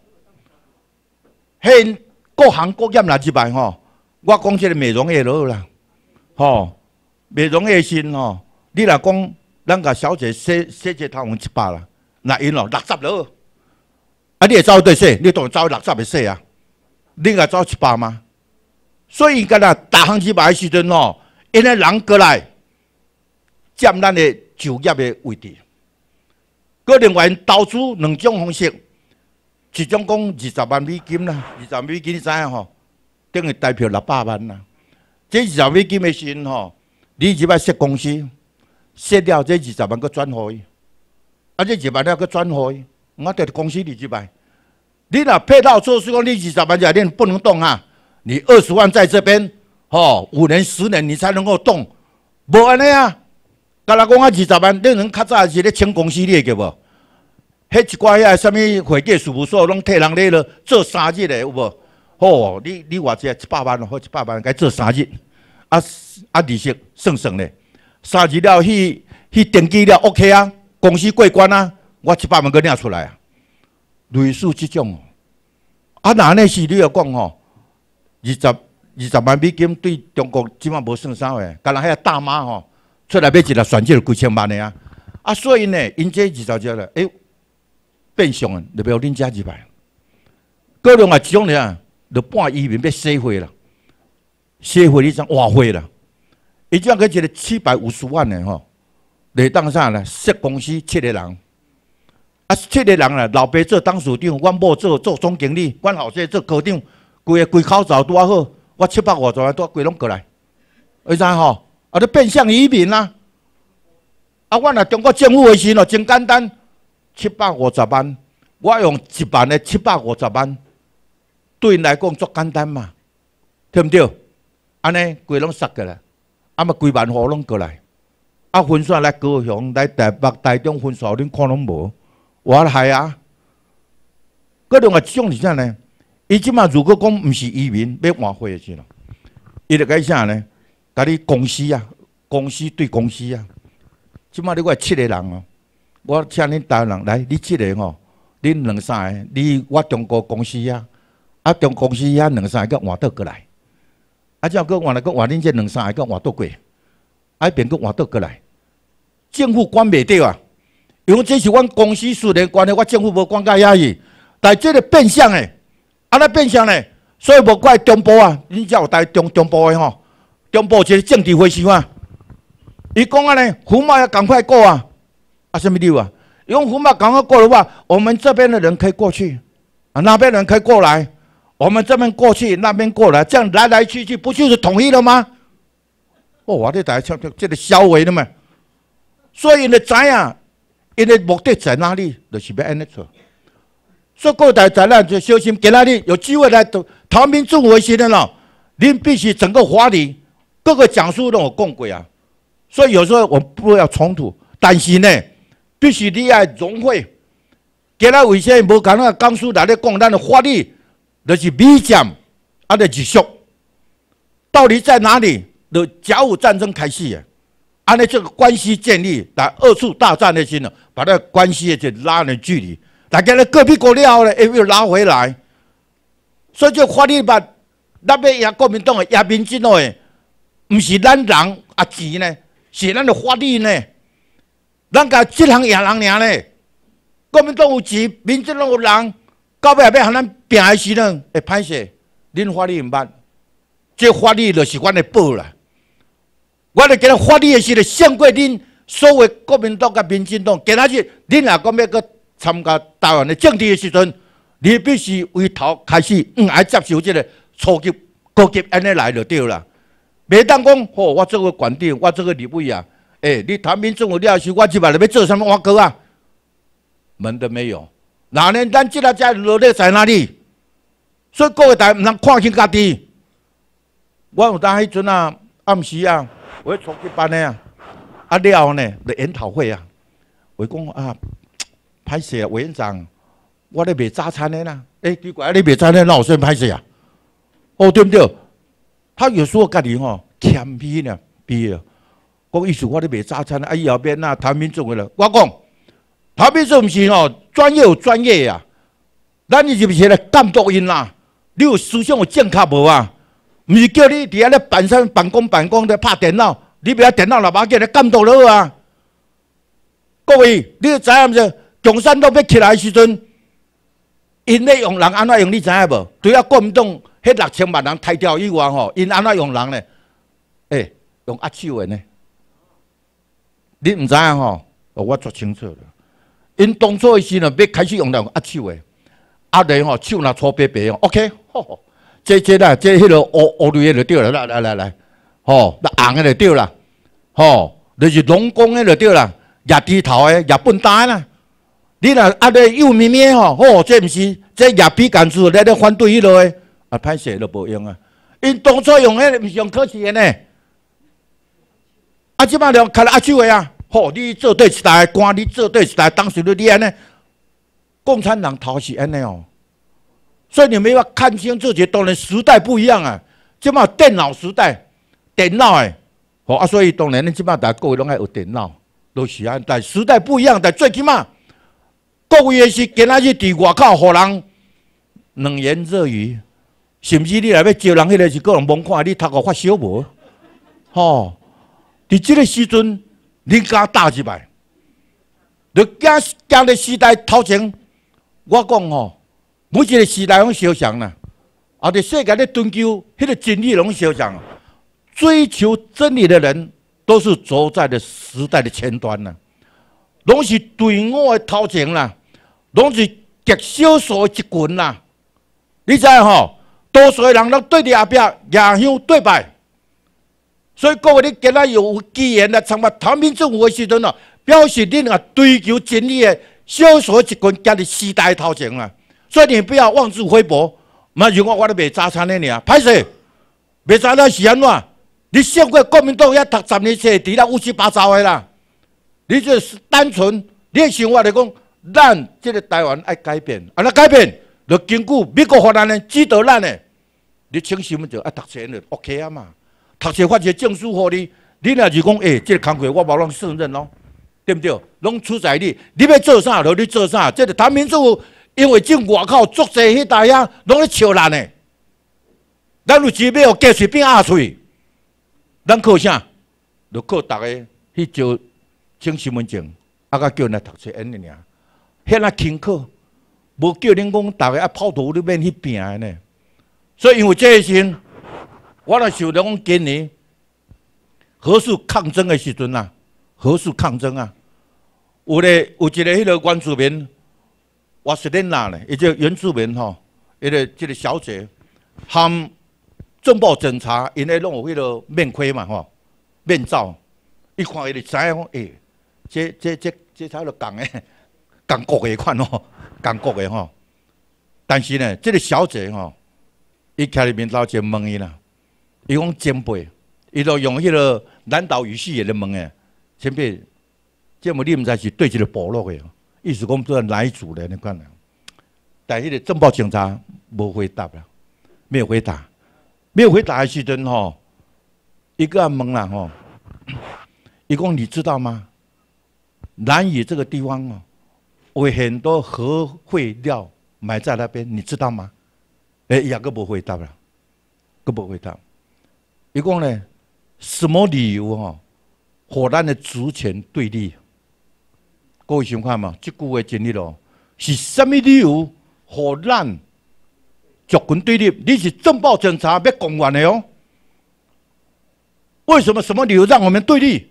迄各行各业来举摆吼。我讲即个美容业落啦，吼，美容业先吼。你若讲咱甲小姐洗洗姐头毛一百啦，那因落六十落，啊，你个找对洗，你当去六十个洗啊，你走去一百吗？所以，若那大行举诶时阵吼，因个人过来占咱诶就业诶位置。个另外投资两种方式，一种讲二十万美金啦，二十美金知影吼？等于代表六百万啦。这二十美金嘅钱吼，你入去设公司，设了这二十万佮转伊，啊这十万了佮转伊，我掉公司里入摆你若配套措施讲，你二十万就一定不能动啊。你二十万在这边，吼五年十年你才能够动，无安尼啊。甲人讲啊，二十万你能较早是咧请公司会记无？迄一挂遐，啥物会计事务所，拢替人咧了做三日的有无？好，你你外借一百万或一百万，该做三日，啊啊利息算算咧，三日了去去登记了，O K 啊，公司过关啊，我一百万个领出来啊，类似这种。啊，安尼是你要讲吼，二十二十万美金对中国即满无算啥的，干人还大妈吼出来买一来，瞬间几千万的啊！啊，所以呢，因这二十几了，哎。变相啊！代表恁遮几百，过两下一种人啊，就半移民变社会啦，社会你种外汇啦，一讲可以一个七百五十万的吼，你当啥呢？设公司七个人，啊七个人啦，老爸做董事长，阮某做做总经理，阮后生做科长，规个规口罩拄还好，我七百五十万拄啊规拢过来，为啥吼？啊，你变相移民啊？啊，阮啊，中国政府微信哦，真简单。七百五十万，我用一万的七百五十万，对因来讲足简单嘛，对毋对？安尼，规拢杀过来，啊嘛规万户拢过来，啊分纱来高雄来台北、台中分纱店看拢无，我系啊。另两个种是啥呢？伊即嘛如果讲毋是移民，要换汇的之咯，伊要改啥呢？家你公司啊，公司对公司啊，即嘛你话七个人啊。我请恁大人来，你即个吼，恁两三个，你我中国公司啊，啊，中国公司啊，两三个换倒过来，啊，叫个换来个换恁这两三个换倒过，啊，便个换倒过来，政府管未着啊，因为这是阮公司私人关系，我政府无管介遐伊，但这个变相诶，安尼变相诶，所以无怪中部啊，恁只要有台中中部诶吼，中部即政治回色啊，伊讲安尼，胡马要赶快过啊。啊，什么理由啊？用红马赶快过的话，我们这边的人可以过去，啊，那边人可以过来，我们这边过去，那边过来，这样来来去去，不就是统一了吗？哦，我话的大家听这个消毁了嘛？所以，你的知啊，伊的目的在哪里？就是要安尼做。说过台在那，就小心，给哪里有机会来逃逃兵做危险的咯，您必须整个华理各个讲述让我共轨啊。所以有时候我们不要冲突，担心呢。必须你爱融会，今仔为啥物无讲啊？江苏来咧讲咱的法律，就是比较啊，就是俗。到底在哪里？就甲午战争开始，啊，尼这个关系建立，来二次大战的时候，把那关系就拉了距离，来，今咧各批各裂好了，又拉回来。所以就法律把那边亚国民党的鸦片进的，唔是咱人啊钱呢，是咱的法律呢。咱甲即行赢人赢咧，国民党有钱，民进党有人，到尾后尾喊咱拼的时阵，会歹势。恁法律毋捌，这法律就是阮的报啦。我来今恁法律的时阵，胜过恁所谓国民党甲民进党，今仔日恁若讲要阁参加台湾的政治的时阵，你必须回头开始，嗯，来接受这个初级、高级安尼来就对啦。袂当讲吼，我做个官定，我做个立委啊。哎，你谈民主，午你要是，我几万你要做什么挖沟啊？门都没有。哪能咱来家里落力在哪里？所以各位大家唔通看清家己。我有当迄阵啊，暗时啊，我要出去办的啊，啊了呢，就研讨会啊，我讲啊，歹势委员长，我咧卖早餐的啦。哎，奇怪，你卖早餐那我算歹势啊？哦，对不对？他有说家己吼，谦虚呢，的。讲艺术，我咧卖早餐。啊伊后边那谭明忠个了，我讲谭明忠毋是哦，专业有专业啊，咱你是毋是来监督因啦？你有思想有正确无啊？毋是叫你伫遐咧办啥办公办公咧拍电脑，你袂晓电脑喇叭叫来监督了啊？各位，你知影毋是？中山路要起来时阵，因咧用人安怎用？你知影无？除了国民党迄六千万人开掉以外吼，因安怎用人呢？哎，用握手的呢？你唔知啊吼，我作清楚了。因当初时呢，要开始用到握手的，压来吼手那搓白白哦，OK，这这啦这迄落乌乌类嘢就丢啦，来来来，吼，那红嘅就丢啦，吼，就是农工嘅就丢啦，轧地头嘅轧笨蛋啦。你若压咧幼绵绵吼，吼这唔是这轧皮干事咧咧反对迄落嘅，啊拍死都无用啊。因当初用迄、个，唔是用科技嘅呢。啊，即摆量开了阿久的啊！吼，你做对一代，官你做对一代，当时都你安尼。共产党头是安尼哦，所以你们要看清自己。当然时代不一样啊，即摆电脑时代，电脑诶，吼啊！所以当然恁即摆大各位拢爱有电脑，都是安。但时代不一样，但最起码各位也是今仔日伫外口互人，冷言热语，甚至你来要招人，迄个是个人罔看，你读壳发烧无？吼！伫这个时阵，你敢打一摆？你行行在时代头前。我讲吼，每一个时代拢相像啦。啊！伫世界咧追求迄个真理拢相像，追求真理的人都是走在的时代的前端啦，拢是队伍的头前啦，拢是极少数的一群啦。你知吼，多数的人都对着后壁，仰头对拜。所以各位，你今仔有机缘验来参加唐明政府的时候呢，表示恁啊追求真理的小说，一群今日时代头前啊，所以你不要妄自菲薄。嘛，如果我咧卖早餐咧，你啊，歹势，卖早餐是安怎？你上过国民党遐读十年书，除了乌七八糟的啦。你就是单纯，你想法来讲，咱这个台湾要改变，安怎改变？要根据美国法律来指导咱的。你清醒么要读册就 O K 啊嘛。读册发一个证书互你你若是讲诶即个工课我无法胜任咯，对毋对？拢出在你你要做啥互你做啥这个谈民主因为即外口拙济迄搭啊拢咧笑咱诶咱有一码有嫁出去摒仔喙咱靠啥著靠逐个去招征询问证，啊甲叫人读册安尼尔遐若勤课无叫恁讲逐个爱跑图你免去拼诶呢所以因为这时我咧想着讲，今年何事抗争的时阵啊，何事抗争啊？有咧，有一个迄个原住民，我是恁哪嘞？伊就原住民吼，一个一个小姐含众包警察，因咧拢有迄个面盔嘛吼，面罩，伊看伊就知影讲，诶，这这这这差不多讲诶，讲 国嘅款哦，讲国嘅吼。但是呢，这个小姐吼，伊开面罩就问伊啦。伊讲前辈，伊就用迄个南岛语系嚟问诶，前辈，这么你毋知是对一个部落诶，意思讲做一组人你看啦。但迄个侦暴警察无回答啦，没有回答，没有回答诶时阵吼，一个懵啦吼。伊讲你知道吗？南屿这个地方哦，我很多核废料埋在那边，你知道吗？诶，雅各伯回答了，雅各回答。伊讲呢，什么理由？哦，和咱的主权对立，各位想看嘛？即句话真理咯，是什么理由？和咱族群对立，你是政报警察，要公完的哦？为什么什么理由让我们对立？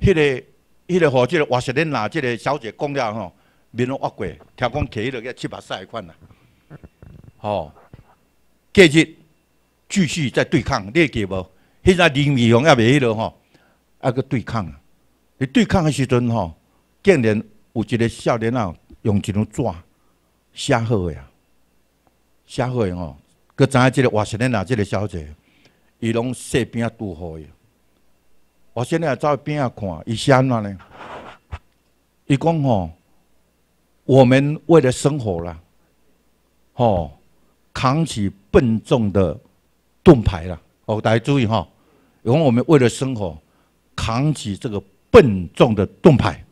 迄个、迄个、即个话是恁哪？即个小姐讲了吼，面红过听讲，摕迄落，个七八十块呐。哦，过日。继续在对抗，对不无？迄个李云龙也来了吼，还去对抗啊？你对抗的时阵吼，竟然有一个少年啊，用一张纸写好的呀，写好的吼，搁知影这个瓦先生啊，这个小姐，伊拢写边拄好呀。瓦先生啊，走边啊看，伊写哪呢？伊讲吼，我们为了生活啦，吼，扛起笨重的。盾牌啦，哦，大家注意哈，果我们为了生活扛起这个笨重的盾牌，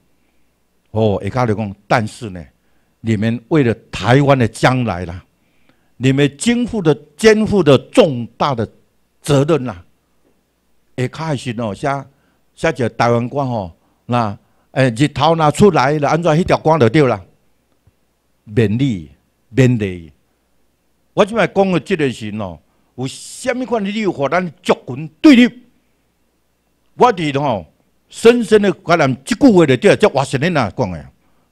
哦，也卡了讲，但是呢，你们为了台湾的将来啦，你们肩负的肩负的重大的责任啦，也开心哦，下下个台湾光吼，那诶，日头拿出来啦，安怎一条光就对了，勉利勉利，我即卖讲的即个是喏。有虾米款的理由，互咱族群对立？我哋吼，深深的，可能即句话里底，即话是恁哪讲的？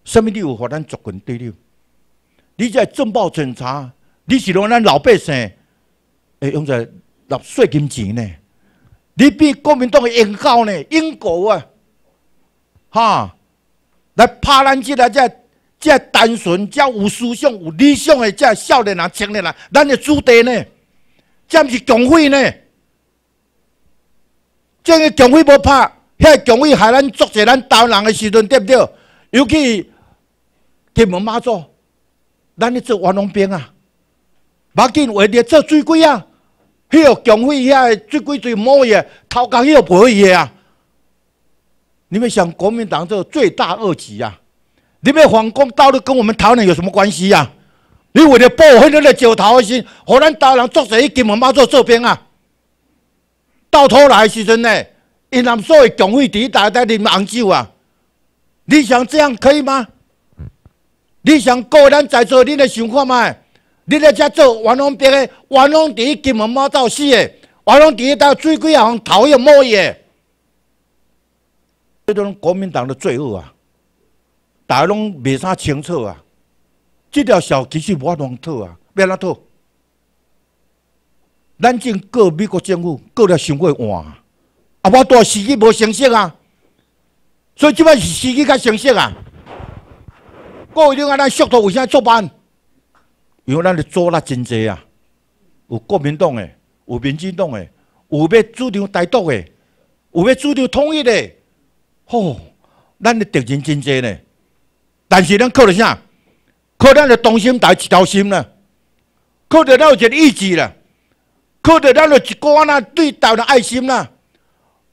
虾米理由，互咱族群对立？你在政保侦查，你是用咱老百姓诶，用在纳税金钱呢？你比国民党嘅阴沟呢，阴沟啊！哈，来拍咱即个即即单纯，即有思想、有理想的即少年人、青年人，咱的子弟呢？这是剿匪呢，这个剿匪不怕，遐剿匪害咱做者咱逃人的时阵对不对？尤其天门妈祖，咱要做亡命兵啊！马进为的做水鬼啊！迄、遐剿匪遐的追鬼最猛也，逃港又快也啊！你们想国民党这个罪大恶极啊？你们反攻大陆跟我们逃难有什么关系呀？你为了报复那个石头的心，互咱大陆人作这伊金门妈做做兵啊？到头来时阵呢，因南所为，穷废地大家啉红酒啊？你想这样可以吗？你想个咱在座恁个想看唛？恁个遮做王龙别个王龙伊金门妈走死的，王龙弟到最贵一行头又摸耶？这是国民党的罪恶啊，大家拢未啥清楚啊？这条小其实无法通套啊，别哪套。咱种过美国政府过了伤过坏，啊，我大时机无成熟啊，所以即摆是司机较成熟啊。各位恁安那速度为啥作慢？因为咱的阻力真济啊，有国民党诶，有民进党诶，有要主张台独诶，有要主张统一诶，吼，咱的敌人真济呢。但是咱靠了啥？靠咱的同心，带一条心啦；靠着咱有一个意志啦；靠着咱的一股啊那对党的爱心啦。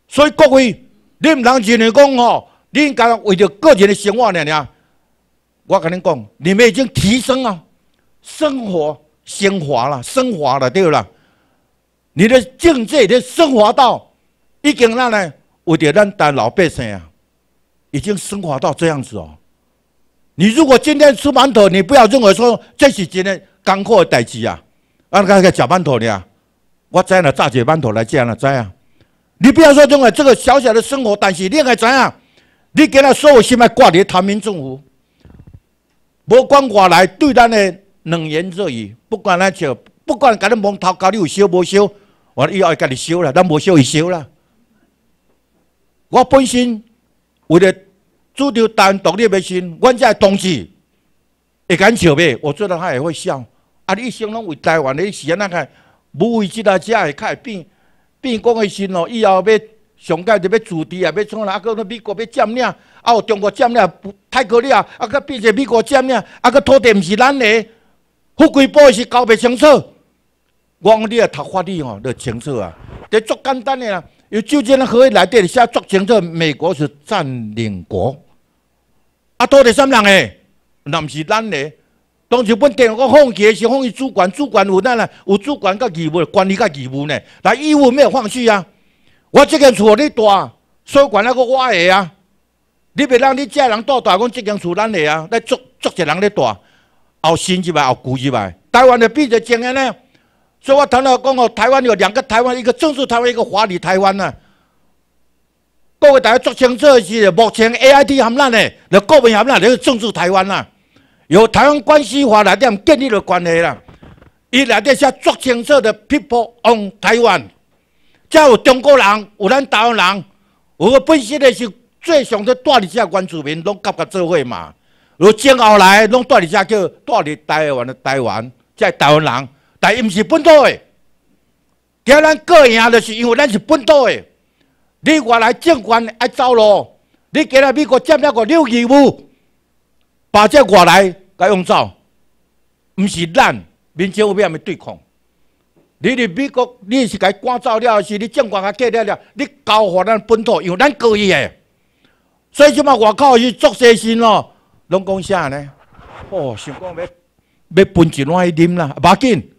所以各位，恁毋通只为讲吼，恁该为着个人的生活呢？呢，我跟恁讲，你们已经提升啊，生活升华了，升华了，对不了？你的境界已经升华到已经让咧为着咱当老百姓啊，已经升华到这样子哦。你如果今天吃馒头，你不要认为说这是今天刚过的代志啊，啊那个搅馒头的啊，我再那炸些馒头来吃呢？知啊？你不要说认为这个小小的生活，但是你该知啊？你给他说我什么挂的台民政府，不管我来对他的冷言热语，不管咱就不管，咱的门头高你有修无修，我以后爱家修了，咱无修伊修了。我本身为了。主着单独立的心，阮只同事，会敢笑袂？我做着，他也会笑。啊，你一生拢为台湾的时阵那个，无为只来只会较会变，变讲的心咯。以后要上届，要驻啊，要创哪？个？可美国要占领，啊，有中国占领，不，太合理啊。啊，佮变成美国占领，啊，佮土地毋是咱的，富贵宝是搞袂清楚。我讲你啊，读法律哦，就清楚啊，这足简单啊。有旧金人可以来得下，作清楚美国是占领国。阿多的三两诶，那不是咱诶。当时本店我放权是放于主管，主管有哪了？有主管甲义务管理甲义务呢？那义务没有放弃啊！我这间厝你住，所以管那个我诶啊！你别让你家人住大，讲浙间厝咱诶啊！来作作一人咧住，后新一辈后旧一辈，台湾的变着怎样呢？所以我谈到讲哦，台湾有两个台湾，一个政治台湾，一个华丽台湾啊。各位大家作清楚是，目前 AID 含烂的，那够不含烂，那是政治台湾啊，由台湾关系法来点建立的关系啦。伊来点写作清楚的批驳，往台湾，才有中国人，有咱台湾人，我本身的是最想在带里只关主民，拢甲甲做伙嘛。如今后来拢带里只叫带里台湾的台湾，即台湾人。但伊毋是本土诶，了咱过赢著是因为咱是本土诶。你外来政权爱走路，你今日美国占了个六亿亩，把这外来甲用走，毋是咱，民族有安怎对抗？你伫美国，你是该赶走了，是你政权甲过了了？你交互咱本土，因为咱过的。诶。以即码外靠伊作些先咯，拢讲啥呢？哦，想讲要要一碗外啉啦，要紧。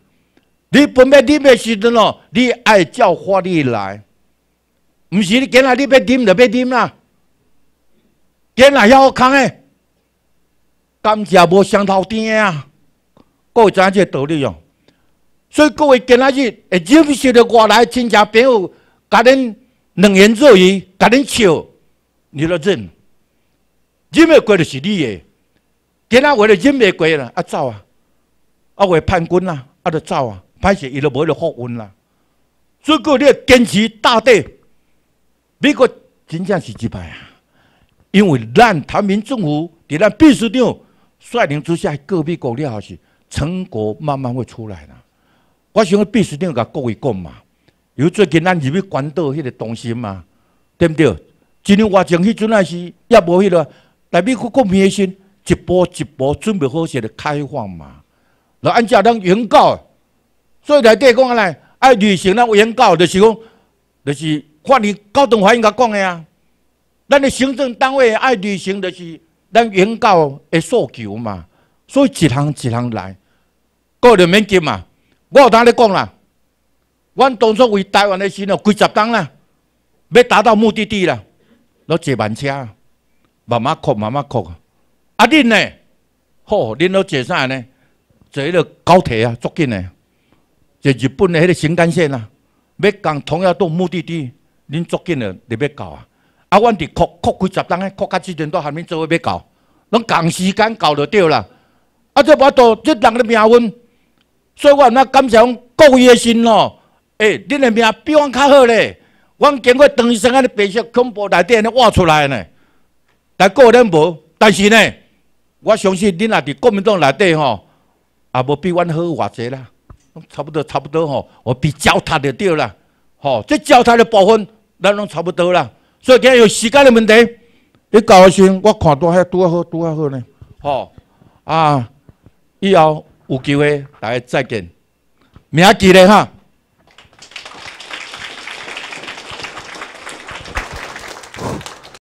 你分欲饮的时阵哦，你爱叫法律来，毋是？你今仔日欲啉就欲啉啦。今仔要康诶，感情无上头甜啊！各位知影即道理哦，所以各位今仔日会忍受的外来亲戚朋友，甲恁两言善语，甲恁笑，你著忍，忍未过就是你的，今仔为了忍未过了，啊走啊！啊为叛军啦，啊著走啊！歹势伊就无迄个福运啦！最过你要坚持到底，美国真正是一败啊！因为咱台民政府伫咱秘书长率领之下，各美国力也是成果慢慢会出来啦。我想，秘书长甲各位讲嘛，有最近咱入去关岛迄个东西嘛，对不对？今年外情迄阵也是也无迄个，但美国国民一心一波一波准备好些的开放嘛，那按照咱原告。所以台地讲来，爱履行咱原告，就是讲，就是法院高等法院甲讲的啊。咱的行政单位爱履行，就是咱原告的诉求嘛。所以一项一项来，个人免急嘛。我有当咧讲啦，阮当初为台湾的时阵，几十公啦，要达到目的地啦，都坐班车，慢慢哭，慢慢哭。啊，恁呢？好，恁都坐啥呢？坐迄个高铁啊，足紧嘞。即日本的迄个新干线啊，要共同样到目的地，恁足紧了就要到啊！啊，阮伫扩扩几十单啊，扩开之前都下面做要到，拢共时间到就对啦。啊，这我都即人的命运，所以我那感谢讲各位的心哦。哎，恁的命比阮较好咧，阮经过长医生安的白色恐怖内底安尼挖出来呢。但个人无，但是呢，我相信恁也伫国民党内底吼，也无比阮好活济啦。差不多，差不多吼，我比教他的对啦，吼，这教他的部分，咱拢差不多啦，所以今听有时间的问题。你告诉我，我看到还多好，多好呢，吼，啊，以后有机会大家再见，明记嘞哈。